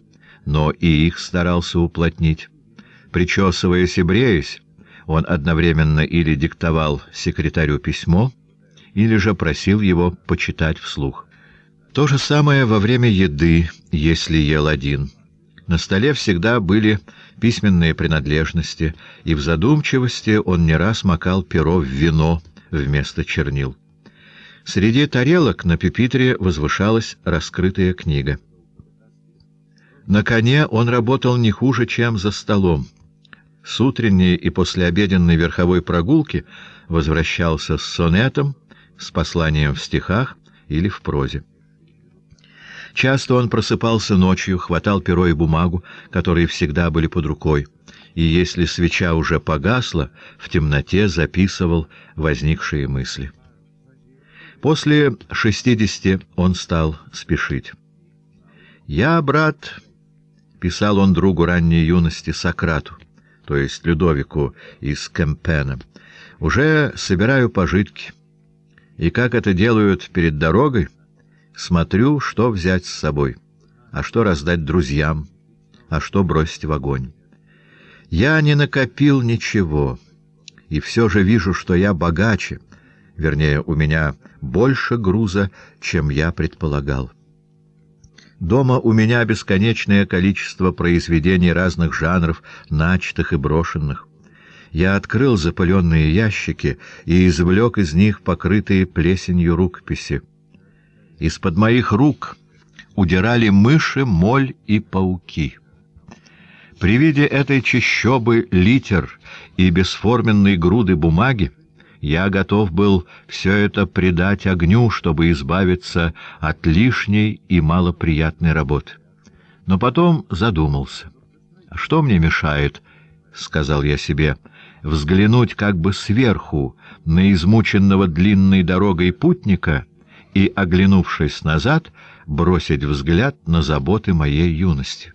но и их старался уплотнить. Причесываясь и бреясь, он одновременно или диктовал секретарю письмо, или же просил его почитать вслух. То же самое во время еды, если ел один. На столе всегда были письменные принадлежности, и в задумчивости он не раз макал перо в вино вместо чернил. Среди тарелок на пепитре возвышалась раскрытая книга. На коне он работал не хуже, чем за столом. С утренней и послеобеденной верховой прогулки возвращался с сонетом, с посланием в стихах или в прозе. Часто он просыпался ночью, хватал перо и бумагу, которые всегда были под рукой, и если свеча уже погасла, в темноте записывал возникшие мысли. После шестидесяти он стал спешить. «Я, брат», — писал он другу ранней юности Сократу, то есть Людовику из Кемпена, — «уже собираю пожитки, и как это делают перед дорогой, — Смотрю, что взять с собой, а что раздать друзьям, а что бросить в огонь. Я не накопил ничего, и все же вижу, что я богаче, вернее, у меня больше груза, чем я предполагал. Дома у меня бесконечное количество произведений разных жанров, начатых и брошенных. Я открыл запыленные ящики и извлек из них покрытые плесенью рукописи. Из-под моих рук удирали мыши, моль и пауки. При виде этой чащобы литер и бесформенной груды бумаги я готов был все это предать огню, чтобы избавиться от лишней и малоприятной работы. Но потом задумался. «Что мне мешает?» — сказал я себе. «Взглянуть как бы сверху на измученного длинной дорогой путника — и, оглянувшись назад, бросить взгляд на заботы моей юности.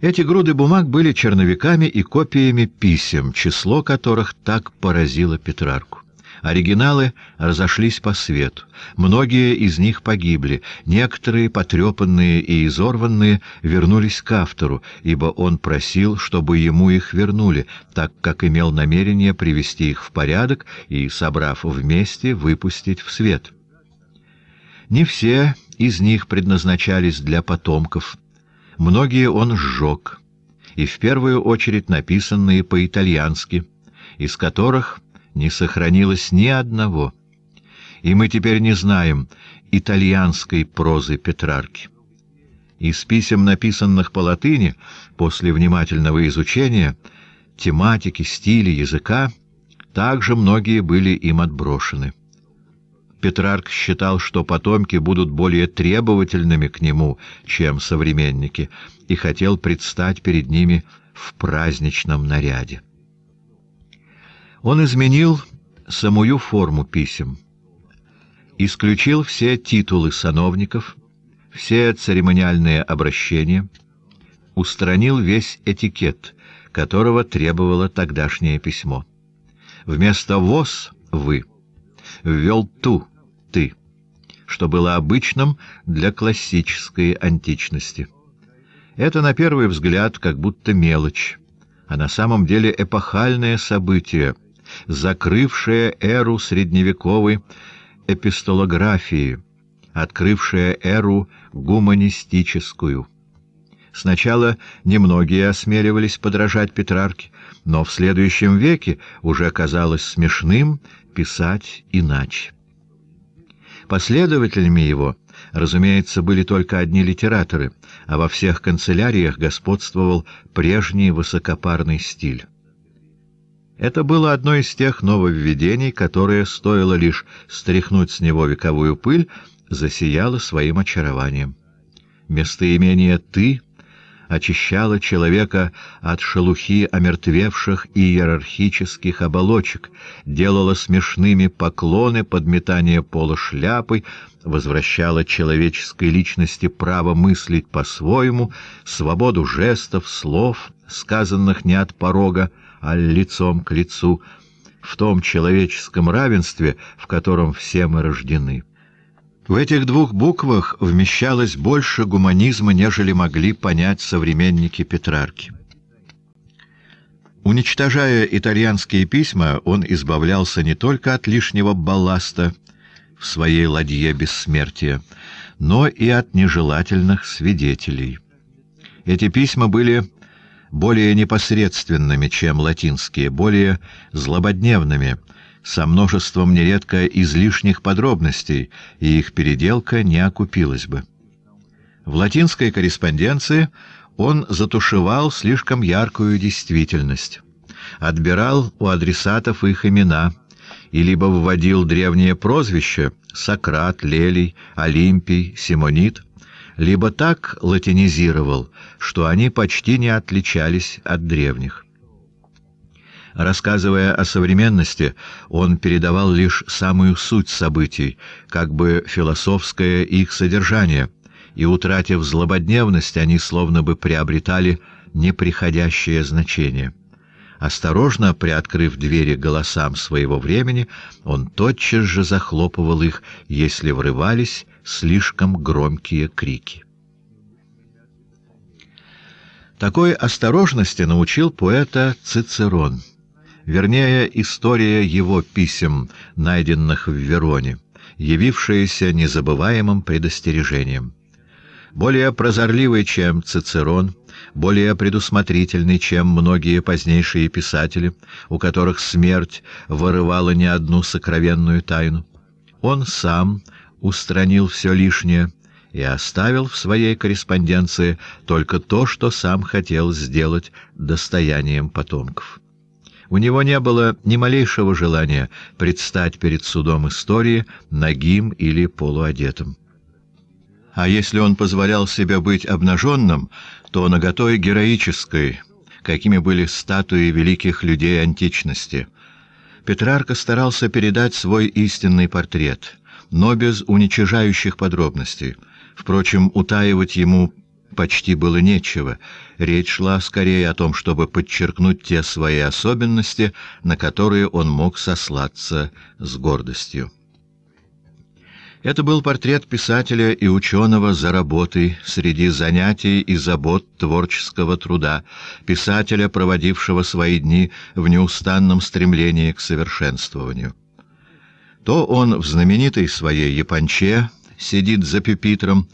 Эти груды бумаг были черновиками и копиями писем, число которых так поразило Петрарку. Оригиналы разошлись по свету. Многие из них погибли, некоторые, потрепанные и изорванные, вернулись к автору, ибо он просил, чтобы ему их вернули, так как имел намерение привести их в порядок и, собрав вместе, выпустить в свет. Не все из них предназначались для потомков. Многие он сжег, и в первую очередь написанные по-итальянски, из которых не сохранилось ни одного, и мы теперь не знаем итальянской прозы Петрарки. Из писем, написанных по латыни, после внимательного изучения, тематики, стиля, языка, также многие были им отброшены. Петрарк считал, что потомки будут более требовательными к нему, чем современники, и хотел предстать перед ними в праздничном наряде. Он изменил самую форму писем, исключил все титулы сановников, все церемониальные обращения, устранил весь этикет, которого требовало тогдашнее письмо. Вместо «воз» — «вы» ввел «ту» — «ты», что было обычным для классической античности. Это, на первый взгляд, как будто мелочь, а на самом деле эпохальное событие — закрывшая эру средневековой эпистолографии, открывшая эру гуманистическую. Сначала немногие осмеливались подражать Петрарке, но в следующем веке уже казалось смешным писать иначе. Последователями его, разумеется, были только одни литераторы, а во всех канцеляриях господствовал прежний высокопарный стиль. Это было одно из тех нововведений, которое, стоило лишь стряхнуть с него вековую пыль, засияло своим очарованием. Местоимение «ты» очищало человека от шелухи омертвевших иерархических оболочек, делало смешными поклоны, подметание пола шляпы, возвращало человеческой личности право мыслить по-своему, свободу жестов, слов, сказанных не от порога, а лицом к лицу, в том человеческом равенстве, в котором все мы рождены. В этих двух буквах вмещалось больше гуманизма, нежели могли понять современники Петрарки. Уничтожая итальянские письма, он избавлялся не только от лишнего балласта в своей ладье бессмертия, но и от нежелательных свидетелей. Эти письма были более непосредственными, чем латинские, более злободневными, со множеством нередко излишних подробностей, и их переделка не окупилась бы. В латинской корреспонденции он затушевал слишком яркую действительность, отбирал у адресатов их имена и либо вводил древние прозвища Сократ, Лелий, Олимпий, Симонит, либо так латинизировал, что они почти не отличались от древних. Рассказывая о современности, он передавал лишь самую суть событий, как бы философское их содержание, и, утратив злободневность, они словно бы приобретали неприходящее значение. Осторожно приоткрыв двери голосам своего времени, он тотчас же захлопывал их, если врывались слишком громкие крики. Такой осторожности научил поэта Цицерон. Вернее, история его писем, найденных в Вероне, явившаяся незабываемым предостережением. Более прозорливый, чем Цицерон, более предусмотрительный, чем многие позднейшие писатели, у которых смерть вырывала не одну сокровенную тайну. Он сам устранил все лишнее, и оставил в своей корреспонденции только то, что сам хотел сделать достоянием потомков. У него не было ни малейшего желания предстать перед судом истории нагим или полуодетым. А если он позволял себе быть обнаженным, то наготой героической, какими были статуи великих людей античности. Петрарка старался передать свой истинный портрет, но без уничижающих подробностей — Впрочем, утаивать ему почти было нечего. Речь шла скорее о том, чтобы подчеркнуть те свои особенности, на которые он мог сослаться с гордостью. Это был портрет писателя и ученого за работой, среди занятий и забот творческого труда, писателя, проводившего свои дни в неустанном стремлении к совершенствованию. То он в знаменитой своей «Японче» сидит за пюпитром,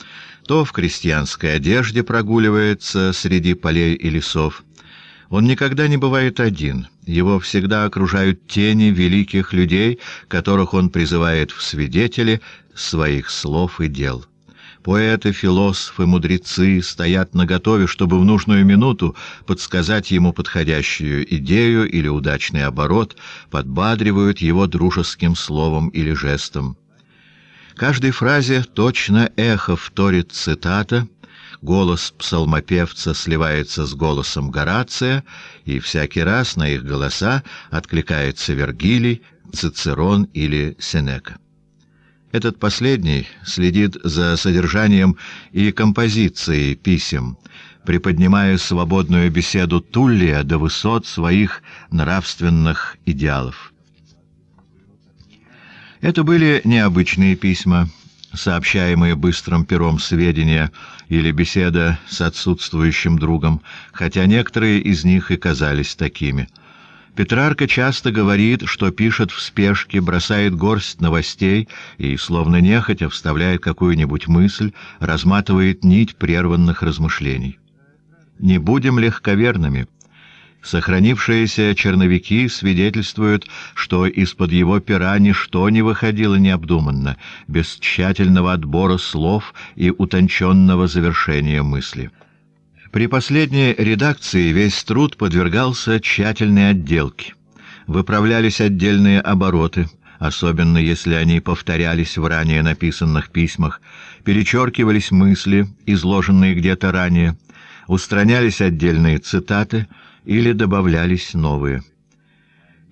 то в крестьянской одежде прогуливается среди полей и лесов. Он никогда не бывает один, его всегда окружают тени великих людей, которых он призывает в свидетели своих слов и дел. Поэты, философы, мудрецы стоят наготове, чтобы в нужную минуту подсказать ему подходящую идею или удачный оборот, подбадривают его дружеским словом или жестом каждой фразе точно эхо вторит цитата, голос псалмопевца сливается с голосом Горация, и всякий раз на их голоса откликается Вергилий, Цицерон или Сенека. Этот последний следит за содержанием и композицией писем, приподнимая свободную беседу Туллия до высот своих нравственных идеалов. Это были необычные письма, сообщаемые быстрым пером сведения или беседа с отсутствующим другом, хотя некоторые из них и казались такими. Петрарка часто говорит, что пишет в спешке, бросает горсть новостей и, словно нехотя, вставляет какую-нибудь мысль, разматывает нить прерванных размышлений. «Не будем легковерными», Сохранившиеся черновики свидетельствуют, что из-под его пера ничто не выходило необдуманно, без тщательного отбора слов и утонченного завершения мысли. При последней редакции весь труд подвергался тщательной отделке. Выправлялись отдельные обороты, особенно если они повторялись в ранее написанных письмах, перечеркивались мысли, изложенные где-то ранее, устранялись отдельные цитаты — или добавлялись новые.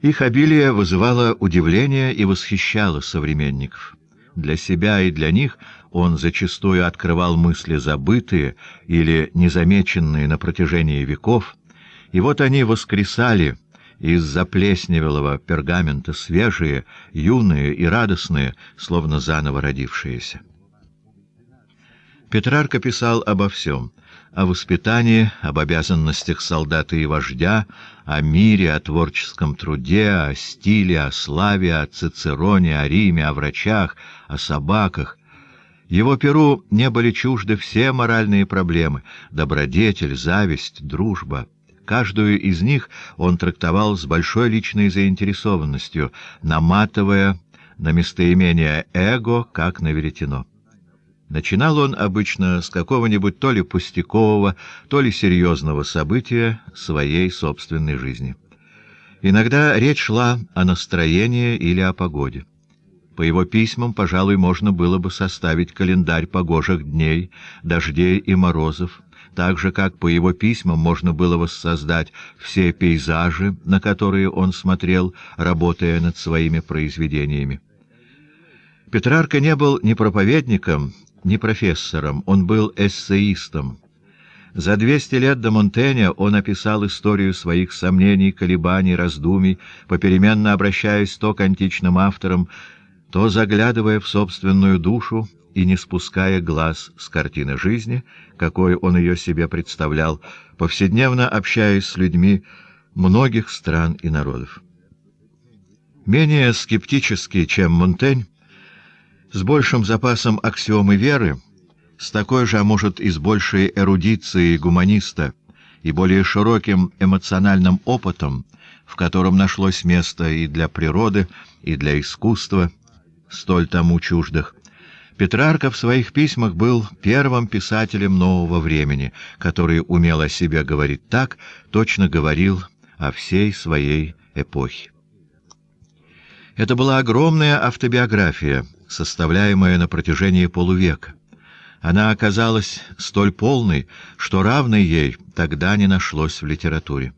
Их обилие вызывало удивление и восхищало современников. Для себя и для них он зачастую открывал мысли забытые или незамеченные на протяжении веков, и вот они воскресали из заплесневелого пергамента свежие, юные и радостные, словно заново родившиеся. Петрарка писал обо всем о воспитании, об обязанностях солдата и вождя, о мире, о творческом труде, о стиле, о славе, о Цицероне, о Риме, о врачах, о собаках. Его перу не были чужды все моральные проблемы — добродетель, зависть, дружба. Каждую из них он трактовал с большой личной заинтересованностью, наматывая на местоимение «эго» как на веретено. Начинал он обычно с какого-нибудь то ли пустякового, то ли серьезного события своей собственной жизни. Иногда речь шла о настроении или о погоде. По его письмам, пожалуй, можно было бы составить календарь погожих дней, дождей и морозов, так же, как по его письмам можно было воссоздать все пейзажи, на которые он смотрел, работая над своими произведениями. Петрарка не был ни проповедником, не профессором, он был эссеистом. За 200 лет до Монтэня он описал историю своих сомнений, колебаний, раздумий, попеременно обращаясь то к античным авторам, то заглядывая в собственную душу и не спуская глаз с картины жизни, какой он ее себе представлял, повседневно общаясь с людьми многих стран и народов. Менее скептический, чем Монтень, с большим запасом аксиомы веры, с такой же, а может и с большей эрудицией гуманиста и более широким эмоциональным опытом, в котором нашлось место и для природы, и для искусства, столь тому чуждых, Петрарка в своих письмах был первым писателем нового времени, который умел о себе говорить так, точно говорил о всей своей эпохе. Это была огромная автобиография — составляемое на протяжении полувека. Она оказалась столь полной, что равной ей тогда не нашлось в литературе.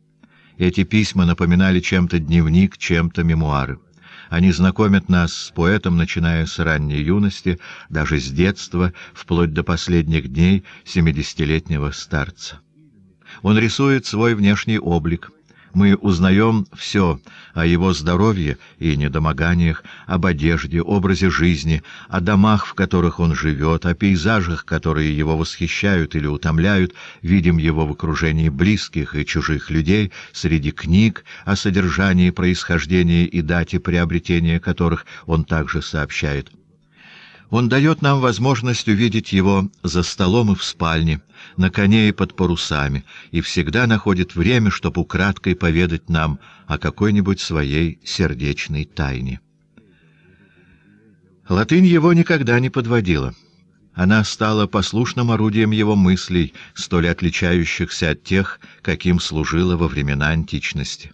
Эти письма напоминали чем-то дневник, чем-то мемуары. Они знакомят нас с поэтом, начиная с ранней юности, даже с детства, вплоть до последних дней семидесятилетнего старца. Он рисует свой внешний облик — мы узнаем все о его здоровье и недомоганиях, об одежде, образе жизни, о домах, в которых он живет, о пейзажах, которые его восхищают или утомляют, видим его в окружении близких и чужих людей, среди книг о содержании, происхождении и дате приобретения которых он также сообщает. Он дает нам возможность увидеть его за столом и в спальне, на коне и под парусами, и всегда находит время, чтобы украдкой поведать нам о какой-нибудь своей сердечной тайне. Латынь его никогда не подводила. Она стала послушным орудием его мыслей, столь отличающихся от тех, каким служила во времена античности.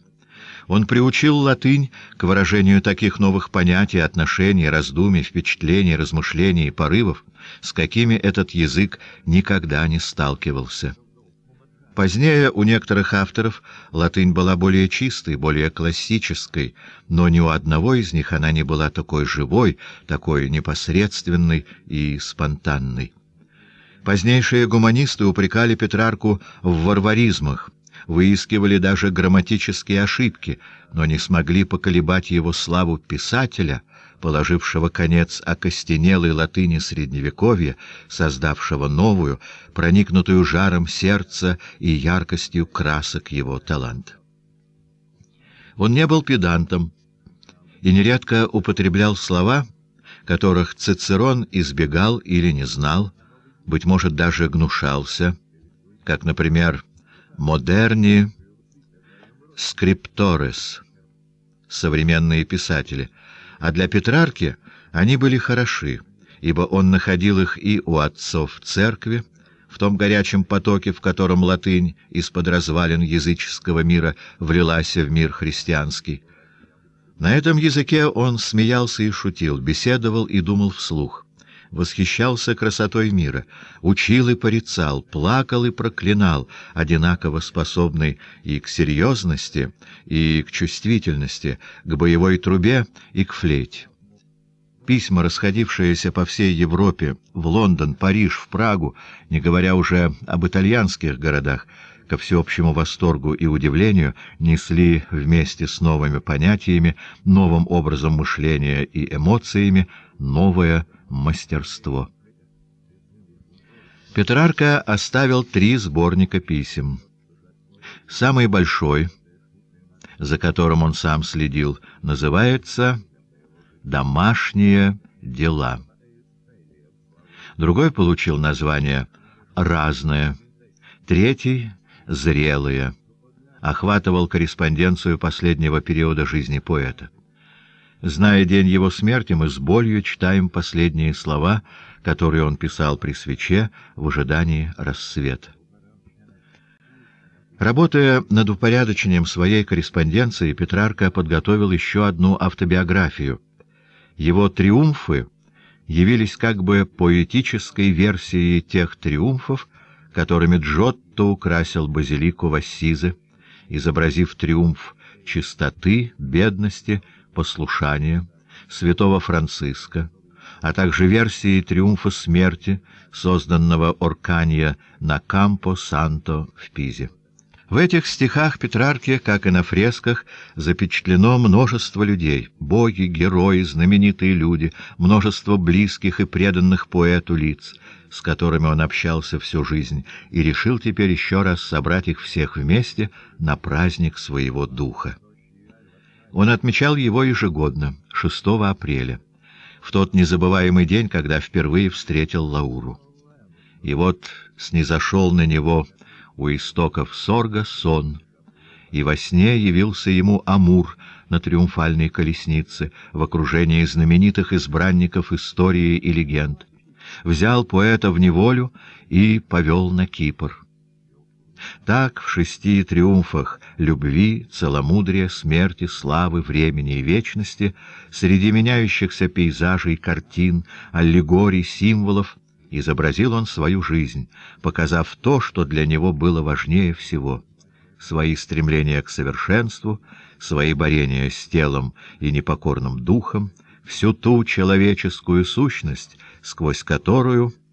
Он приучил латынь к выражению таких новых понятий, отношений, раздумий, впечатлений, размышлений и порывов, с какими этот язык никогда не сталкивался. Позднее у некоторых авторов латынь была более чистой, более классической, но ни у одного из них она не была такой живой, такой непосредственной и спонтанной. Позднейшие гуманисты упрекали Петрарку в варваризмах, выискивали даже грамматические ошибки, но не смогли поколебать его славу писателя, положившего конец окостенелой латыни Средневековья, создавшего новую, проникнутую жаром сердца и яркостью красок его талант. Он не был педантом и нередко употреблял слова, которых Цицерон избегал или не знал, быть может, даже гнушался, как, например, Модерни скрипторес, современные писатели, а для Петрарки они были хороши, ибо он находил их и у отцов церкви, в том горячем потоке, в котором латынь из-под развалин языческого мира влилась в мир христианский. На этом языке он смеялся и шутил, беседовал и думал вслух восхищался красотой мира, учил и порицал, плакал и проклинал, одинаково способный и к серьезности, и к чувствительности, к боевой трубе и к флейте. Письма, расходившиеся по всей Европе, в Лондон, Париж, в Прагу, не говоря уже об итальянских городах, ко всеобщему восторгу и удивлению, несли вместе с новыми понятиями, новым образом мышления и эмоциями новое мастерство. Петрарка оставил три сборника писем. Самый большой, за которым он сам следил, называется «Домашние дела». Другой получил название «Разное», третий — «Зрелые», охватывал корреспонденцию последнего периода жизни поэта. Зная день его смерти, мы с болью читаем последние слова, которые он писал при свече в ожидании рассвета. Работая над упорядочением своей корреспонденции, Петрарка подготовил еще одну автобиографию. Его «Триумфы» явились как бы поэтической версией тех триумфов, которыми Джотто украсил базилику в изобразив триумф чистоты, бедности послушания святого Франциска, а также версии триумфа смерти, созданного Орканья на Кампо-Санто в Пизе. В этих стихах Петрарки, как и на фресках, запечатлено множество людей — боги, герои, знаменитые люди, множество близких и преданных поэту лиц, с которыми он общался всю жизнь, и решил теперь еще раз собрать их всех вместе на праздник своего духа. Он отмечал его ежегодно, 6 апреля, в тот незабываемый день, когда впервые встретил Лауру. И вот снизошел на него у истоков Сорга сон, и во сне явился ему Амур на триумфальной колеснице в окружении знаменитых избранников истории и легенд. Взял поэта в неволю и повел на Кипр. Так в шести триумфах любви, целомудрия, смерти, славы, времени и вечности, среди меняющихся пейзажей, картин, аллегорий, символов, изобразил он свою жизнь, показав то, что для него было важнее всего — свои стремления к совершенству, свои борения с телом и непокорным духом, всю ту человеческую сущность, сквозь которую —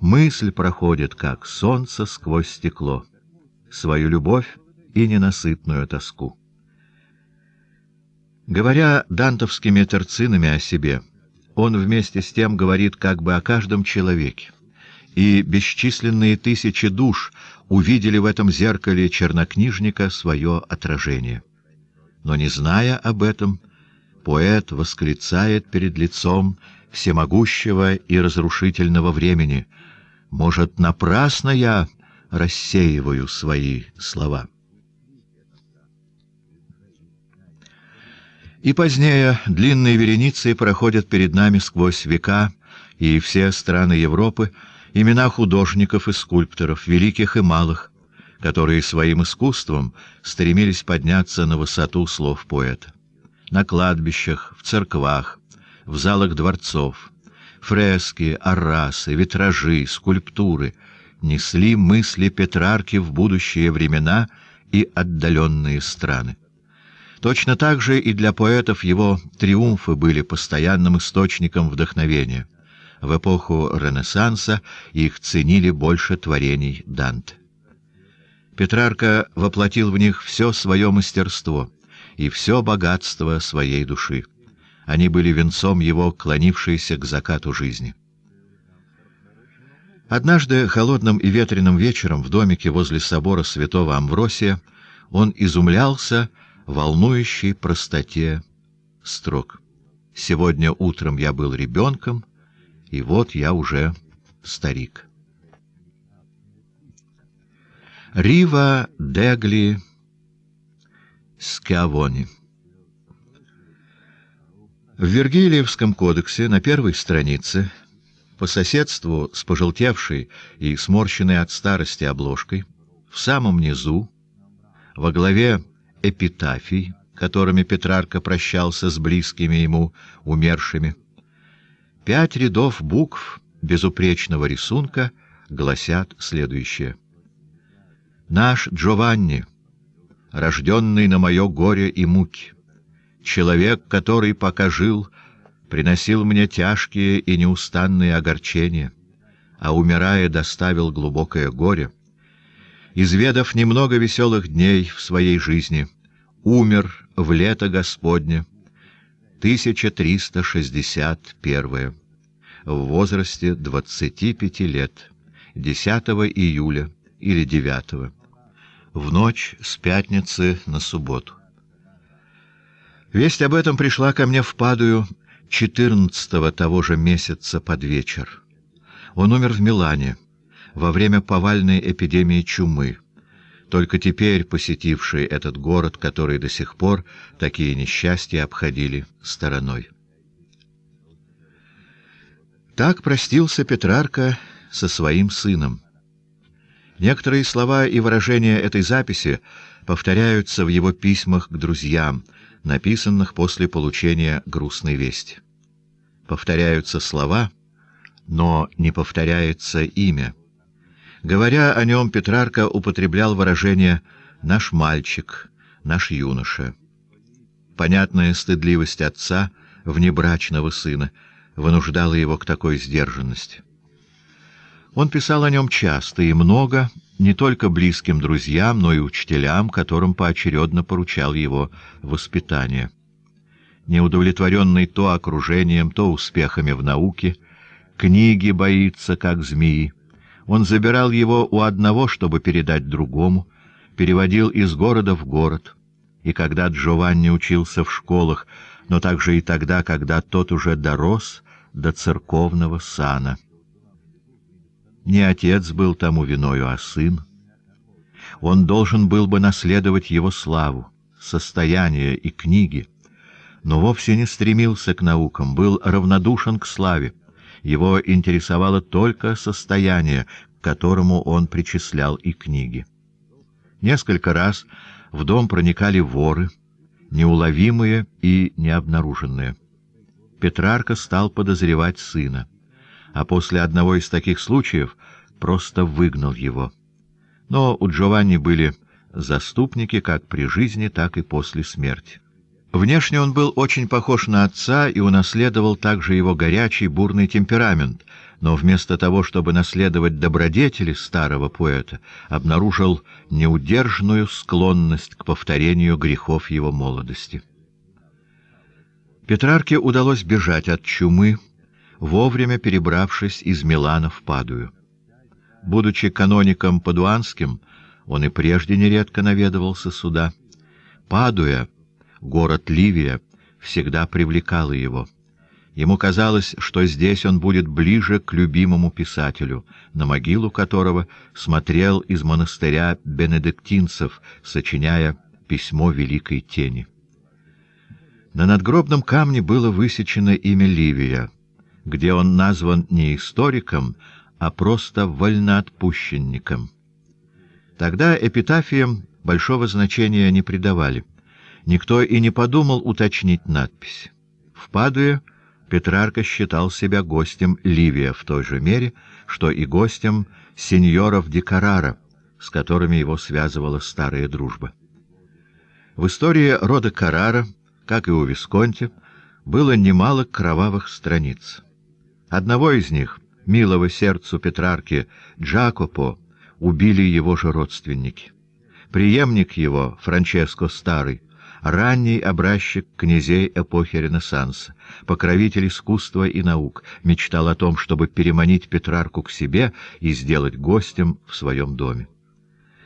мысль проходит, как солнце сквозь стекло, свою любовь и ненасытную тоску. Говоря дантовскими терцинами о себе, он вместе с тем говорит как бы о каждом человеке, и бесчисленные тысячи душ увидели в этом зеркале чернокнижника свое отражение. Но не зная об этом, поэт восклицает перед лицом всемогущего и разрушительного времени — может, напрасно я рассеиваю свои слова. И позднее длинные вереницы проходят перед нами сквозь века и все страны Европы имена художников и скульпторов, великих и малых, которые своим искусством стремились подняться на высоту слов поэта. На кладбищах, в церквах, в залах дворцов, Фрески, арасы, витражи, скульптуры несли мысли Петрарки в будущие времена и отдаленные страны. Точно так же и для поэтов его триумфы были постоянным источником вдохновения. В эпоху Ренессанса их ценили больше творений Данте. Петрарка воплотил в них все свое мастерство и все богатство своей души. Они были венцом его, клонившейся к закату жизни. Однажды холодным и ветреным вечером в домике возле собора святого Амвросия он изумлялся волнующей простоте строк. «Сегодня утром я был ребенком, и вот я уже старик». Рива Дегли Скавони в Вергилиевском кодексе на первой странице, по соседству с пожелтевшей и сморщенной от старости обложкой, в самом низу, во главе эпитафий, которыми Петрарка прощался с близкими ему умершими, пять рядов букв безупречного рисунка гласят следующее. «Наш Джованни, рожденный на мое горе и муки» человек, который пока жил, приносил мне тяжкие и неустанные огорчения, а, умирая, доставил глубокое горе, изведав немного веселых дней в своей жизни, умер в лето Господне, 1361, в возрасте 25 лет, 10 июля или 9 в ночь с пятницы на субботу. Весть об этом пришла ко мне в Падую 14 того же месяца под вечер. Он умер в Милане во время повальной эпидемии чумы, только теперь посетивший этот город, который до сих пор такие несчастья обходили стороной. Так простился Петрарка со своим сыном. Некоторые слова и выражения этой записи повторяются в его письмах к друзьям — написанных после получения грустной вести. Повторяются слова, но не повторяется имя. Говоря о нем, Петрарка употреблял выражение «наш мальчик», «наш юноша». Понятная стыдливость отца, внебрачного сына, вынуждала его к такой сдержанности. Он писал о нем часто и много, не только близким друзьям, но и учителям, которым поочередно поручал его воспитание. Неудовлетворенный то окружением, то успехами в науке, книги боится, как змеи. Он забирал его у одного, чтобы передать другому, переводил из города в город. И когда Джованни учился в школах, но также и тогда, когда тот уже дорос до церковного сана. Не отец был тому виною, а сын. Он должен был бы наследовать его славу, состояние и книги, но вовсе не стремился к наукам, был равнодушен к славе. Его интересовало только состояние, к которому он причислял и книги. Несколько раз в дом проникали воры, неуловимые и необнаруженные. Петрарка стал подозревать сына а после одного из таких случаев просто выгнал его. Но у Джованни были заступники как при жизни, так и после смерти. Внешне он был очень похож на отца и унаследовал также его горячий, бурный темперамент, но вместо того, чтобы наследовать добродетели старого поэта, обнаружил неудержную склонность к повторению грехов его молодости. Петрарке удалось бежать от чумы, вовремя перебравшись из Милана в Падую. Будучи каноником падуанским, он и прежде нередко наведывался сюда. Падуя, город Ливия, всегда привлекала его. Ему казалось, что здесь он будет ближе к любимому писателю, на могилу которого смотрел из монастыря бенедиктинцев, сочиняя письмо Великой Тени. На надгробном камне было высечено имя Ливия — где он назван не историком, а просто вольноотпущенником. Тогда эпитафиям большого значения не придавали. Никто и не подумал уточнить надпись. В Падуе Петрарка считал себя гостем Ливия в той же мере, что и гостем сеньоров Декарара, с которыми его связывала старая дружба. В истории рода Карара, как и у Висконти, было немало кровавых страниц. Одного из них, милого сердцу Петрарки, Джакопо, убили его же родственники. Приемник его, Франческо Старый, ранний образчик князей эпохи Ренессанса, покровитель искусства и наук, мечтал о том, чтобы переманить Петрарку к себе и сделать гостем в своем доме.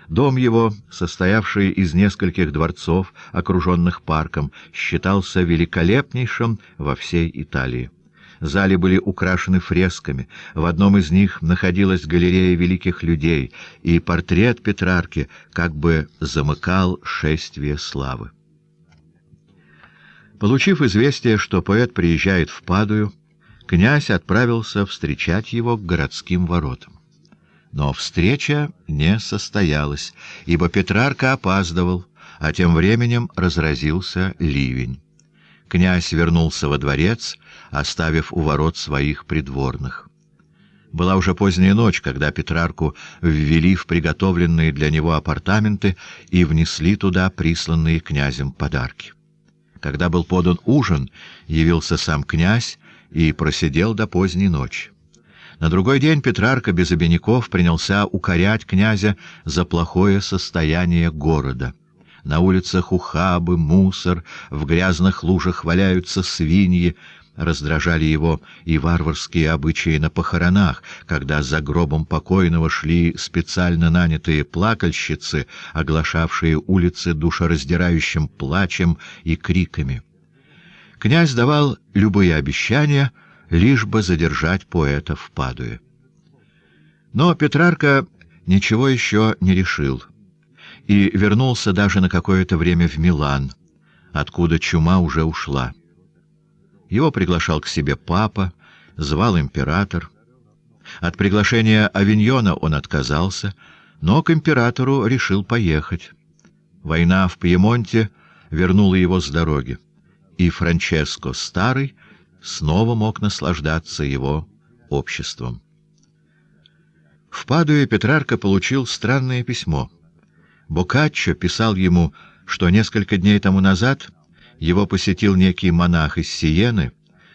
Дом его, состоявший из нескольких дворцов, окруженных парком, считался великолепнейшим во всей Италии. Зали были украшены фресками. В одном из них находилась галерея великих людей, и портрет Петрарки как бы замыкал шествие славы. Получив известие, что поэт приезжает в Падую, князь отправился встречать его к городским воротам. Но встреча не состоялась, ибо Петрарка опаздывал, а тем временем разразился ливень. Князь вернулся во дворец оставив у ворот своих придворных. Была уже поздняя ночь, когда Петрарку ввели в приготовленные для него апартаменты и внесли туда присланные князем подарки. Когда был подан ужин, явился сам князь и просидел до поздней ночи. На другой день Петрарка без обиняков принялся укорять князя за плохое состояние города. На улицах ухабы, мусор, в грязных лужах валяются свиньи — Раздражали его и варварские обычаи на похоронах, когда за гробом покойного шли специально нанятые плакальщицы, оглашавшие улицы душераздирающим плачем и криками. Князь давал любые обещания, лишь бы задержать поэта в Падуе. Но Петрарка ничего еще не решил и вернулся даже на какое-то время в Милан, откуда чума уже ушла. Его приглашал к себе папа, звал император. От приглашения Авиньона он отказался, но к императору решил поехать. Война в Пьемонте вернула его с дороги, и Франческо Старый снова мог наслаждаться его обществом. В Падуе Петрарко получил странное письмо. Боккаччо писал ему, что несколько дней тому назад его посетил некий монах из Сиены,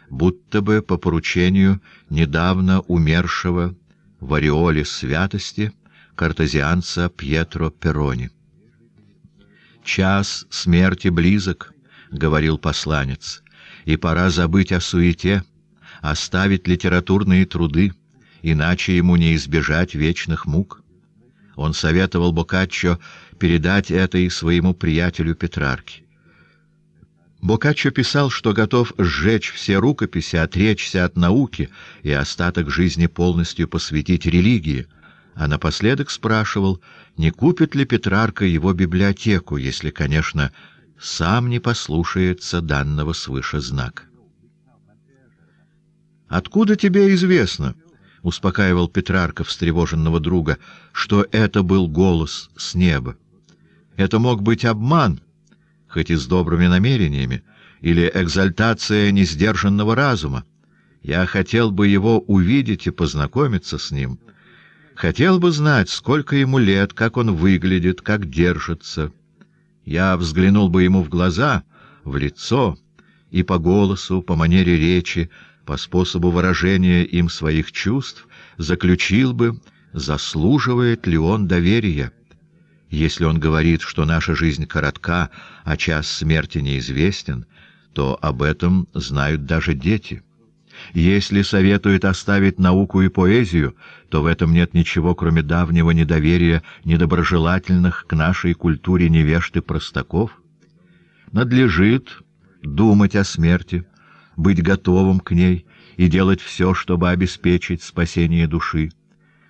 будто бы по поручению недавно умершего в ореоле святости картезианца Пьетро Перони. «Час смерти близок», — говорил посланец, — «и пора забыть о суете, оставить литературные труды, иначе ему не избежать вечных мук». Он советовал Боккаччо передать это и своему приятелю Петрарке. Бокаччо писал, что готов сжечь все рукописи, отречься от науки и остаток жизни полностью посвятить религии, а напоследок спрашивал, не купит ли Петрарка его библиотеку, если, конечно, сам не послушается данного свыше знак. «Откуда тебе известно?» — успокаивал Петрарка встревоженного друга, — что это был голос с неба. «Это мог быть обман» хоть и с добрыми намерениями, или экзальтация несдержанного разума. Я хотел бы его увидеть и познакомиться с ним. Хотел бы знать, сколько ему лет, как он выглядит, как держится. Я взглянул бы ему в глаза, в лицо, и по голосу, по манере речи, по способу выражения им своих чувств заключил бы, заслуживает ли он доверия. Если он говорит, что наша жизнь коротка, а час смерти неизвестен, то об этом знают даже дети. Если советует оставить науку и поэзию, то в этом нет ничего, кроме давнего недоверия недоброжелательных к нашей культуре невежды простаков. Надлежит думать о смерти, быть готовым к ней и делать все, чтобы обеспечить спасение души.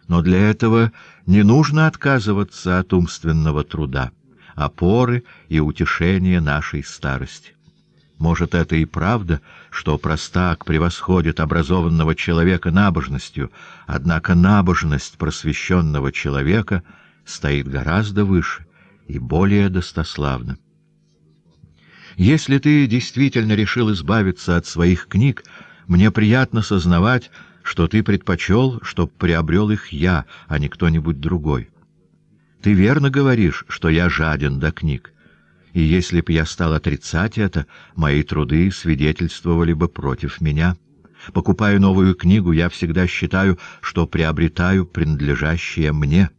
Но для этого не нужно отказываться от умственного труда, опоры и утешения нашей старости. Может, это и правда, что простак превосходит образованного человека набожностью, однако набожность просвещенного человека стоит гораздо выше и более достославна. Если ты действительно решил избавиться от своих книг, мне приятно сознавать, что ты предпочел, чтоб приобрел их я, а не кто-нибудь другой. Ты верно говоришь, что я жаден до книг. И если б я стал отрицать это, мои труды свидетельствовали бы против меня. Покупая новую книгу, я всегда считаю, что приобретаю принадлежащее мне.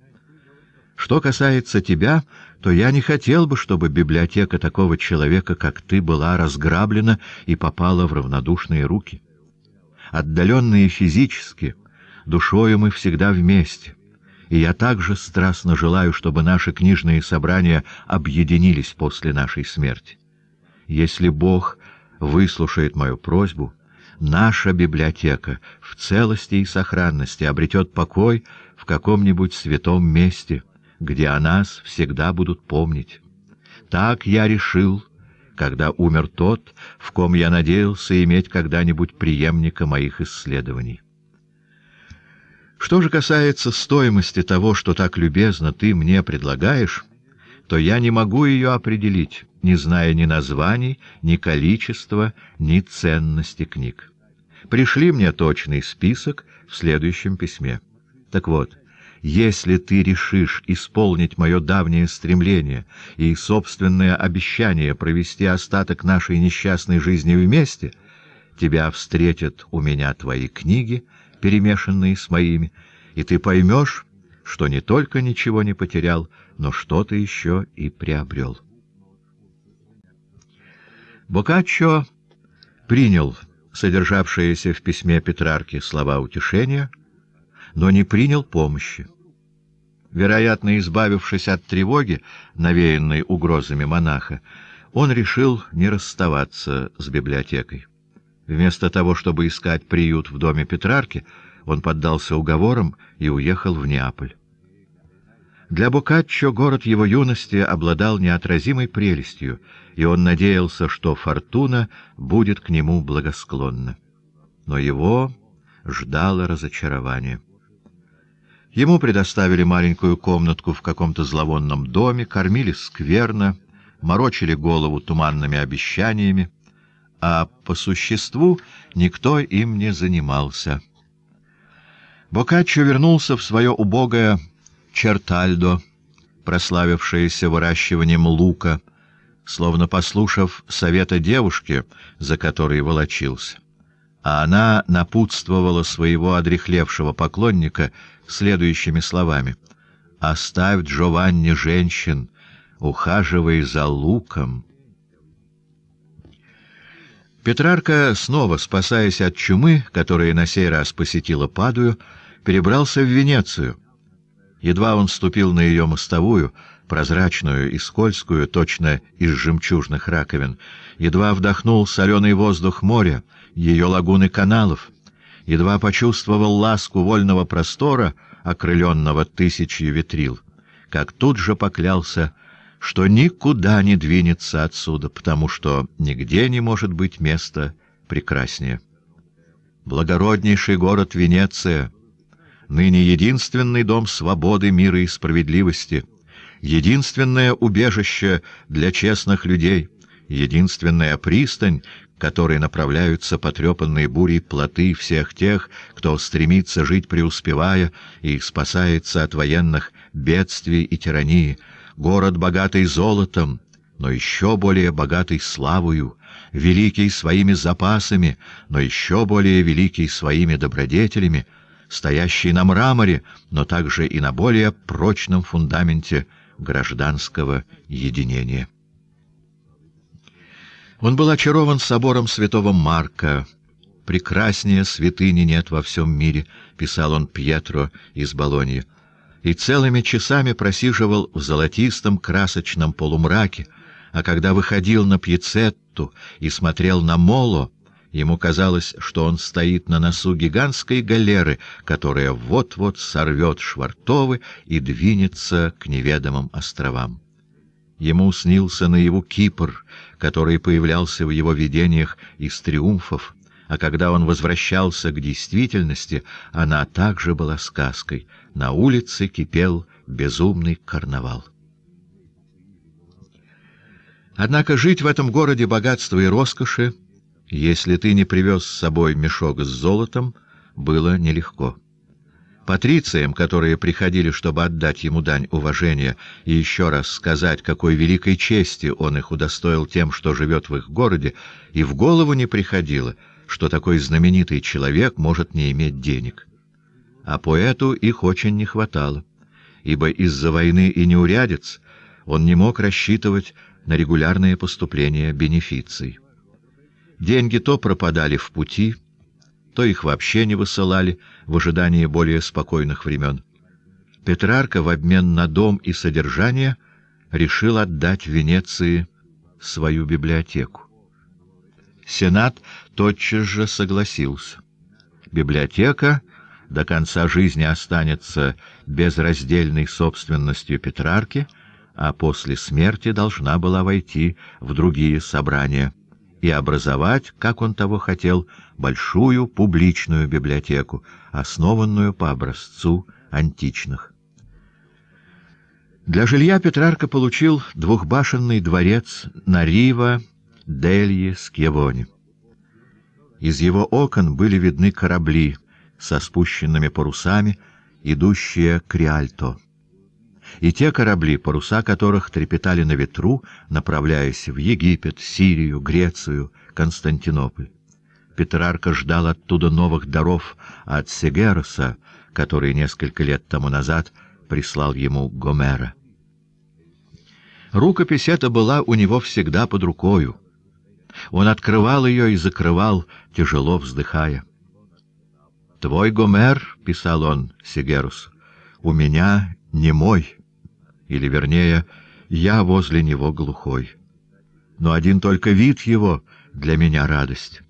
Что касается тебя, то я не хотел бы, чтобы библиотека такого человека, как ты, была разграблена и попала в равнодушные руки отдаленные физически, душою мы всегда вместе. И я также страстно желаю, чтобы наши книжные собрания объединились после нашей смерти. Если Бог выслушает мою просьбу, наша библиотека в целости и сохранности обретет покой в каком-нибудь святом месте, где о нас всегда будут помнить. Так я решил когда умер тот, в ком я надеялся иметь когда-нибудь преемника моих исследований. Что же касается стоимости того, что так любезно ты мне предлагаешь, то я не могу ее определить, не зная ни названий, ни количества, ни ценности книг. Пришли мне точный список в следующем письме. Так вот, если ты решишь исполнить мое давнее стремление и собственное обещание провести остаток нашей несчастной жизни вместе, тебя встретят у меня твои книги, перемешанные с моими, и ты поймешь, что не только ничего не потерял, но что-то еще и приобрел. Бокаччо принял содержавшиеся в письме Петрарки слова утешения — но не принял помощи. Вероятно, избавившись от тревоги, навеянной угрозами монаха, он решил не расставаться с библиотекой. Вместо того, чтобы искать приют в доме Петрарки, он поддался уговорам и уехал в Неаполь. Для Боккаччо город его юности обладал неотразимой прелестью, и он надеялся, что фортуна будет к нему благосклонна. Но его ждало разочарование. Ему предоставили маленькую комнатку в каком-то зловонном доме, кормили скверно, морочили голову туманными обещаниями, а по существу никто им не занимался. Бокаччо вернулся в свое убогое Чертальдо, прославившееся выращиванием лука, словно послушав совета девушки, за которой волочился. А она напутствовала своего одрехлевшего поклонника — следующими словами. «Оставь, Джованни, женщин, ухаживай за луком». Петрарка, снова спасаясь от чумы, которая на сей раз посетила Падую, перебрался в Венецию. Едва он ступил на ее мостовую, прозрачную и скользкую, точно из жемчужных раковин, едва вдохнул соленый воздух моря, ее лагуны каналов — едва почувствовал ласку вольного простора, окрыленного тысячи витрил, как тут же поклялся, что никуда не двинется отсюда, потому что нигде не может быть места прекраснее. Благороднейший город Венеция, ныне единственный дом свободы, мира и справедливости, единственное убежище для честных людей — единственная пристань, которой направляются потрепанные бурей плоты всех тех, кто стремится жить преуспевая и спасается от военных бедствий и тирании. Город, богатый золотом, но еще более богатый славою, великий своими запасами, но еще более великий своими добродетелями, стоящий на мраморе, но также и на более прочном фундаменте гражданского единения. Он был очарован собором святого Марка. «Прекраснее святыни нет во всем мире», — писал он Пьетро из Болонии. и целыми часами просиживал в золотистом красочном полумраке, а когда выходил на пьецетту и смотрел на Моло, ему казалось, что он стоит на носу гигантской галеры, которая вот-вот сорвет швартовы и двинется к неведомым островам. Ему снился наяву Кипр, который появлялся в его видениях из триумфов, а когда он возвращался к действительности, она также была сказкой. На улице кипел безумный карнавал. Однако жить в этом городе богатства и роскоши, если ты не привез с собой мешок с золотом, было нелегко. Патрициям, которые приходили, чтобы отдать ему дань уважения и еще раз сказать, какой великой чести он их удостоил тем, что живет в их городе, и в голову не приходило, что такой знаменитый человек может не иметь денег. А поэту их очень не хватало, ибо из-за войны и неурядиц он не мог рассчитывать на регулярные поступления бенефиций. Деньги то пропадали в пути, то их вообще не высылали в ожидании более спокойных времен. Петрарка в обмен на дом и содержание решил отдать Венеции свою библиотеку. Сенат тотчас же согласился. Библиотека до конца жизни останется безраздельной собственностью Петрарки, а после смерти должна была войти в другие собрания и образовать, как он того хотел, большую публичную библиотеку, основанную по образцу античных. Для жилья Петрарка получил двухбашенный дворец на Рива Дельи Скьевоне. Из его окон были видны корабли со спущенными парусами, идущие к Риальто. И те корабли, паруса которых трепетали на ветру, направляясь в Египет, Сирию, Грецию, Константинополь. Петрарка ждал оттуда новых даров от Сегерса, который несколько лет тому назад прислал ему Гомера. Рукопись эта была у него всегда под рукою. Он открывал ее и закрывал, тяжело вздыхая. «Твой Гомер», — писал он Сигерус, — «у меня не мой, или, вернее, я возле него глухой. Но один только вид его для меня радость.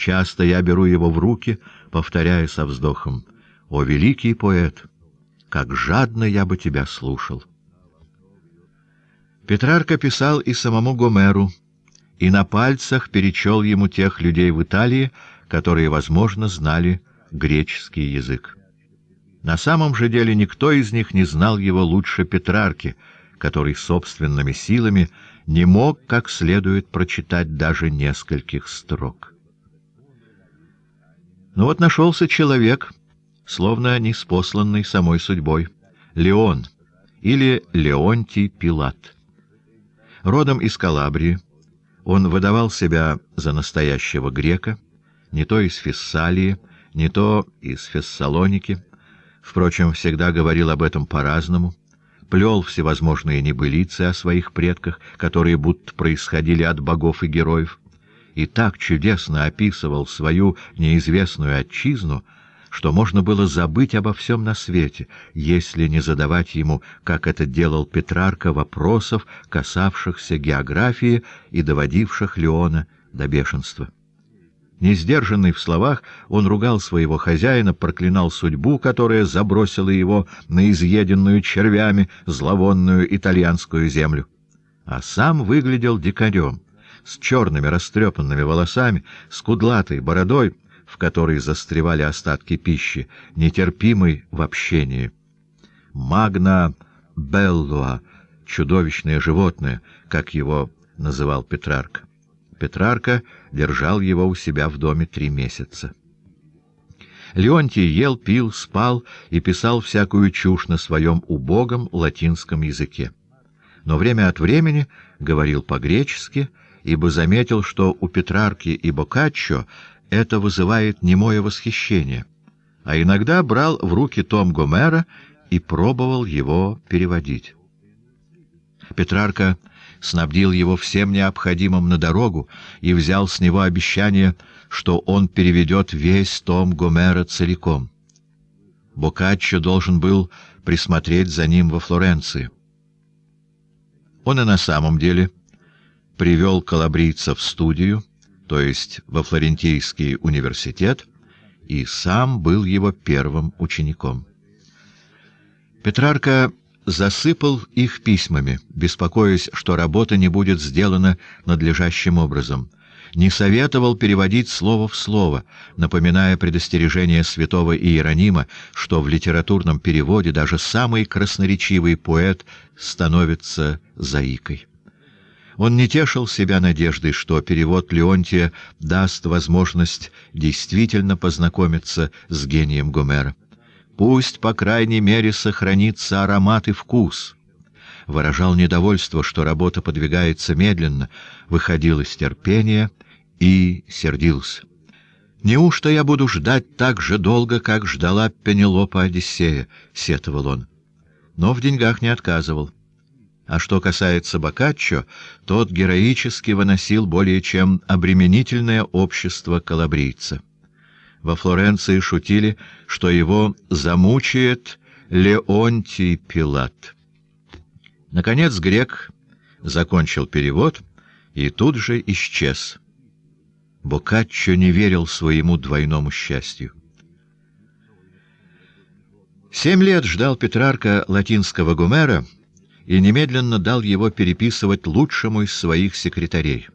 Часто я беру его в руки, повторяя со вздохом. «О, великий поэт! Как жадно я бы тебя слушал!» Петрарка писал и самому Гомеру, и на пальцах перечел ему тех людей в Италии, которые, возможно, знали греческий язык. На самом же деле никто из них не знал его лучше Петрарки, который собственными силами не мог как следует прочитать даже нескольких строк. Но ну вот нашелся человек, словно неспосланный самой судьбой, Леон или Леонтий Пилат. Родом из Калабрии, он выдавал себя за настоящего грека, не то из Фессалии, не то из Фессалоники, впрочем, всегда говорил об этом по-разному, плел всевозможные небылицы о своих предках, которые будто происходили от богов и героев, и так чудесно описывал свою неизвестную отчизну, что можно было забыть обо всем на свете, если не задавать ему, как это делал Петрарка, вопросов, касавшихся географии и доводивших Леона до бешенства. Несдержанный в словах, он ругал своего хозяина, проклинал судьбу, которая забросила его на изъеденную червями зловонную итальянскую землю. А сам выглядел дикарем — с черными растрепанными волосами, с кудлатой бородой, в которой застревали остатки пищи, нетерпимый в общении. «Магна Беллуа» — чудовищное животное, как его называл Петрарк. Петрарка держал его у себя в доме три месяца. Леонтий ел, пил, спал и писал всякую чушь на своем убогом латинском языке. Но время от времени говорил по-гречески, ибо заметил, что у Петрарки и Боккаччо это вызывает немое восхищение, а иногда брал в руки том Гомера и пробовал его переводить. Петрарка снабдил его всем необходимым на дорогу и взял с него обещание, что он переведет весь том Гомера целиком. Боккаччо должен был присмотреть за ним во Флоренции. Он и на самом деле привел калабрийца в студию, то есть во Флорентийский университет, и сам был его первым учеником. Петрарка засыпал их письмами, беспокоясь, что работа не будет сделана надлежащим образом. Не советовал переводить слово в слово, напоминая предостережение святого Иеронима, что в литературном переводе даже самый красноречивый поэт становится заикой. Он не тешил себя надеждой, что перевод Леонтия даст возможность действительно познакомиться с гением Гомера. «Пусть, по крайней мере, сохранится аромат и вкус». Выражал недовольство, что работа подвигается медленно, выходил из терпения и сердился. «Неужто я буду ждать так же долго, как ждала Пенелопа Одиссея?» — сетовал он. Но в деньгах не отказывал. А что касается Бокаччо, тот героически выносил более чем обременительное общество калабрийца. Во Флоренции шутили, что его замучает Леонтий Пилат. Наконец грек закончил перевод и тут же исчез. Бокаччо не верил своему двойному счастью. Семь лет ждал Петрарка латинского Гумера и немедленно дал его переписывать лучшему из своих секретарей.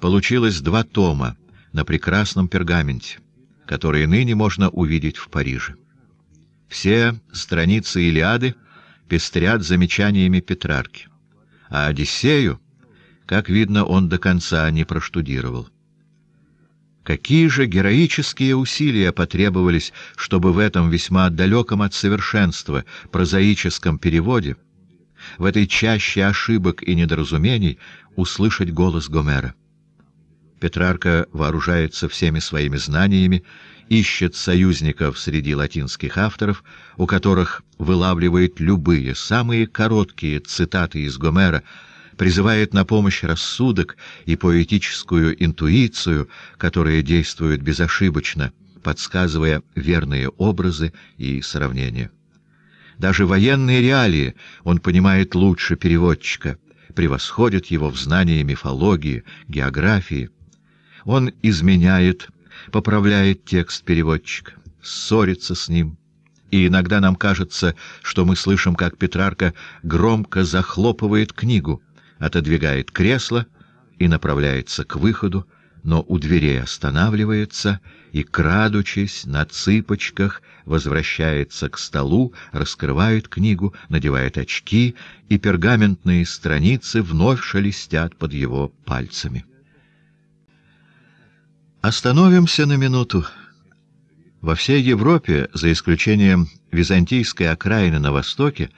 Получилось два тома на прекрасном пергаменте, которые ныне можно увидеть в Париже. Все страницы Илиады пестрят замечаниями Петрарки, а Одиссею, как видно, он до конца не проштудировал. Какие же героические усилия потребовались, чтобы в этом весьма далеком от совершенства прозаическом переводе в этой чаще ошибок и недоразумений услышать голос Гомера. Петрарка вооружается всеми своими знаниями, ищет союзников среди латинских авторов, у которых вылавливает любые, самые короткие цитаты из Гомера, призывает на помощь рассудок и поэтическую интуицию, которые действуют безошибочно, подсказывая верные образы и сравнения. Даже военные реалии он понимает лучше переводчика, превосходит его в знании мифологии, географии. Он изменяет, поправляет текст переводчика, ссорится с ним. И иногда нам кажется, что мы слышим, как Петрарка громко захлопывает книгу, отодвигает кресло и направляется к выходу, но у дверей останавливается и и, крадучись на цыпочках, возвращается к столу, раскрывает книгу, надевает очки, и пергаментные страницы вновь шелестят под его пальцами. Остановимся на минуту. Во всей Европе, за исключением византийской окраины на востоке,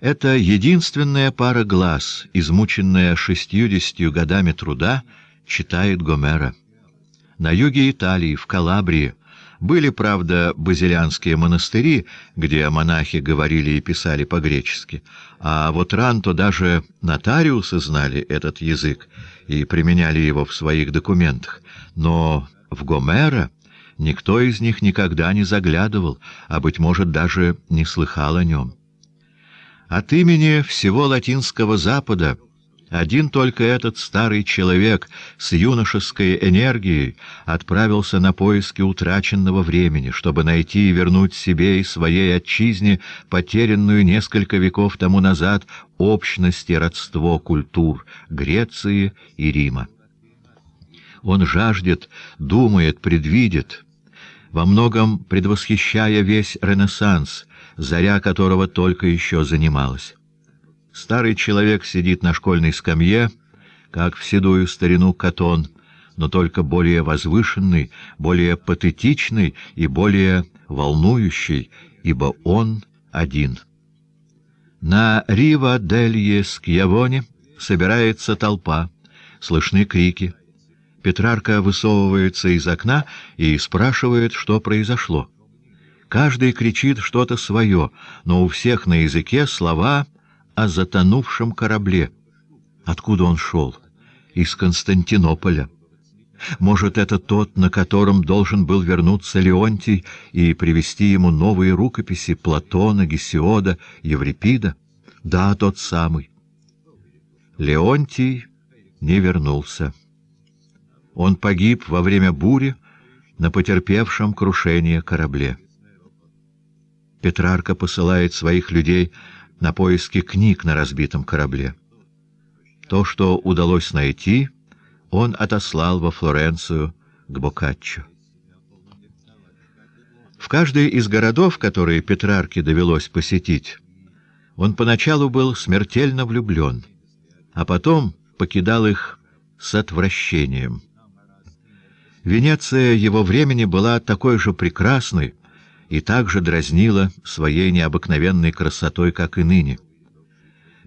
это единственная пара глаз, измученная шестьюдесятью годами труда, читает Гомера. На юге Италии, в Калабрии, были, правда, базилианские монастыри, где монахи говорили и писали по-гречески, а вот ранто даже нотариусы знали этот язык и применяли его в своих документах, но в Гомера никто из них никогда не заглядывал, а, быть может, даже не слыхал о нем. От имени всего Латинского Запада — один только этот старый человек с юношеской энергией отправился на поиски утраченного времени, чтобы найти и вернуть себе и своей отчизне потерянную несколько веков тому назад общность и родство культур Греции и Рима. Он жаждет, думает, предвидит, во многом предвосхищая весь Ренессанс, заря которого только еще занималась. Старый человек сидит на школьной скамье, как в седую старину Катон, но только более возвышенный, более патетичный и более волнующий, ибо он один. На Рива-дель-Скьявоне собирается толпа, слышны крики. Петрарка высовывается из окна и спрашивает, что произошло. Каждый кричит что-то свое, но у всех на языке слова о затонувшем корабле. Откуда он шел? Из Константинополя. Может, это тот, на котором должен был вернуться Леонтий и привести ему новые рукописи Платона, Гесиода, Еврипида? Да, тот самый. Леонтий не вернулся. Он погиб во время бури на потерпевшем крушение корабле. Петрарка посылает своих людей на поиски книг на разбитом корабле. То, что удалось найти, он отослал во Флоренцию к Боккаччо. В каждый из городов, которые Петрарке довелось посетить, он поначалу был смертельно влюблен, а потом покидал их с отвращением. Венеция его времени была такой же прекрасной, и также дразнила своей необыкновенной красотой, как и ныне.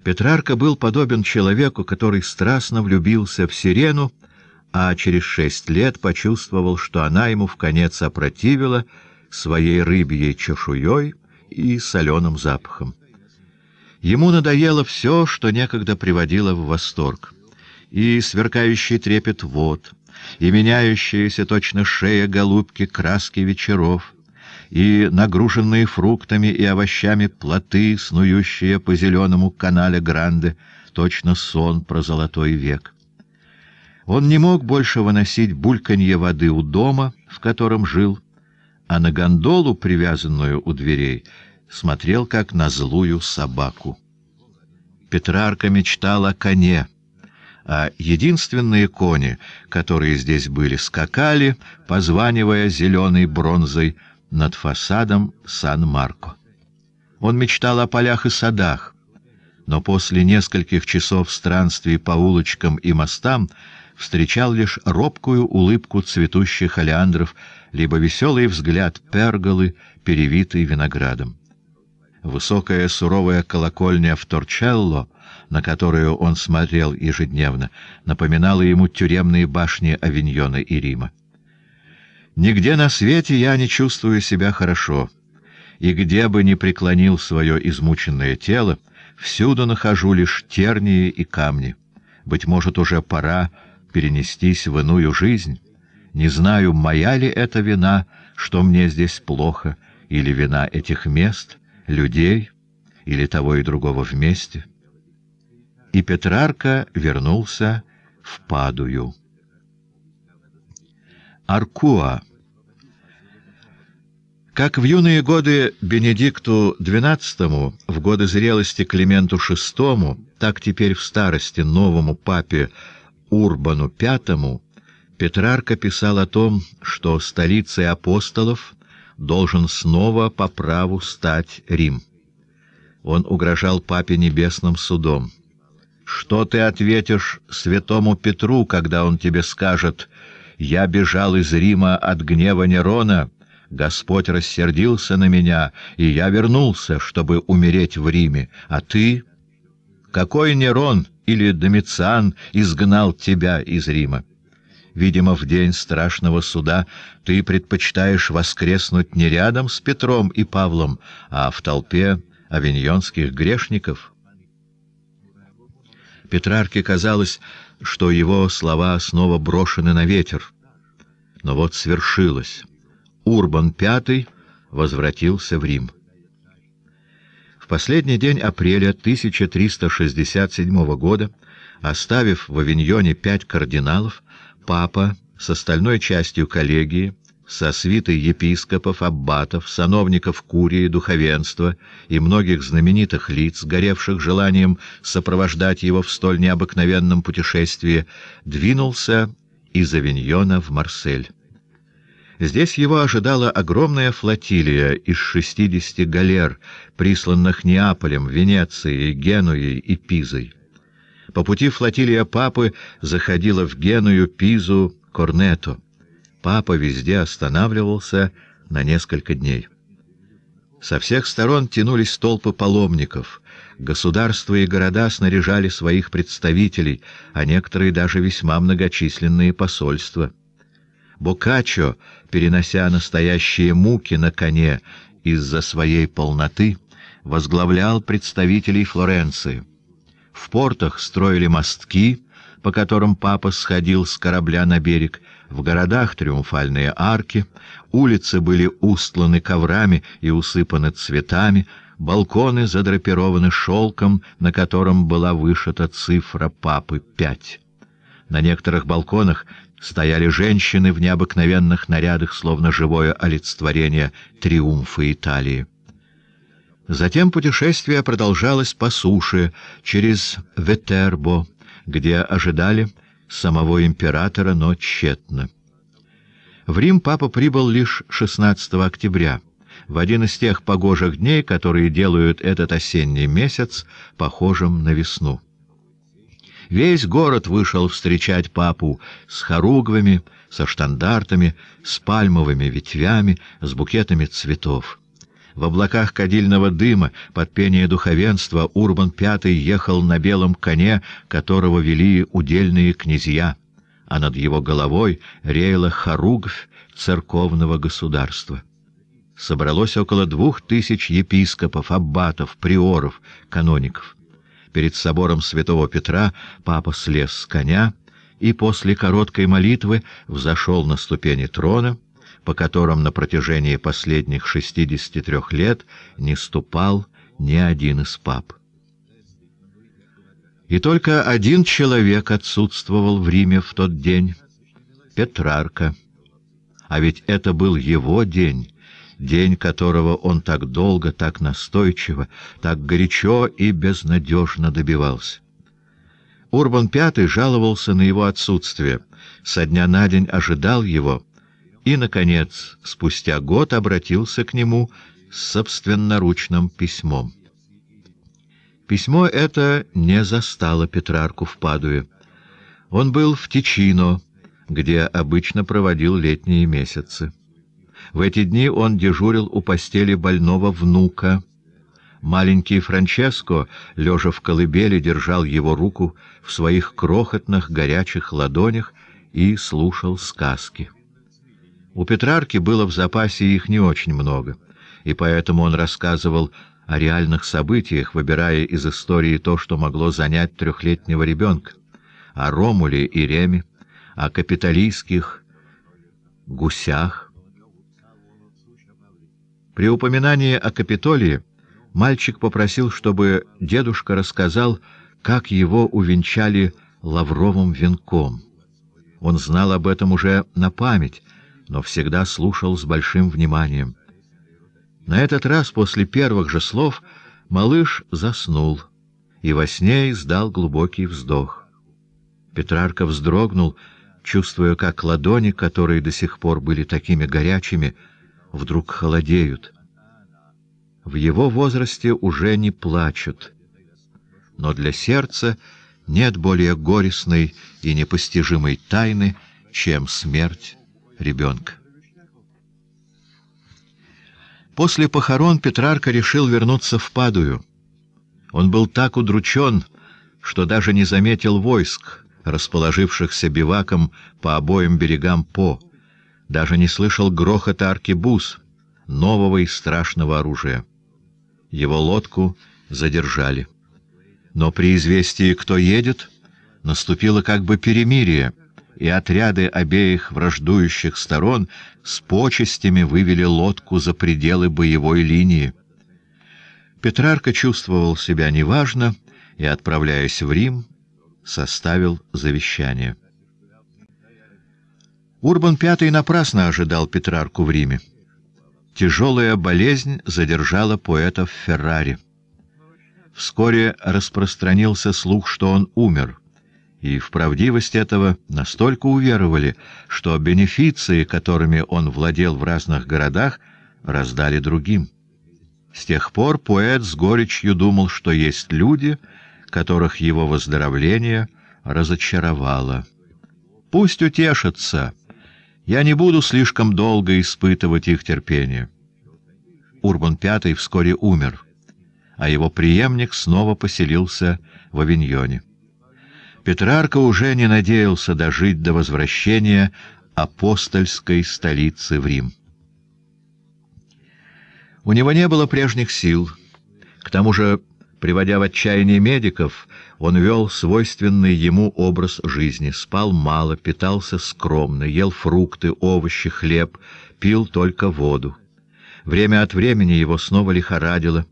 Петрарка был подобен человеку, который страстно влюбился в сирену, а через шесть лет почувствовал, что она ему в конец опротивила своей рыбьей чешуей и соленым запахом. Ему надоело все, что некогда приводило в восторг. И сверкающий трепет вод, и меняющиеся точно шея голубки краски вечеров — и нагруженные фруктами и овощами плоты, снующие по зеленому канале Гранде, точно сон про золотой век. Он не мог больше выносить бульканье воды у дома, в котором жил, а на гондолу, привязанную у дверей, смотрел как на злую собаку. Петрарка мечтал о коне, а единственные кони, которые здесь были, скакали, позванивая зеленой бронзой, над фасадом Сан-Марко. Он мечтал о полях и садах, но после нескольких часов странствий по улочкам и мостам встречал лишь робкую улыбку цветущих олеандров, либо веселый взгляд перголы, перевитый виноградом. Высокая суровая колокольня в Торчелло, на которую он смотрел ежедневно, напоминала ему тюремные башни Авиньона и Рима. Нигде на свете я не чувствую себя хорошо, и где бы ни преклонил свое измученное тело, всюду нахожу лишь тернии и камни. Быть может, уже пора перенестись в иную жизнь. Не знаю, моя ли это вина, что мне здесь плохо, или вина этих мест, людей, или того и другого вместе. И Петрарка вернулся в Падую. Аркуа как в юные годы Бенедикту XII, в годы зрелости Клименту VI, так теперь в старости новому папе Урбану V, Петрарка писал о том, что столицей апостолов должен снова по праву стать Рим. Он угрожал папе небесным судом. «Что ты ответишь святому Петру, когда он тебе скажет, «Я бежал из Рима от гнева Нерона», Господь рассердился на меня, и я вернулся, чтобы умереть в Риме. А ты? Какой Нерон или Домициан изгнал тебя из Рима? Видимо, в день страшного суда ты предпочитаешь воскреснуть не рядом с Петром и Павлом, а в толпе авиньонских грешников. Петрарке казалось, что его слова снова брошены на ветер. Но вот свершилось. Урбан V возвратился в Рим. В последний день апреля 1367 года, оставив в Авиньоне пять кардиналов, папа с остальной частью коллегии, со свитой епископов, аббатов, сановников курии, духовенства и многих знаменитых лиц, горевших желанием сопровождать его в столь необыкновенном путешествии, двинулся из Авиньона в Марсель. Здесь его ожидала огромная флотилия из 60 галер, присланных Неаполем, Венецией, Генуей и Пизой. По пути флотилия папы заходила в Геную, Пизу, Корнето. Папа везде останавливался на несколько дней. Со всех сторон тянулись толпы паломников. Государства и города снаряжали своих представителей, а некоторые даже весьма многочисленные посольства — Бокаччо, перенося настоящие муки на коне из-за своей полноты, возглавлял представителей Флоренции. В портах строили мостки, по которым папа сходил с корабля на берег, в городах триумфальные арки, улицы были устланы коврами и усыпаны цветами, балконы задрапированы шелком, на котором была вышита цифра папы пять. На некоторых балконах стояли женщины в необыкновенных нарядах, словно живое олицетворение триумфа Италии. Затем путешествие продолжалось по суше, через Ветербо, где ожидали самого императора, но тщетно. В Рим папа прибыл лишь 16 октября, в один из тех погожих дней, которые делают этот осенний месяц похожим на весну. Весь город вышел встречать папу с хоругвами, со штандартами, с пальмовыми ветвями, с букетами цветов. В облаках кадильного дыма под пение духовенства Урбан V ехал на белом коне, которого вели удельные князья, а над его головой реяла хоругвь церковного государства. Собралось около двух тысяч епископов, аббатов, приоров, каноников. Перед собором святого Петра папа слез с коня и после короткой молитвы взошел на ступени трона, по которым на протяжении последних 63 лет не ступал ни один из пап. И только один человек отсутствовал в Риме в тот день — Петрарка. А ведь это был его день, день которого он так долго, так настойчиво, так горячо и безнадежно добивался. Урбан V жаловался на его отсутствие, со дня на день ожидал его и, наконец, спустя год обратился к нему с собственноручным письмом. Письмо это не застало Петрарку в Падуе. Он был в Тичино, где обычно проводил летние месяцы. В эти дни он дежурил у постели больного внука. Маленький Франческо, лежа в колыбели, держал его руку в своих крохотных горячих ладонях и слушал сказки. У Петрарки было в запасе их не очень много, и поэтому он рассказывал о реальных событиях, выбирая из истории то, что могло занять трехлетнего ребенка, о Ромуле и Реме, о капиталистских гусях, при упоминании о Капитолии мальчик попросил, чтобы дедушка рассказал, как его увенчали лавровым венком. Он знал об этом уже на память, но всегда слушал с большим вниманием. На этот раз после первых же слов малыш заснул и во сне издал глубокий вздох. Петрарка вздрогнул, чувствуя, как ладони, которые до сих пор были такими горячими, — вдруг холодеют. В его возрасте уже не плачут. Но для сердца нет более горестной и непостижимой тайны, чем смерть ребенка. После похорон Петрарка решил вернуться в Падую. Он был так удручен, что даже не заметил войск, расположившихся биваком по обоим берегам По даже не слышал грохота аркебуз, нового и страшного оружия. Его лодку задержали. Но при известии, кто едет, наступило как бы перемирие, и отряды обеих враждующих сторон с почестями вывели лодку за пределы боевой линии. Петрарка чувствовал себя неважно и, отправляясь в Рим, составил завещание. Урбан V напрасно ожидал Петрарку в Риме. Тяжелая болезнь задержала поэта в Феррари. Вскоре распространился слух, что он умер, и в правдивость этого настолько уверовали, что бенефиции, которыми он владел в разных городах, раздали другим. С тех пор поэт с горечью думал, что есть люди, которых его выздоровление разочаровало. «Пусть утешатся!» Я не буду слишком долго испытывать их терпение. Урбан V вскоре умер, а его преемник снова поселился в Авиньоне. Петрарка уже не надеялся дожить до возвращения апостольской столицы в Рим. У него не было прежних сил. К тому же, приводя в отчаяние медиков, он вел свойственный ему образ жизни, спал мало, питался скромно, ел фрукты, овощи, хлеб, пил только воду. Время от времени его снова лихорадило.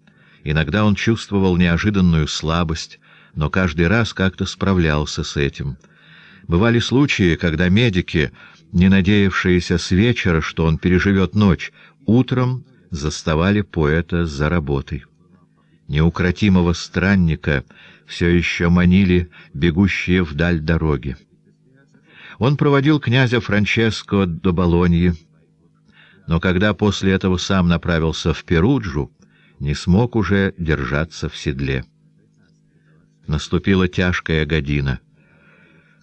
Иногда он чувствовал неожиданную слабость, но каждый раз как-то справлялся с этим. Бывали случаи, когда медики, не надеявшиеся с вечера, что он переживет ночь, утром заставали поэта за работой. Неукротимого странника все еще манили бегущие вдаль дороги. Он проводил князя Франческо до Болоньи, но когда после этого сам направился в Перуджу, не смог уже держаться в седле. Наступила тяжкая година.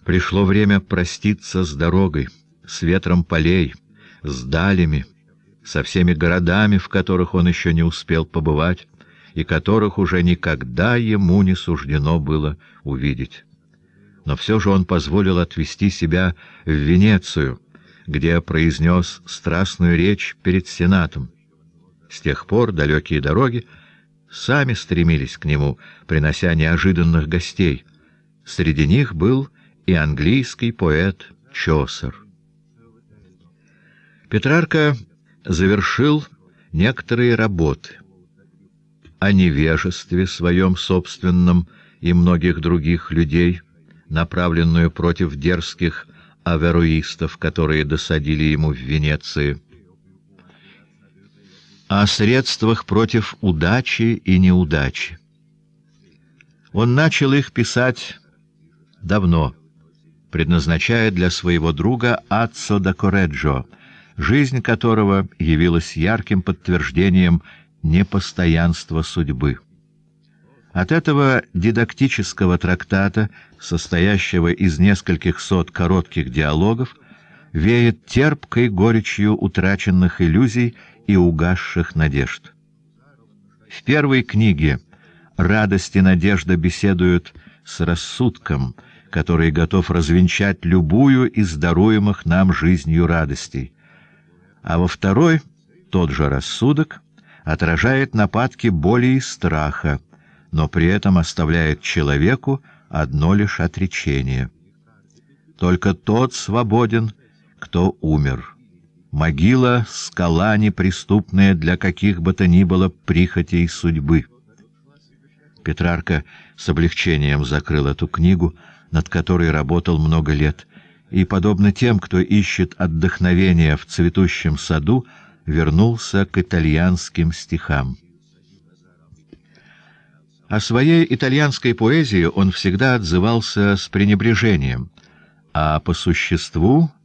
Пришло время проститься с дорогой, с ветром полей, с далями, со всеми городами, в которых он еще не успел побывать, и которых уже никогда ему не суждено было увидеть. Но все же он позволил отвести себя в Венецию, где произнес страстную речь перед Сенатом. С тех пор далекие дороги сами стремились к нему, принося неожиданных гостей. Среди них был и английский поэт Чосер. Петрарка завершил некоторые работы о невежестве своем собственном и многих других людей, направленную против дерзких аверуистов, которые досадили ему в Венеции, о средствах против удачи и неудачи. Он начал их писать давно, предназначая для своего друга Аццо да Кореджо, жизнь которого явилась ярким подтверждением непостоянство судьбы. От этого дидактического трактата, состоящего из нескольких сот коротких диалогов, веет терпкой горечью утраченных иллюзий и угасших надежд. В первой книге радость и надежда беседуют с рассудком, который готов развенчать любую из даруемых нам жизнью радостей. А во второй тот же рассудок отражает нападки боли и страха, но при этом оставляет человеку одно лишь отречение. Только тот свободен, кто умер. Могила — скала неприступная для каких бы то ни было прихотей судьбы. Петрарка с облегчением закрыл эту книгу, над которой работал много лет, и, подобно тем, кто ищет отдохновения в цветущем саду, вернулся к итальянским стихам. О своей итальянской поэзии он всегда отзывался с пренебрежением, а по существу —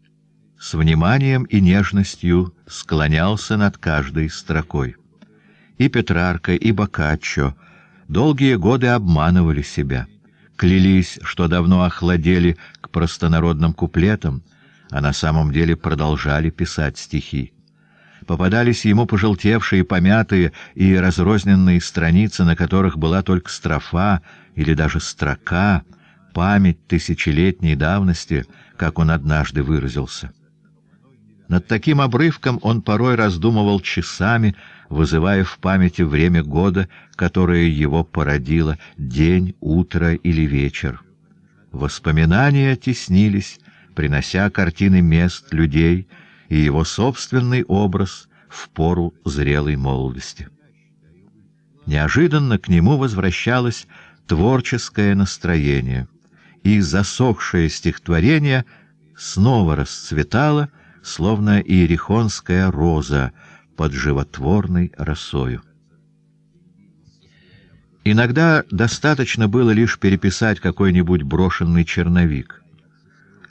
с вниманием и нежностью склонялся над каждой строкой. И Петрарка, и Бокаччо долгие годы обманывали себя, клялись, что давно охладели к простонародным куплетам, а на самом деле продолжали писать стихи. Попадались ему пожелтевшие, помятые и разрозненные страницы, на которых была только строфа или даже строка, память тысячелетней давности, как он однажды выразился. Над таким обрывком он порой раздумывал часами, вызывая в памяти время года, которое его породило, день, утро или вечер. Воспоминания теснились, принося картины мест, людей, и его собственный образ в пору зрелой молодости. Неожиданно к нему возвращалось творческое настроение, и засохшее стихотворение снова расцветало, словно иерихонская роза под животворной росою. Иногда достаточно было лишь переписать какой-нибудь брошенный черновик.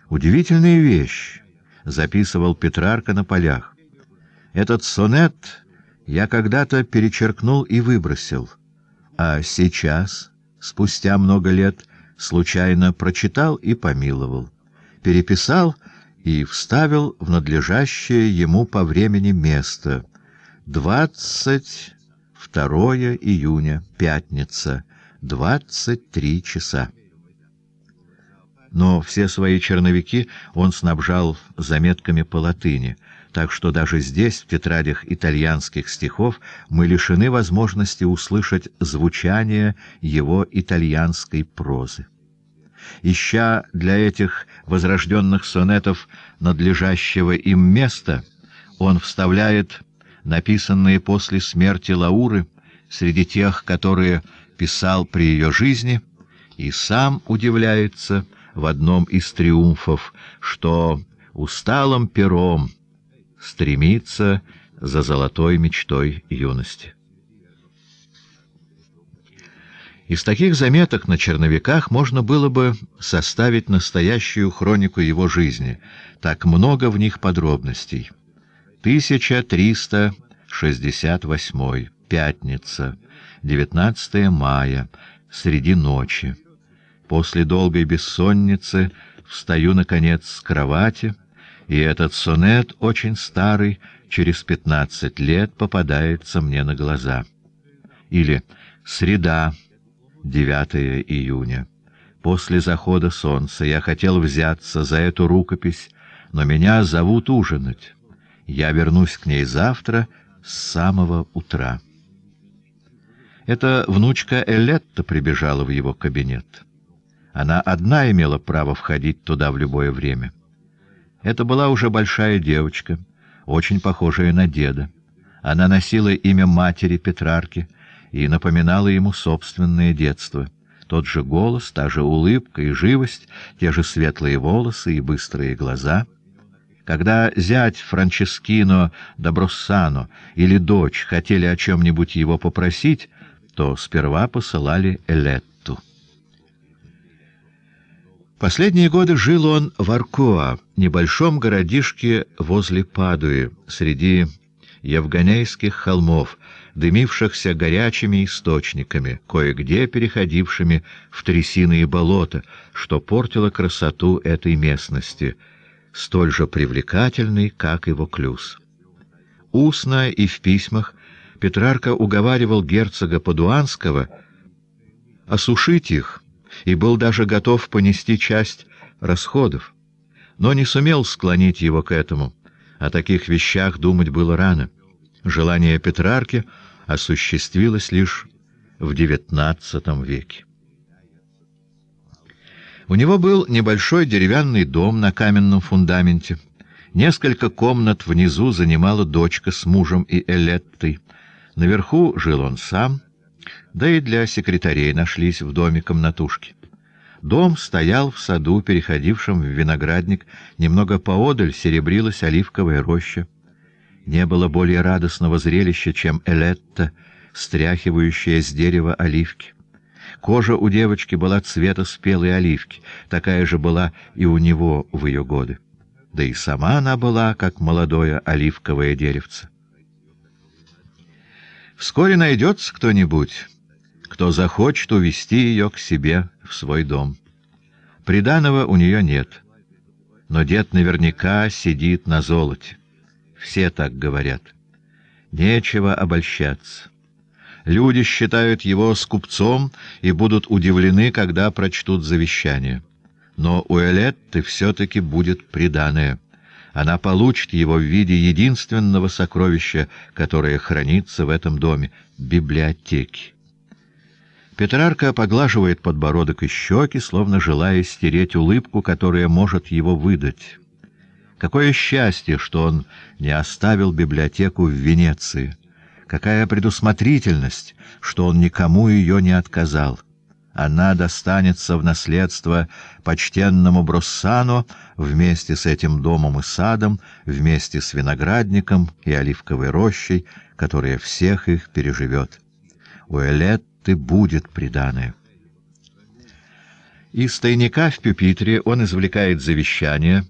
Удивительная вещь записывал Петрарка на полях. Этот сонет я когда-то перечеркнул и выбросил, а сейчас, спустя много лет, случайно прочитал и помиловал, переписал и вставил в надлежащее ему по времени место. 22 июня, пятница, 23 часа но все свои черновики он снабжал заметками по латыни, так что даже здесь, в тетрадях итальянских стихов, мы лишены возможности услышать звучание его итальянской прозы. Ища для этих возрожденных сонетов надлежащего им места, он вставляет написанные после смерти Лауры среди тех, которые писал при ее жизни, и сам удивляется — в одном из триумфов, что усталым пером стремится за золотой мечтой юности. Из таких заметок на черновиках можно было бы составить настоящую хронику его жизни. Так много в них подробностей. 1368. Пятница. 19 мая. Среди ночи. После долгой бессонницы встаю, наконец, с кровати, и этот сонет, очень старый, через пятнадцать лет попадается мне на глаза. Или «Среда, 9 июня». После захода солнца я хотел взяться за эту рукопись, но меня зовут ужинать. Я вернусь к ней завтра с самого утра. Это внучка Элетта прибежала в его кабинет. Она одна имела право входить туда в любое время. Это была уже большая девочка, очень похожая на деда. Она носила имя матери Петрарки и напоминала ему собственное детство. Тот же голос, та же улыбка и живость, те же светлые волосы и быстрые глаза — когда зять Франческино Доброссано или дочь хотели о чем-нибудь его попросить, то сперва посылали Элет. Последние годы жил он в Аркоа, небольшом городишке возле Падуи, среди евгонейских холмов, дымившихся горячими источниками, кое-где переходившими в и болота, что портило красоту этой местности, столь же привлекательной, как его Воклюз. Устно и в письмах Петрарка уговаривал герцога Падуанского осушить их — и был даже готов понести часть расходов, но не сумел склонить его к этому. О таких вещах думать было рано. Желание Петрарки осуществилось лишь в XIX веке. У него был небольшой деревянный дом на каменном фундаменте. Несколько комнат внизу занимала дочка с мужем и Элеттой. Наверху жил он сам — да и для секретарей нашлись в доме комнатушки. Дом стоял в саду, переходившем в виноградник, немного поодаль серебрилась оливковая роща. Не было более радостного зрелища, чем Элетта, стряхивающая с дерева оливки. Кожа у девочки была цвета спелой оливки, такая же была и у него в ее годы. Да и сама она была, как молодое оливковое деревце. Вскоре найдется кто-нибудь, кто захочет увести ее к себе в свой дом. Приданого у нее нет. Но дед наверняка сидит на золоте. Все так говорят. Нечего обольщаться. Люди считают его скупцом и будут удивлены, когда прочтут завещание. Но у Элетты все-таки будет приданое — она получит его в виде единственного сокровища, которое хранится в этом доме — библиотеки. Петрарка поглаживает подбородок и щеки, словно желая стереть улыбку, которая может его выдать. Какое счастье, что он не оставил библиотеку в Венеции! Какая предусмотрительность, что он никому ее не отказал! она достанется в наследство почтенному Броссану вместе с этим домом и садом, вместе с виноградником и оливковой рощей, которая всех их переживет. У Элетты будет приданое. Из тайника в пюпитре он извлекает завещание,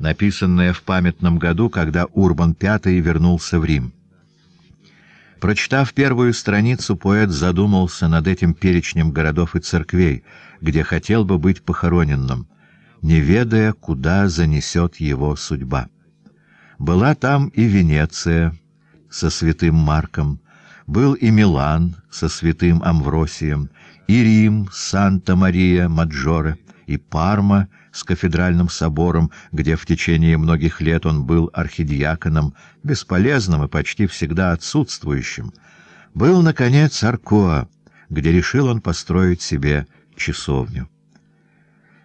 написанное в памятном году, когда Урбан V вернулся в Рим. Прочитав первую страницу, поэт задумался над этим перечнем городов и церквей, где хотел бы быть похороненным, не ведая, куда занесет его судьба. Была там и Венеция со святым Марком, был и Милан со святым Амвросием, и Рим, Санта-Мария, Маджоре, и Парма с кафедральным собором, где в течение многих лет он был архидиаконом, бесполезным и почти всегда отсутствующим, был, наконец, Аркоа, где решил он построить себе часовню.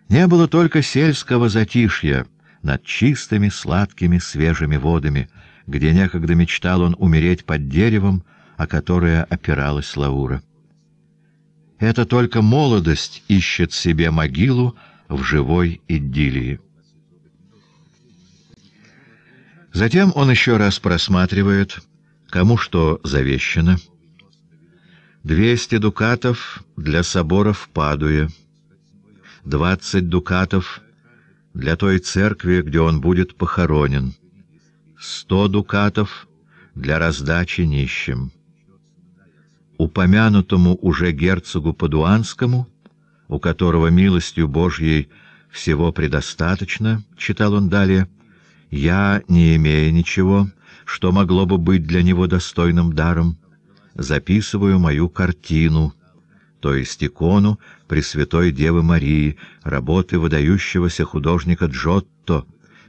Не было только сельского затишья над чистыми, сладкими, свежими водами, где некогда мечтал он умереть под деревом, о которое опиралась Лаура. Это только молодость ищет себе могилу, в живой идиллии. Затем он еще раз просматривает, кому что завещено. двести дукатов для собора в Падуе, двадцать дукатов для той церкви, где он будет похоронен, сто дукатов для раздачи нищим. Упомянутому уже герцогу Падуанскому у которого милостью Божьей всего предостаточно, читал он далее, я, не имея ничего, что могло бы быть для него достойным даром, записываю мою картину, то есть икону Пресвятой Девы Марии, работы выдающегося художника Джотто,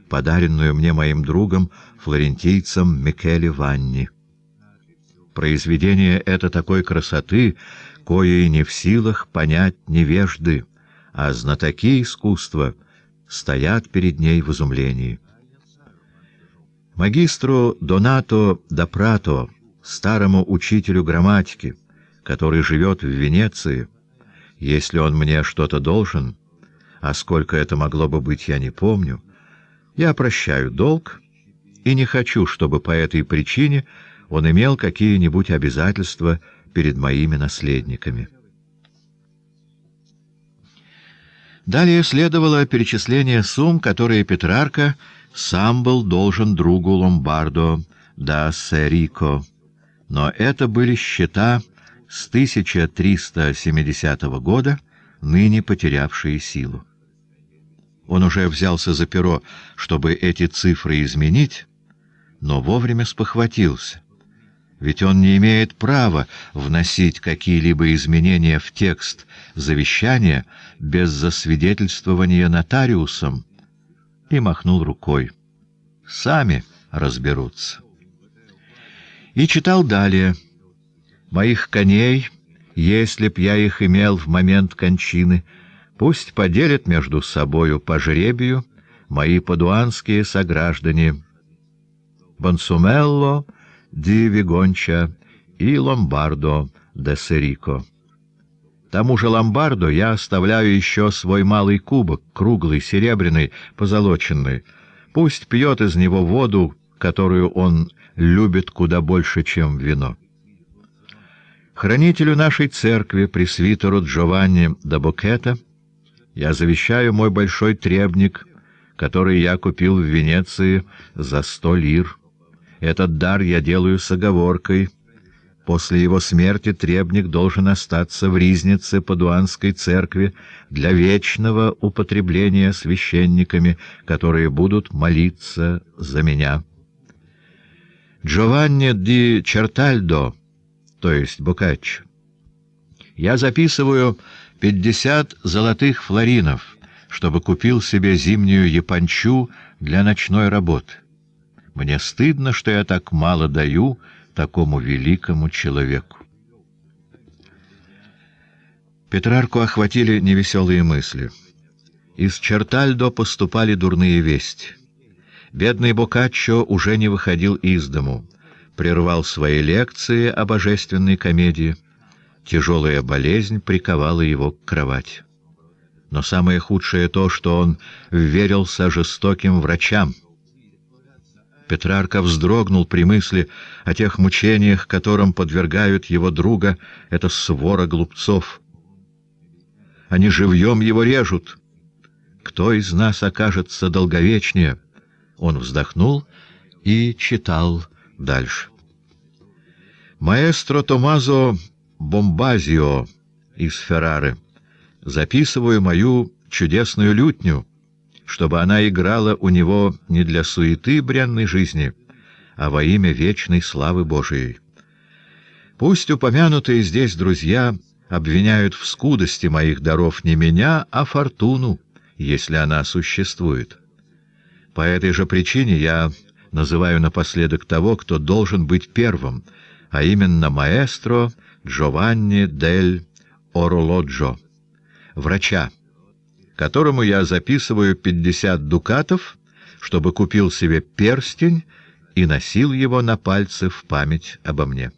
подаренную мне моим другом, флорентийцем Микеле Ванни. Произведение это такой красоты, кое и не в силах понять невежды, а знатоки искусства стоят перед ней в изумлении. Магистру Донато да Прато, старому учителю грамматики, который живет в Венеции, если он мне что-то должен, а сколько это могло бы быть, я не помню, я прощаю долг и не хочу, чтобы по этой причине он имел какие-нибудь обязательства перед моими наследниками. Далее следовало перечисление сумм, которые Петрарка сам был должен другу Ломбардо да Серико, но это были счета с 1370 года, ныне потерявшие силу. Он уже взялся за перо, чтобы эти цифры изменить, но вовремя спохватился. Ведь он не имеет права вносить какие-либо изменения в текст завещания без засвидетельствования нотариусом. И махнул рукой. Сами разберутся. И читал далее. «Моих коней, если б я их имел в момент кончины, пусть поделят между собою по жребию мои падуанские сограждане». Бонсумелло Ди Вигонча и Ломбардо де Серико. Тому же Ломбардо я оставляю еще свой малый кубок, круглый, серебряный, позолоченный. Пусть пьет из него воду, которую он любит куда больше, чем вино. Хранителю нашей церкви, пресвитеру Джованни да Бокета, я завещаю мой большой требник, который я купил в Венеции за сто лир. Этот дар я делаю с оговоркой. После его смерти требник должен остаться в ризнице Падуанской церкви для вечного употребления священниками, которые будут молиться за меня. Джованни ди Чертальдо, то есть Букач, я записываю 50 золотых флоринов, чтобы купил себе зимнюю япончу для ночной работы. Мне стыдно, что я так мало даю такому великому человеку. Петрарку охватили невеселые мысли. Из Чертальдо поступали дурные вести. Бедный Бокаччо уже не выходил из дому, прервал свои лекции о божественной комедии. Тяжелая болезнь приковала его к кровати. Но самое худшее то, что он верился жестоким врачам — Петрарка вздрогнул при мысли о тех мучениях, которым подвергают его друга эта свора глупцов. Они живьем его режут. Кто из нас окажется долговечнее? Он вздохнул и читал дальше. Маэстро Томазо Бомбазио из Феррары. Записываю мою чудесную лютню чтобы она играла у него не для суеты бренной жизни, а во имя вечной славы Божией. Пусть упомянутые здесь друзья обвиняют в скудости моих даров не меня, а фортуну, если она существует. По этой же причине я называю напоследок того, кто должен быть первым, а именно маэстро Джованни дель Орлоджо, врача, которому я записываю 50 дукатов, чтобы купил себе перстень и носил его на пальце в память обо мне.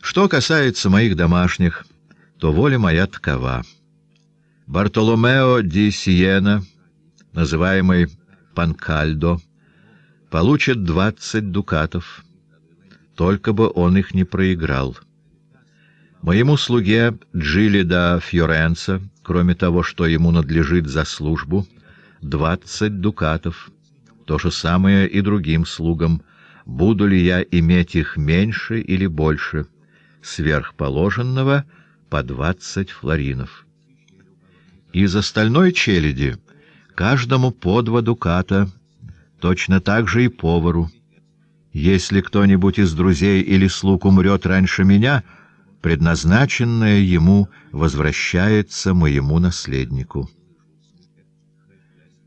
Что касается моих домашних, то воля моя такова. Бартоломео ди Сиена, называемый Панкальдо, получит двадцать дукатов. Только бы он их не проиграл. Моему слуге Джили да Фьоренца, кроме того, что ему надлежит за службу, двадцать дукатов. То же самое и другим слугам. Буду ли я иметь их меньше или больше? Сверхположенного по двадцать флоринов. Из остальной челяди каждому по два дуката, точно так же и повару. Если кто-нибудь из друзей или слуг умрет раньше меня — предназначенное ему возвращается моему наследнику.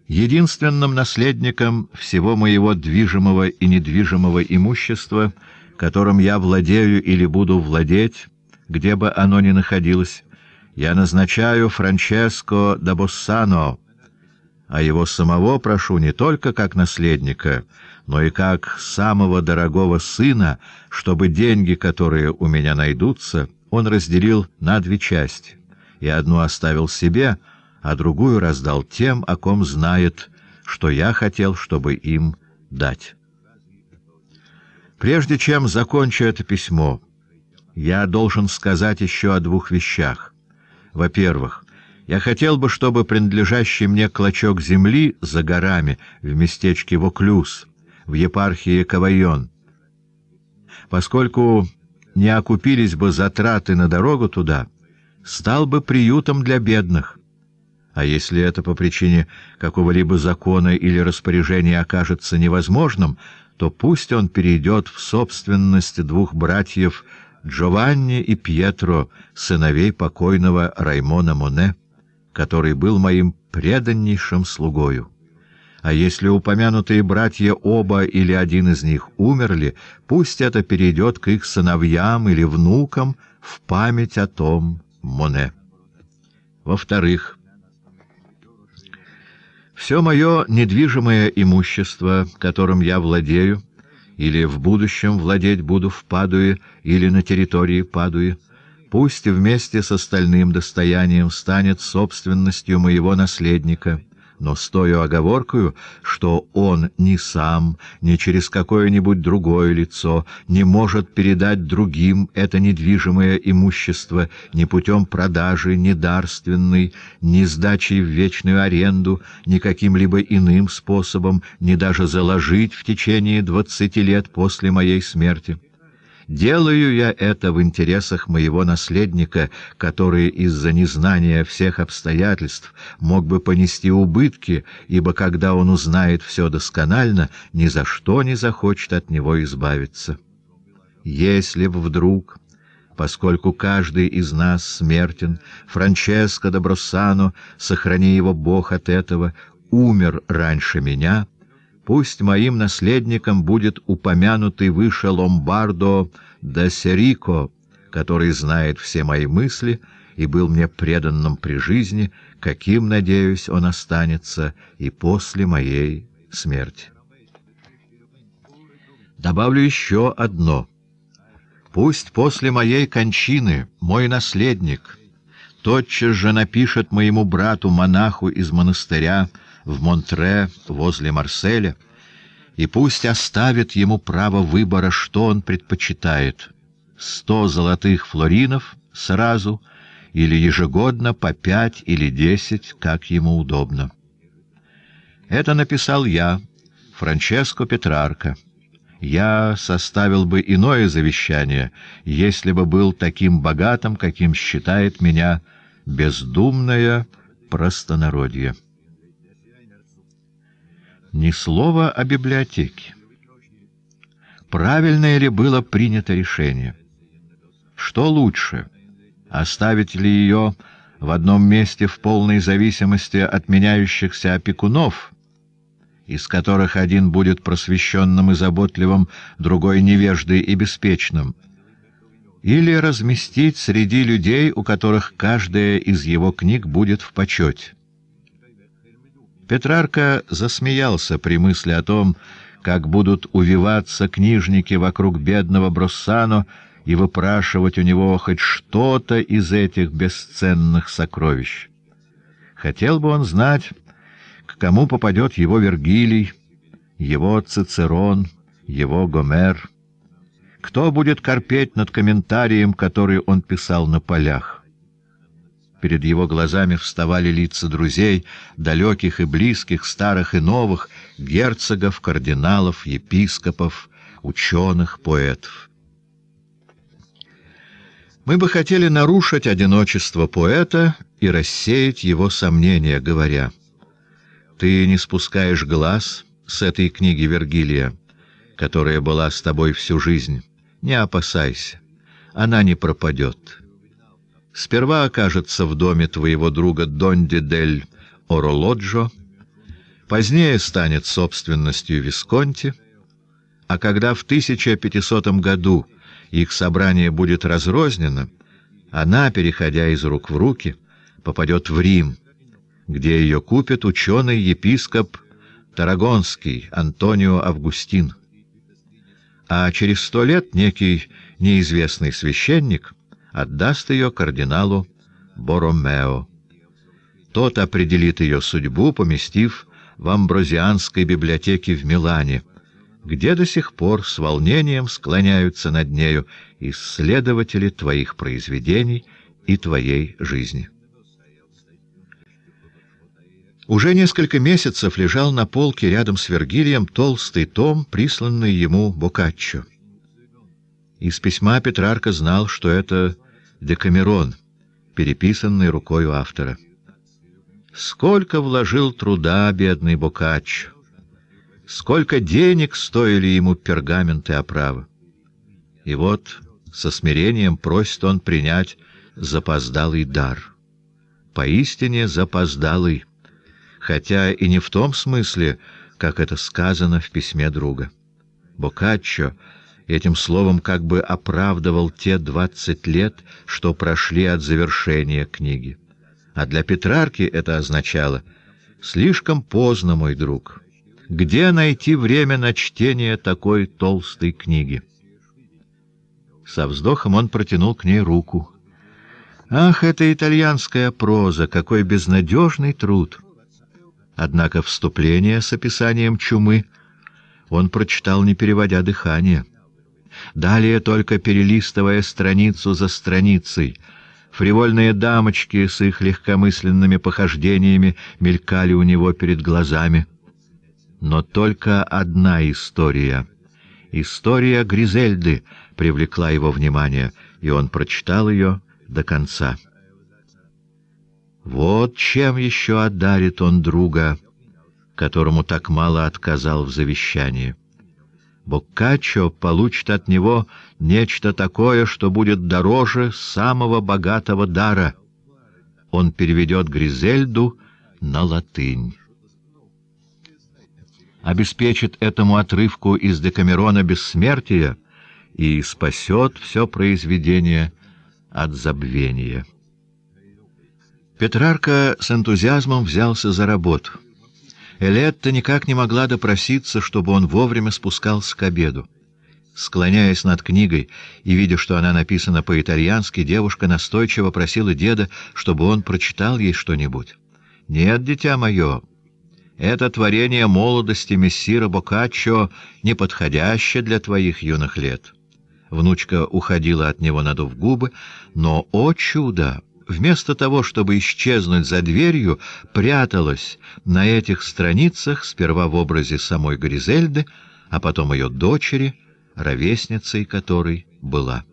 Единственным наследником всего моего движимого и недвижимого имущества, которым я владею или буду владеть, где бы оно ни находилось, я назначаю Франческо да Боссано, а его самого прошу не только как наследника, но и как самого дорогого сына, чтобы деньги, которые у меня найдутся, он разделил на две части, и одну оставил себе, а другую раздал тем, о ком знает, что я хотел, чтобы им дать. Прежде чем закончу это письмо, я должен сказать еще о двух вещах. Во-первых, я хотел бы, чтобы принадлежащий мне клочок земли за горами в местечке Воклюз — в епархии Кавайон. Поскольку не окупились бы затраты на дорогу туда, стал бы приютом для бедных. А если это по причине какого-либо закона или распоряжения окажется невозможным, то пусть он перейдет в собственность двух братьев Джованни и Пьетро, сыновей покойного Раймона Моне, который был моим преданнейшим слугою. А если упомянутые братья оба или один из них умерли, пусть это перейдет к их сыновьям или внукам в память о том Моне. Во-вторых, все мое недвижимое имущество, которым я владею, или в будущем владеть буду в Падуе или на территории Падуи, пусть вместе с остальным достоянием станет собственностью моего наследника — но с той оговоркою, что он ни сам, ни через какое-нибудь другое лицо не может передать другим это недвижимое имущество ни путем продажи, ни дарственной, ни сдачи в вечную аренду, ни каким-либо иным способом, ни даже заложить в течение двадцати лет после моей смерти. Делаю я это в интересах моего наследника, который из-за незнания всех обстоятельств мог бы понести убытки, ибо когда он узнает все досконально, ни за что не захочет от него избавиться. Если б вдруг, поскольку каждый из нас смертен, Франческо Добросано, сохрани его Бог от этого, умер раньше меня, Пусть моим наследником будет упомянутый выше Ломбардо да Серико, который знает все мои мысли и был мне преданным при жизни, каким, надеюсь, он останется и после моей смерти. Добавлю еще одно. Пусть после моей кончины мой наследник тотчас же напишет моему брату-монаху из монастыря в Монтре возле Марселя, и пусть оставит ему право выбора, что он предпочитает — сто золотых флоринов сразу или ежегодно по пять или десять, как ему удобно. Это написал я, Франческо Петрарко. Я составил бы иное завещание, если бы был таким богатым, каким считает меня бездумное простонародье. Ни слова о библиотеке. Правильное ли было принято решение? Что лучше, оставить ли ее в одном месте в полной зависимости от меняющихся опекунов — из которых один будет просвещенным и заботливым, другой — невеждой и беспечным, или разместить среди людей, у которых каждая из его книг будет в почете. Петрарка засмеялся при мысли о том, как будут увиваться книжники вокруг бедного Броссано и выпрашивать у него хоть что-то из этих бесценных сокровищ. Хотел бы он знать, к кому попадет его Вергилий, его Цицерон, его Гомер. Кто будет корпеть над комментарием, который он писал на полях? Перед его глазами вставали лица друзей, далеких и близких, старых и новых, герцогов, кардиналов, епископов, ученых, поэтов. Мы бы хотели нарушить одиночество поэта и рассеять его сомнения, говоря, «Ты не спускаешь глаз с этой книги Вергилия, которая была с тобой всю жизнь. Не опасайся, она не пропадет» сперва окажется в доме твоего друга Донди дель Оролоджо, позднее станет собственностью Висконти, а когда в 1500 году их собрание будет разрознено, она, переходя из рук в руки, попадет в Рим, где ее купит ученый-епископ Тарагонский Антонио Августин. А через сто лет некий неизвестный священник — отдаст ее кардиналу Боромео. Тот определит ее судьбу, поместив в Амброзианской библиотеке в Милане, где до сих пор с волнением склоняются над нею исследователи твоих произведений и твоей жизни. Уже несколько месяцев лежал на полке рядом с Вергилием толстый том, присланный ему Бокаччо. Из письма Петрарка знал, что это Декамерон, переписанный рукой автора. Сколько вложил труда бедный Бокач, сколько денег стоили ему пергаменты и оправы. И вот со смирением просит он принять запоздалый дар. Поистине запоздалый, хотя и не в том смысле, как это сказано в письме друга. Бокаччо этим словом как бы оправдывал те двадцать лет, что прошли от завершения книги. А для Петрарки это означало «Слишком поздно, мой друг. Где найти время на чтение такой толстой книги?» Со вздохом он протянул к ней руку. «Ах, это итальянская проза! Какой безнадежный труд!» Однако вступление с описанием чумы он прочитал, не переводя дыхание — далее только перелистывая страницу за страницей. Фривольные дамочки с их легкомысленными похождениями мелькали у него перед глазами. Но только одна история. История Гризельды привлекла его внимание, и он прочитал ее до конца. Вот чем еще одарит он друга, которому так мало отказал в завещании. Боккаччо получит от него нечто такое, что будет дороже самого богатого дара. Он переведет Гризельду на латынь. Обеспечит этому отрывку из Декамерона бессмертие и спасет все произведение от забвения. Петрарка с энтузиазмом взялся за работу. Элетта никак не могла допроситься, чтобы он вовремя спускался к обеду. Склоняясь над книгой и видя, что она написана по-итальянски, девушка настойчиво просила деда, чтобы он прочитал ей что-нибудь. «Нет, дитя мое, это творение молодости мессира Бокаччо неподходящее для твоих юных лет». Внучка уходила от него, надув губы, но, о чудо! вместо того, чтобы исчезнуть за дверью, пряталась на этих страницах сперва в образе самой Гризельды, а потом ее дочери, ровесницей которой была.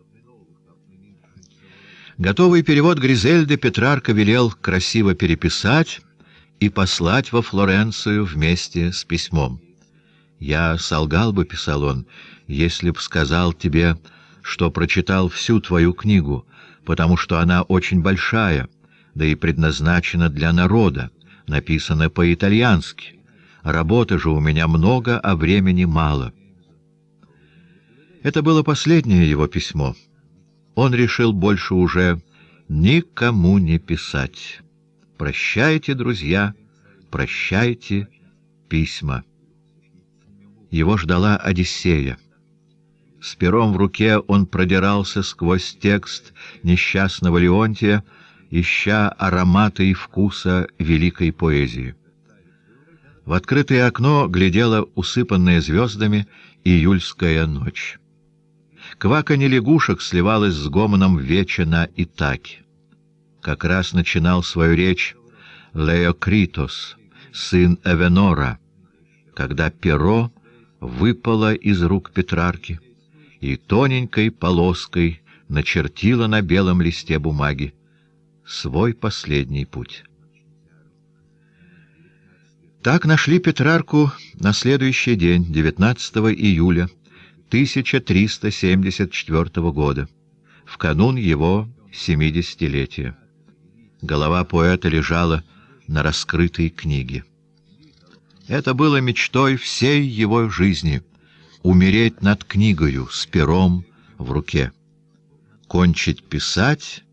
Готовый перевод Гризельды Петрарка велел красиво переписать и послать во Флоренцию вместе с письмом. «Я солгал бы», — писал он, — «если б сказал тебе, что прочитал всю твою книгу» потому что она очень большая, да и предназначена для народа, написана по-итальянски. Работы же у меня много, а времени мало. Это было последнее его письмо. Он решил больше уже никому не писать. Прощайте, друзья, прощайте письма. Его ждала Одиссея. С пером в руке он продирался сквозь текст несчастного Леонтия, ища аромата и вкуса великой поэзии. В открытое окно глядела усыпанная звездами июльская ночь. Кваканье лягушек сливалось с гомоном вече и Итаке. Как раз начинал свою речь Леокритос, сын Эвенора, когда перо выпало из рук Петрарки и тоненькой полоской начертила на белом листе бумаги свой последний путь. Так нашли Петрарку на следующий день, 19 июля 1374 года, в канун его семидесятилетия. Голова поэта лежала на раскрытой книге. Это было мечтой всей его жизни — умереть над книгою с пером в руке, кончить писать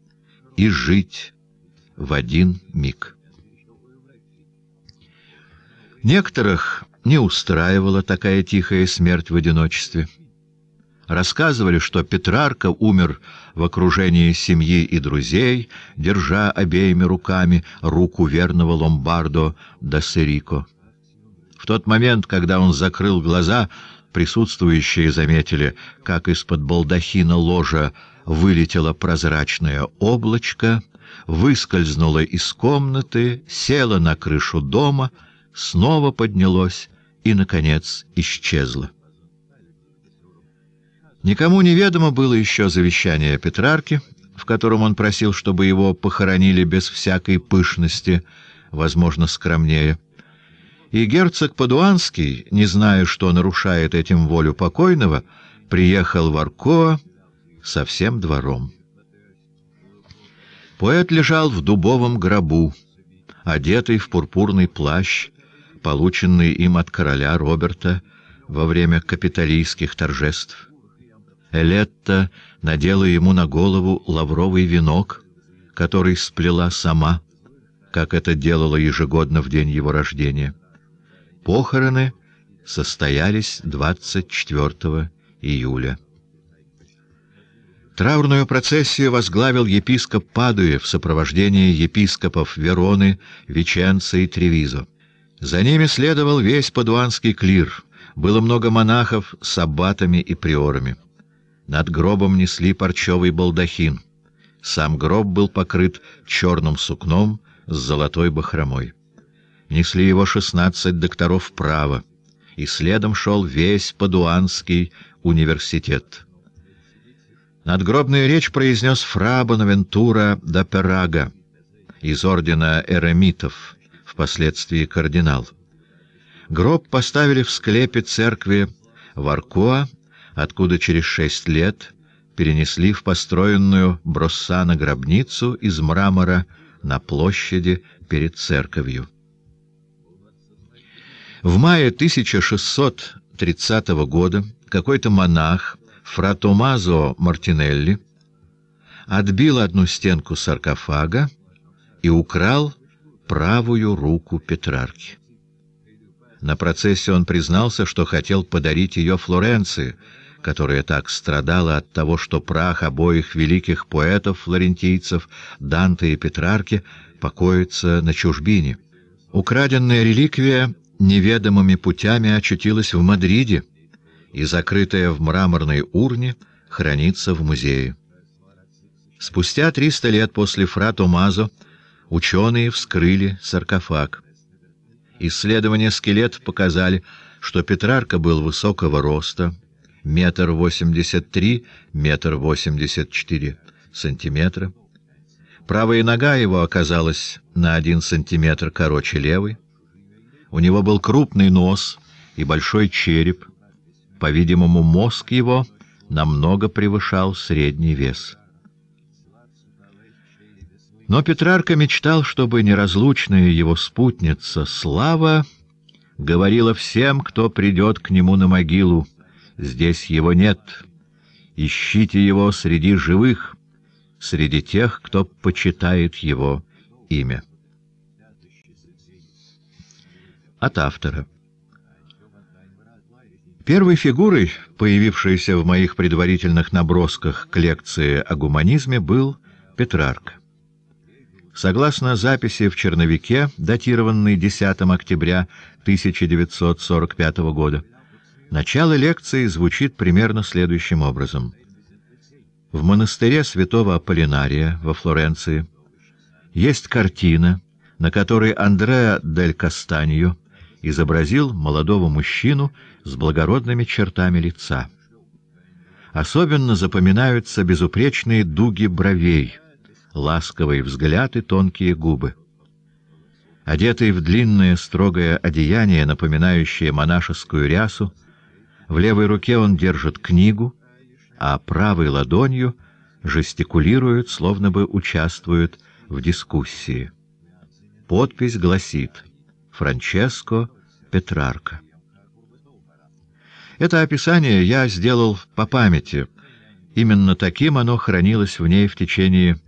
и жить в один миг. Некоторых не устраивала такая тихая смерть в одиночестве. Рассказывали, что Петрарка умер в окружении семьи и друзей, держа обеими руками руку верного Ломбардо да В тот момент, когда он закрыл глаза, присутствующие заметили, как из-под балдахина ложа вылетело прозрачное облачко, выскользнуло из комнаты, село на крышу дома, снова поднялось и, наконец, исчезло. Никому неведомо было еще завещание Петрарки, в котором он просил, чтобы его похоронили без всякой пышности, возможно, скромнее. И герцог Падуанский, не зная, что нарушает этим волю покойного, приехал в Аркоа со всем двором. Поэт лежал в дубовом гробу, одетый в пурпурный плащ, полученный им от короля Роберта во время капиталийских торжеств. Элетта надела ему на голову лавровый венок, который сплела сама, как это делала ежегодно в день его рождения. Похороны состоялись 24 июля. Траурную процессию возглавил епископ Падуя в сопровождении епископов Вероны, Веченца и Тревизо. За ними следовал весь падуанский клир. Было много монахов с аббатами и приорами. Над гробом несли парчевый балдахин. Сам гроб был покрыт черным сукном с золотой бахромой несли его шестнадцать докторов права, и следом шел весь Падуанский университет. Надгробную речь произнес фра Бонавентура да Перага из ордена Эремитов, впоследствии кардинал. Гроб поставили в склепе церкви Варкоа, откуда через шесть лет перенесли в построенную Броссана гробницу из мрамора на площади перед церковью. В мае 1630 года какой-то монах Фратомазо Мартинелли отбил одну стенку саркофага и украл правую руку Петрарки. На процессе он признался, что хотел подарить ее Флоренции, которая так страдала от того, что прах обоих великих поэтов-флорентийцев, Данте и Петрарки, покоится на чужбине. Украденная реликвия неведомыми путями очутилась в Мадриде и, закрытая в мраморной урне, хранится в музее. Спустя 300 лет после фра Томазо ученые вскрыли саркофаг. Исследования скелетов показали, что Петрарка был высокого роста, метр восемьдесят три, метр восемьдесят четыре сантиметра. Правая нога его оказалась на один сантиметр короче левой. У него был крупный нос и большой череп. По-видимому, мозг его намного превышал средний вес. Но Петрарка мечтал, чтобы неразлучная его спутница Слава говорила всем, кто придет к нему на могилу, «Здесь его нет, ищите его среди живых, среди тех, кто почитает его имя». от автора. Первой фигурой, появившейся в моих предварительных набросках к лекции о гуманизме, был Петрарк. Согласно записи в черновике, датированной 10 октября 1945 года, начало лекции звучит примерно следующим образом. В монастыре святого Аполлинария во Флоренции есть картина, на которой Андреа дель Кастаньо изобразил молодого мужчину с благородными чертами лица. Особенно запоминаются безупречные дуги бровей, ласковый взгляд и тонкие губы. Одетый в длинное строгое одеяние, напоминающее монашескую рясу, в левой руке он держит книгу, а правой ладонью жестикулирует, словно бы участвует в дискуссии. Подпись гласит Франческо Петрарко. Это описание я сделал по памяти. Именно таким оно хранилось в ней в течение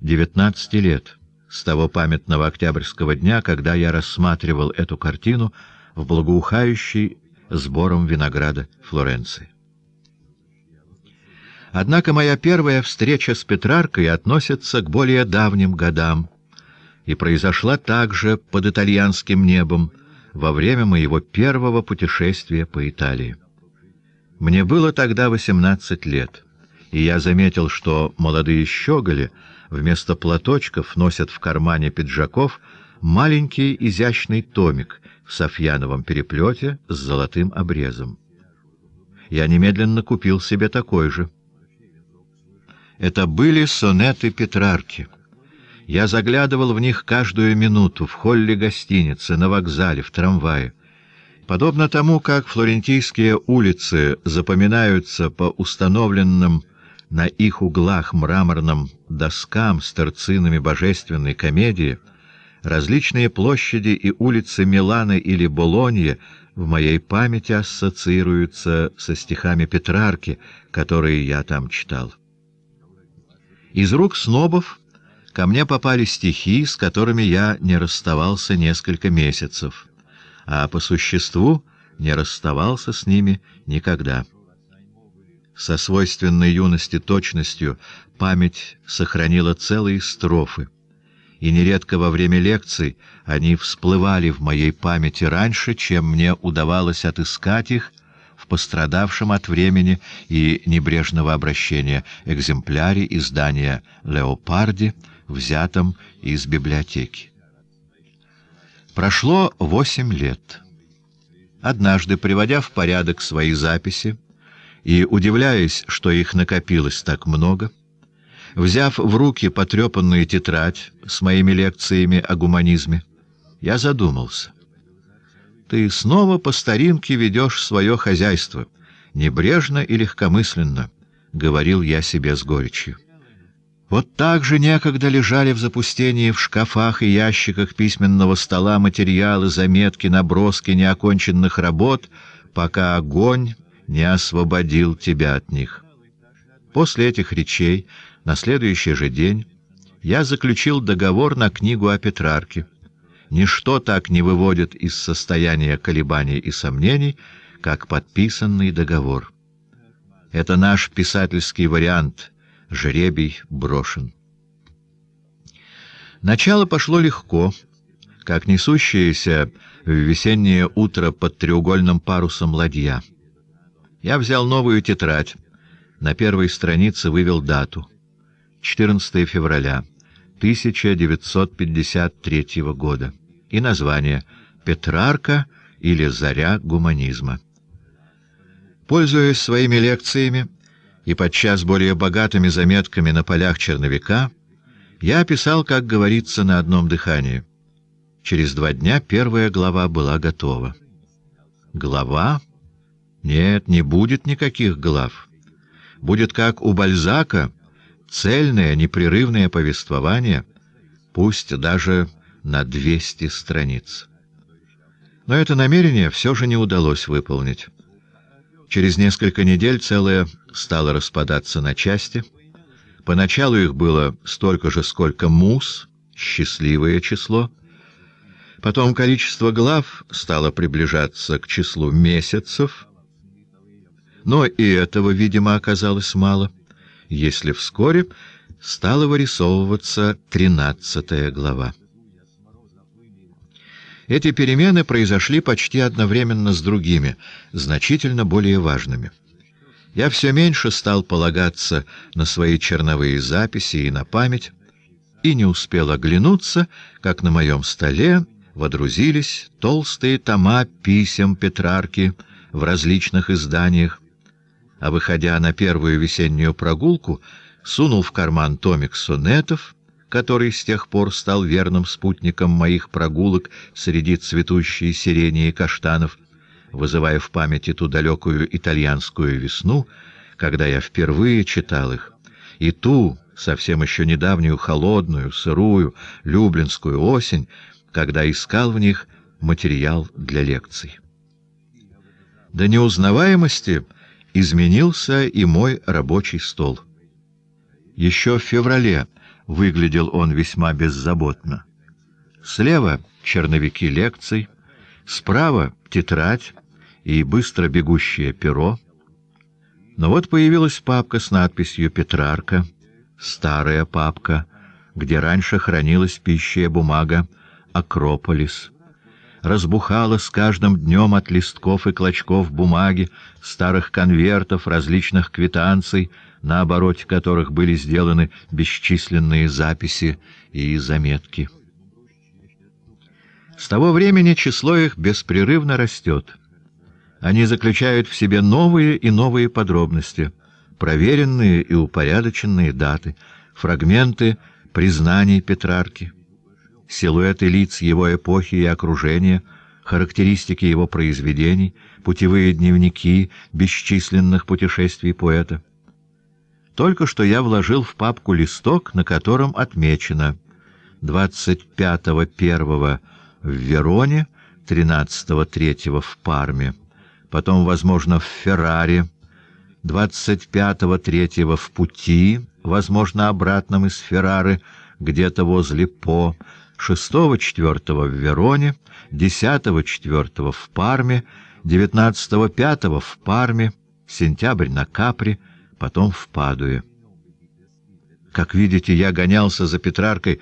19 лет, с того памятного октябрьского дня, когда я рассматривал эту картину в благоухающей сбором винограда Флоренции. Однако моя первая встреча с Петраркой относится к более давним годам, и произошла также под итальянским небом во время моего первого путешествия по Италии. Мне было тогда 18 лет, и я заметил, что молодые щеголи вместо платочков носят в кармане пиджаков маленький изящный томик в софьяновом переплете с золотым обрезом. Я немедленно купил себе такой же. Это были сонеты Петрарки. Я заглядывал в них каждую минуту в холле гостиницы, на вокзале, в трамвае. Подобно тому, как флорентийские улицы запоминаются по установленным на их углах мраморным доскам с торцинами божественной комедии, различные площади и улицы Милана или Болоньи в моей памяти ассоциируются со стихами Петрарки, которые я там читал. Из рук снобов Ко мне попали стихи, с которыми я не расставался несколько месяцев, а по существу не расставался с ними никогда. Со свойственной юности точностью память сохранила целые строфы, и нередко во время лекций они всплывали в моей памяти раньше, чем мне удавалось отыскать их в пострадавшем от времени и небрежного обращения экземпляре издания «Леопарди», взятом из библиотеки. Прошло восемь лет. Однажды, приводя в порядок свои записи и удивляясь, что их накопилось так много, взяв в руки потрепанную тетрадь с моими лекциями о гуманизме, я задумался. Ты снова по старинке ведешь свое хозяйство, небрежно и легкомысленно, — говорил я себе с горечью. Вот так же некогда лежали в запустении в шкафах и ящиках письменного стола материалы, заметки, наброски неоконченных работ, пока огонь не освободил тебя от них. После этих речей на следующий же день я заключил договор на книгу о Петрарке. Ничто так не выводит из состояния колебаний и сомнений, как подписанный договор. Это наш писательский вариант жребий брошен. Начало пошло легко, как несущееся в весеннее утро под треугольным парусом ладья. Я взял новую тетрадь. На первой странице вывел дату. 14 февраля 1953 года. И название «Петрарка» или «Заря гуманизма». Пользуясь своими лекциями, и подчас более богатыми заметками на полях черновика я описал, как говорится, на одном дыхании. Через два дня первая глава была готова. Глава? Нет, не будет никаких глав. Будет как у Бальзака, цельное, непрерывное повествование, пусть даже на 200 страниц. Но это намерение все же не удалось выполнить. Через несколько недель целая стало распадаться на части. Поначалу их было столько же, сколько мус, счастливое число. Потом количество глав стало приближаться к числу месяцев. Но и этого, видимо, оказалось мало, если вскоре стала вырисовываться тринадцатая глава. Эти перемены произошли почти одновременно с другими, значительно более важными — я все меньше стал полагаться на свои черновые записи и на память, и не успел оглянуться, как на моем столе водрузились толстые тома писем Петрарки в различных изданиях. А выходя на первую весеннюю прогулку, сунул в карман томик сонетов, который с тех пор стал верным спутником моих прогулок среди цветущей сирени и каштанов — вызывая в памяти ту далекую итальянскую весну, когда я впервые читал их, и ту совсем еще недавнюю холодную, сырую люблинскую осень, когда искал в них материал для лекций. До неузнаваемости изменился и мой рабочий стол. Еще в феврале выглядел он весьма беззаботно. Слева черновики лекций, справа тетрадь, и быстро бегущее перо. Но вот появилась папка с надписью «Петрарка», старая папка, где раньше хранилась пищая бумага «Акрополис». Разбухала с каждым днем от листков и клочков бумаги, старых конвертов, различных квитанций, на обороте которых были сделаны бесчисленные записи и заметки. С того времени число их беспрерывно растет — они заключают в себе новые и новые подробности, проверенные и упорядоченные даты, фрагменты признаний Петрарки, силуэты лиц его эпохи и окружения, характеристики его произведений, путевые дневники бесчисленных путешествий поэта. Только что я вложил в папку листок, на котором отмечено 25.1 в Вероне, 13.3 в Парме потом, возможно, в Феррари, 25-3 в пути, возможно, обратном из Феррары, где-то возле По, 6-4 в Вероне, 10-4 в Парме, 19-5 в Парме, сентябрь на Капри, потом в Падуе. Как видите, я гонялся за Петраркой,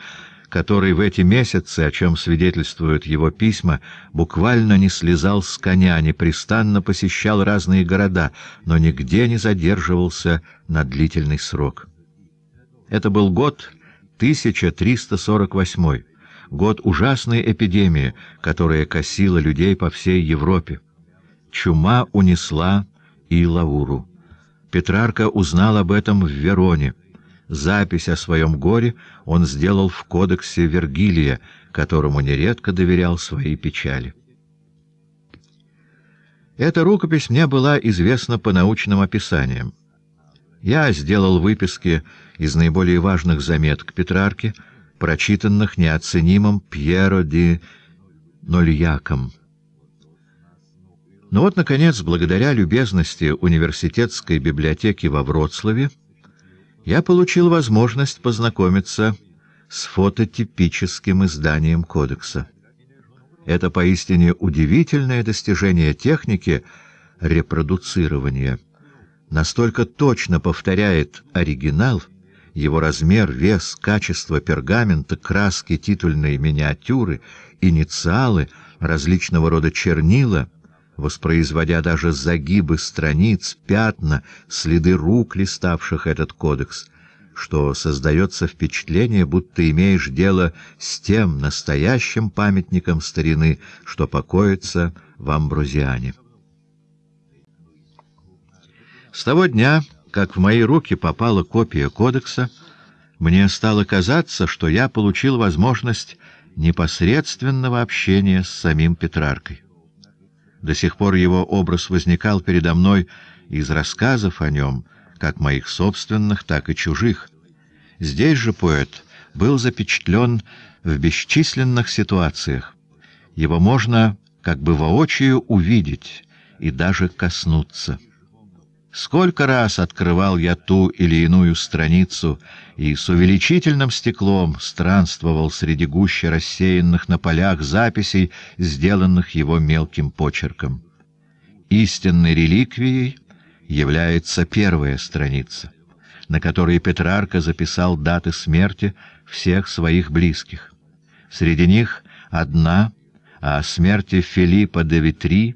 который в эти месяцы, о чем свидетельствуют его письма, буквально не слезал с коня, непрестанно посещал разные города, но нигде не задерживался на длительный срок. Это был год 1348, год ужасной эпидемии, которая косила людей по всей Европе. Чума унесла и Лауру. Петрарка узнал об этом в Вероне — Запись о своем горе он сделал в кодексе Вергилия, которому нередко доверял свои печали. Эта рукопись мне была известна по научным описаниям. Я сделал выписки из наиболее важных заметок Петрарки, прочитанных неоценимым Пьеро де Нольяком. Но ну вот, наконец, благодаря любезности университетской библиотеки во Вроцлаве я получил возможность познакомиться с фототипическим изданием кодекса. Это поистине удивительное достижение техники репродуцирования. Настолько точно повторяет оригинал, его размер, вес, качество пергамента, краски, титульные миниатюры, инициалы, различного рода чернила — воспроизводя даже загибы страниц, пятна, следы рук, листавших этот кодекс, что создается впечатление, будто имеешь дело с тем настоящим памятником старины, что покоится в Амбрузиане. С того дня, как в мои руки попала копия кодекса, мне стало казаться, что я получил возможность непосредственного общения с самим Петраркой. До сих пор его образ возникал передо мной из рассказов о нем, как моих собственных, так и чужих. Здесь же поэт был запечатлен в бесчисленных ситуациях. Его можно как бы воочию увидеть и даже коснуться. Сколько раз открывал я ту или иную страницу и с увеличительным стеклом странствовал среди гуще рассеянных на полях записей, сделанных его мелким почерком. Истинной реликвией является первая страница, на которой Петрарка записал даты смерти всех своих близких. Среди них одна а о смерти Филиппа де Витри,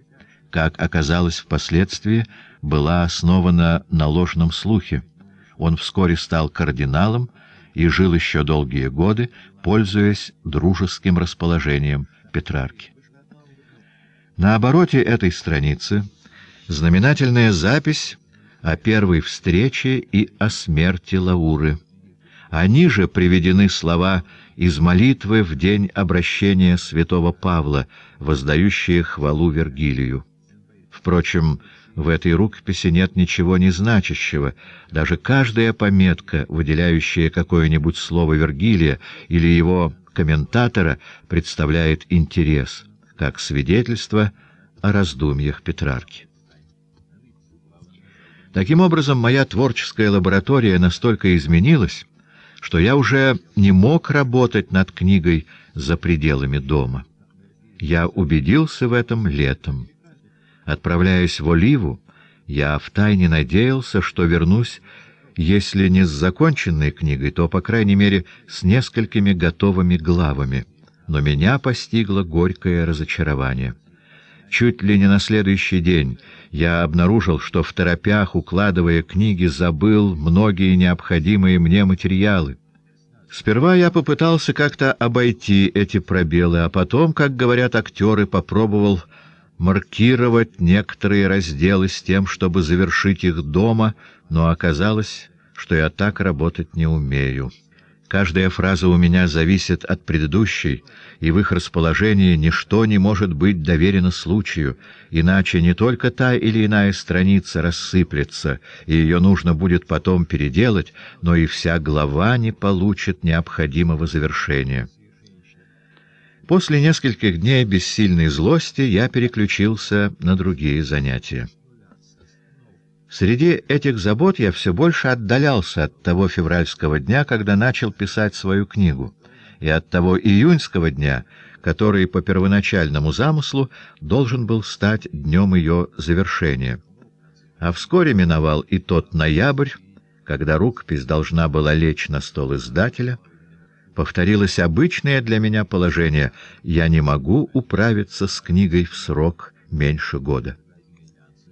как оказалось впоследствии, была основана на ложном слухе. Он вскоре стал кардиналом и жил еще долгие годы, пользуясь дружеским расположением Петрарки. На обороте этой страницы знаменательная запись о первой встрече и о смерти Лауры. Они же приведены слова из молитвы в день обращения святого Павла, воздающие хвалу Вергилию. Впрочем, в этой рукописи нет ничего незначащего. Даже каждая пометка, выделяющая какое-нибудь слово Вергилия или его комментатора, представляет интерес, как свидетельство о раздумьях Петрарки. Таким образом, моя творческая лаборатория настолько изменилась, что я уже не мог работать над книгой за пределами дома. Я убедился в этом летом. Отправляясь в Оливу, я втайне надеялся, что вернусь, если не с законченной книгой, то, по крайней мере, с несколькими готовыми главами. Но меня постигло горькое разочарование. Чуть ли не на следующий день я обнаружил, что в торопях, укладывая книги, забыл многие необходимые мне материалы. Сперва я попытался как-то обойти эти пробелы, а потом, как говорят актеры, попробовал маркировать некоторые разделы с тем, чтобы завершить их дома, но оказалось, что я так работать не умею. Каждая фраза у меня зависит от предыдущей, и в их расположении ничто не может быть доверено случаю, иначе не только та или иная страница рассыплется, и ее нужно будет потом переделать, но и вся глава не получит необходимого завершения. После нескольких дней бессильной злости я переключился на другие занятия. Среди этих забот я все больше отдалялся от того февральского дня, когда начал писать свою книгу, и от того июньского дня, который по первоначальному замыслу должен был стать днем ее завершения. А вскоре миновал и тот ноябрь, когда рукопись должна была лечь на стол издателя — повторилось обычное для меня положение — я не могу управиться с книгой в срок меньше года.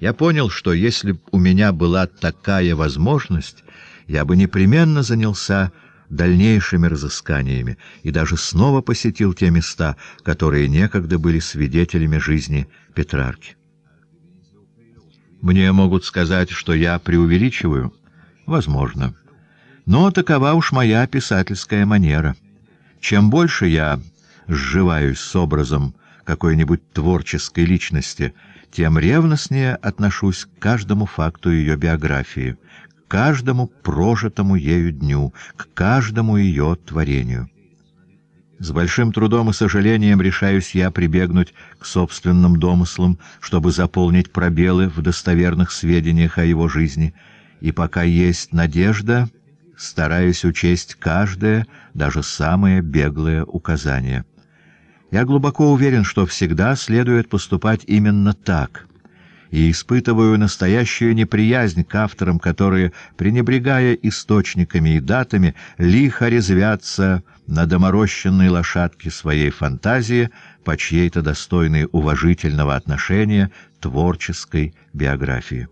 Я понял, что если б у меня была такая возможность, я бы непременно занялся дальнейшими разысканиями и даже снова посетил те места, которые некогда были свидетелями жизни Петрарки. Мне могут сказать, что я преувеличиваю? Возможно. Но такова уж моя писательская манера. Чем больше я сживаюсь с образом какой-нибудь творческой личности, тем ревностнее отношусь к каждому факту ее биографии, к каждому прожитому ею дню, к каждому ее творению. С большим трудом и сожалением решаюсь я прибегнуть к собственным домыслам, чтобы заполнить пробелы в достоверных сведениях о его жизни, и пока есть надежда стараясь учесть каждое, даже самое беглое указание. Я глубоко уверен, что всегда следует поступать именно так, и испытываю настоящую неприязнь к авторам, которые, пренебрегая источниками и датами, лихо резвятся на доморощенной лошадке своей фантазии по чьей-то достойной уважительного отношения творческой биографии.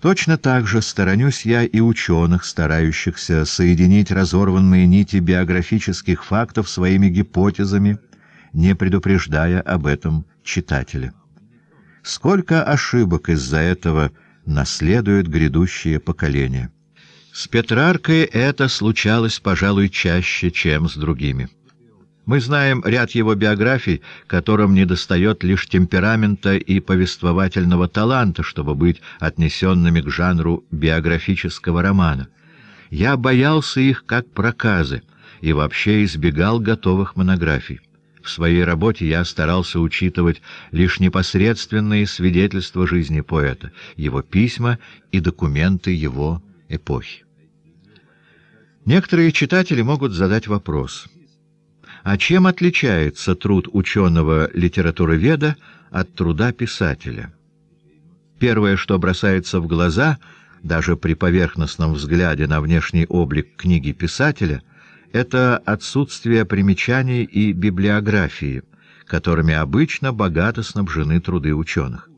Точно так же сторонюсь я и ученых, старающихся соединить разорванные нити биографических фактов своими гипотезами, не предупреждая об этом читателя. Сколько ошибок из-за этого наследуют грядущие поколения. С Петраркой это случалось, пожалуй, чаще, чем с другими. Мы знаем ряд его биографий, которым недостает лишь темперамента и повествовательного таланта, чтобы быть отнесенными к жанру биографического романа. Я боялся их как проказы и вообще избегал готовых монографий. В своей работе я старался учитывать лишь непосредственные свидетельства жизни поэта, его письма и документы его эпохи. Некоторые читатели могут задать вопрос — а чем отличается труд ученого-литературоведа от труда писателя? Первое, что бросается в глаза, даже при поверхностном взгляде на внешний облик книги писателя, это отсутствие примечаний и библиографии, которыми обычно богато снабжены труды ученых.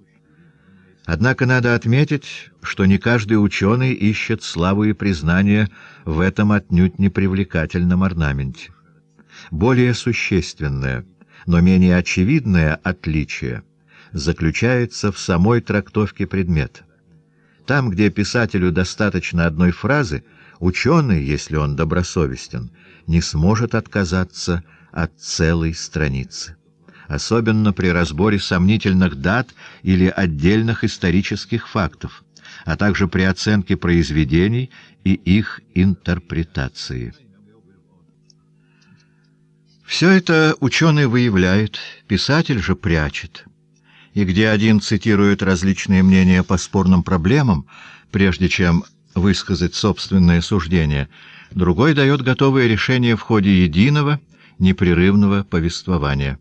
Однако надо отметить, что не каждый ученый ищет славу и признание в этом отнюдь непривлекательном орнаменте. Более существенное, но менее очевидное отличие заключается в самой трактовке предмета. Там, где писателю достаточно одной фразы, ученый, если он добросовестен, не сможет отказаться от целой страницы. Особенно при разборе сомнительных дат или отдельных исторических фактов, а также при оценке произведений и их интерпретации. Все это ученый выявляет, писатель же прячет. И где один цитирует различные мнения по спорным проблемам, прежде чем высказать собственное суждение, другой дает готовое решение в ходе единого, непрерывного повествования.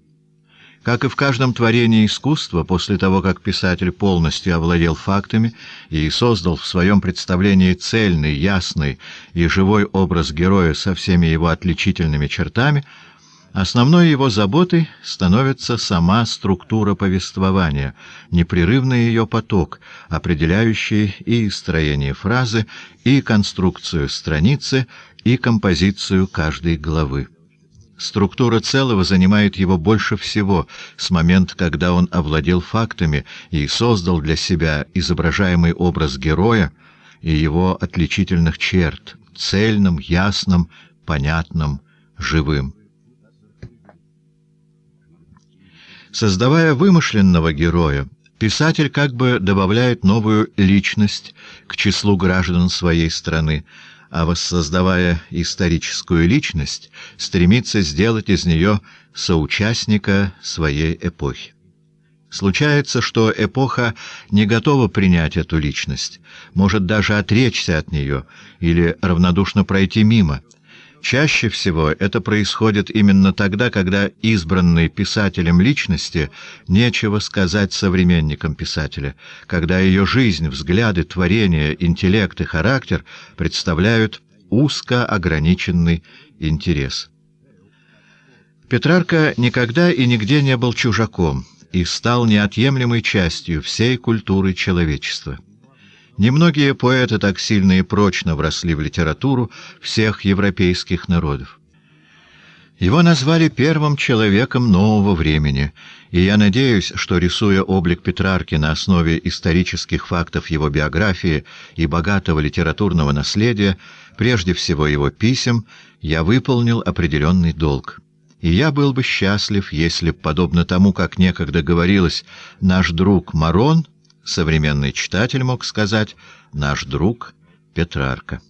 Как и в каждом творении искусства, после того, как писатель полностью овладел фактами и создал в своем представлении цельный, ясный и живой образ героя со всеми его отличительными чертами – Основной его заботой становится сама структура повествования, непрерывный ее поток, определяющий и строение фразы, и конструкцию страницы, и композицию каждой главы. Структура целого занимает его больше всего с момента, когда он овладел фактами и создал для себя изображаемый образ героя и его отличительных черт, цельным, ясным, понятным, живым. Создавая вымышленного героя, писатель как бы добавляет новую личность к числу граждан своей страны, а воссоздавая историческую личность, стремится сделать из нее соучастника своей эпохи. Случается, что эпоха не готова принять эту личность, может даже отречься от нее или равнодушно пройти мимо – Чаще всего это происходит именно тогда, когда избранной писателем личности нечего сказать современникам писателя, когда ее жизнь, взгляды, творения, интеллект и характер представляют узко ограниченный интерес. Петрарка никогда и нигде не был чужаком и стал неотъемлемой частью всей культуры человечества. Немногие поэты так сильно и прочно вросли в литературу всех европейских народов. Его назвали первым человеком нового времени, и я надеюсь, что, рисуя облик Петрарки на основе исторических фактов его биографии и богатого литературного наследия, прежде всего его писем, я выполнил определенный долг. И я был бы счастлив, если б, подобно тому, как некогда говорилось, наш друг Марон — современный читатель мог сказать «наш друг Петрарка».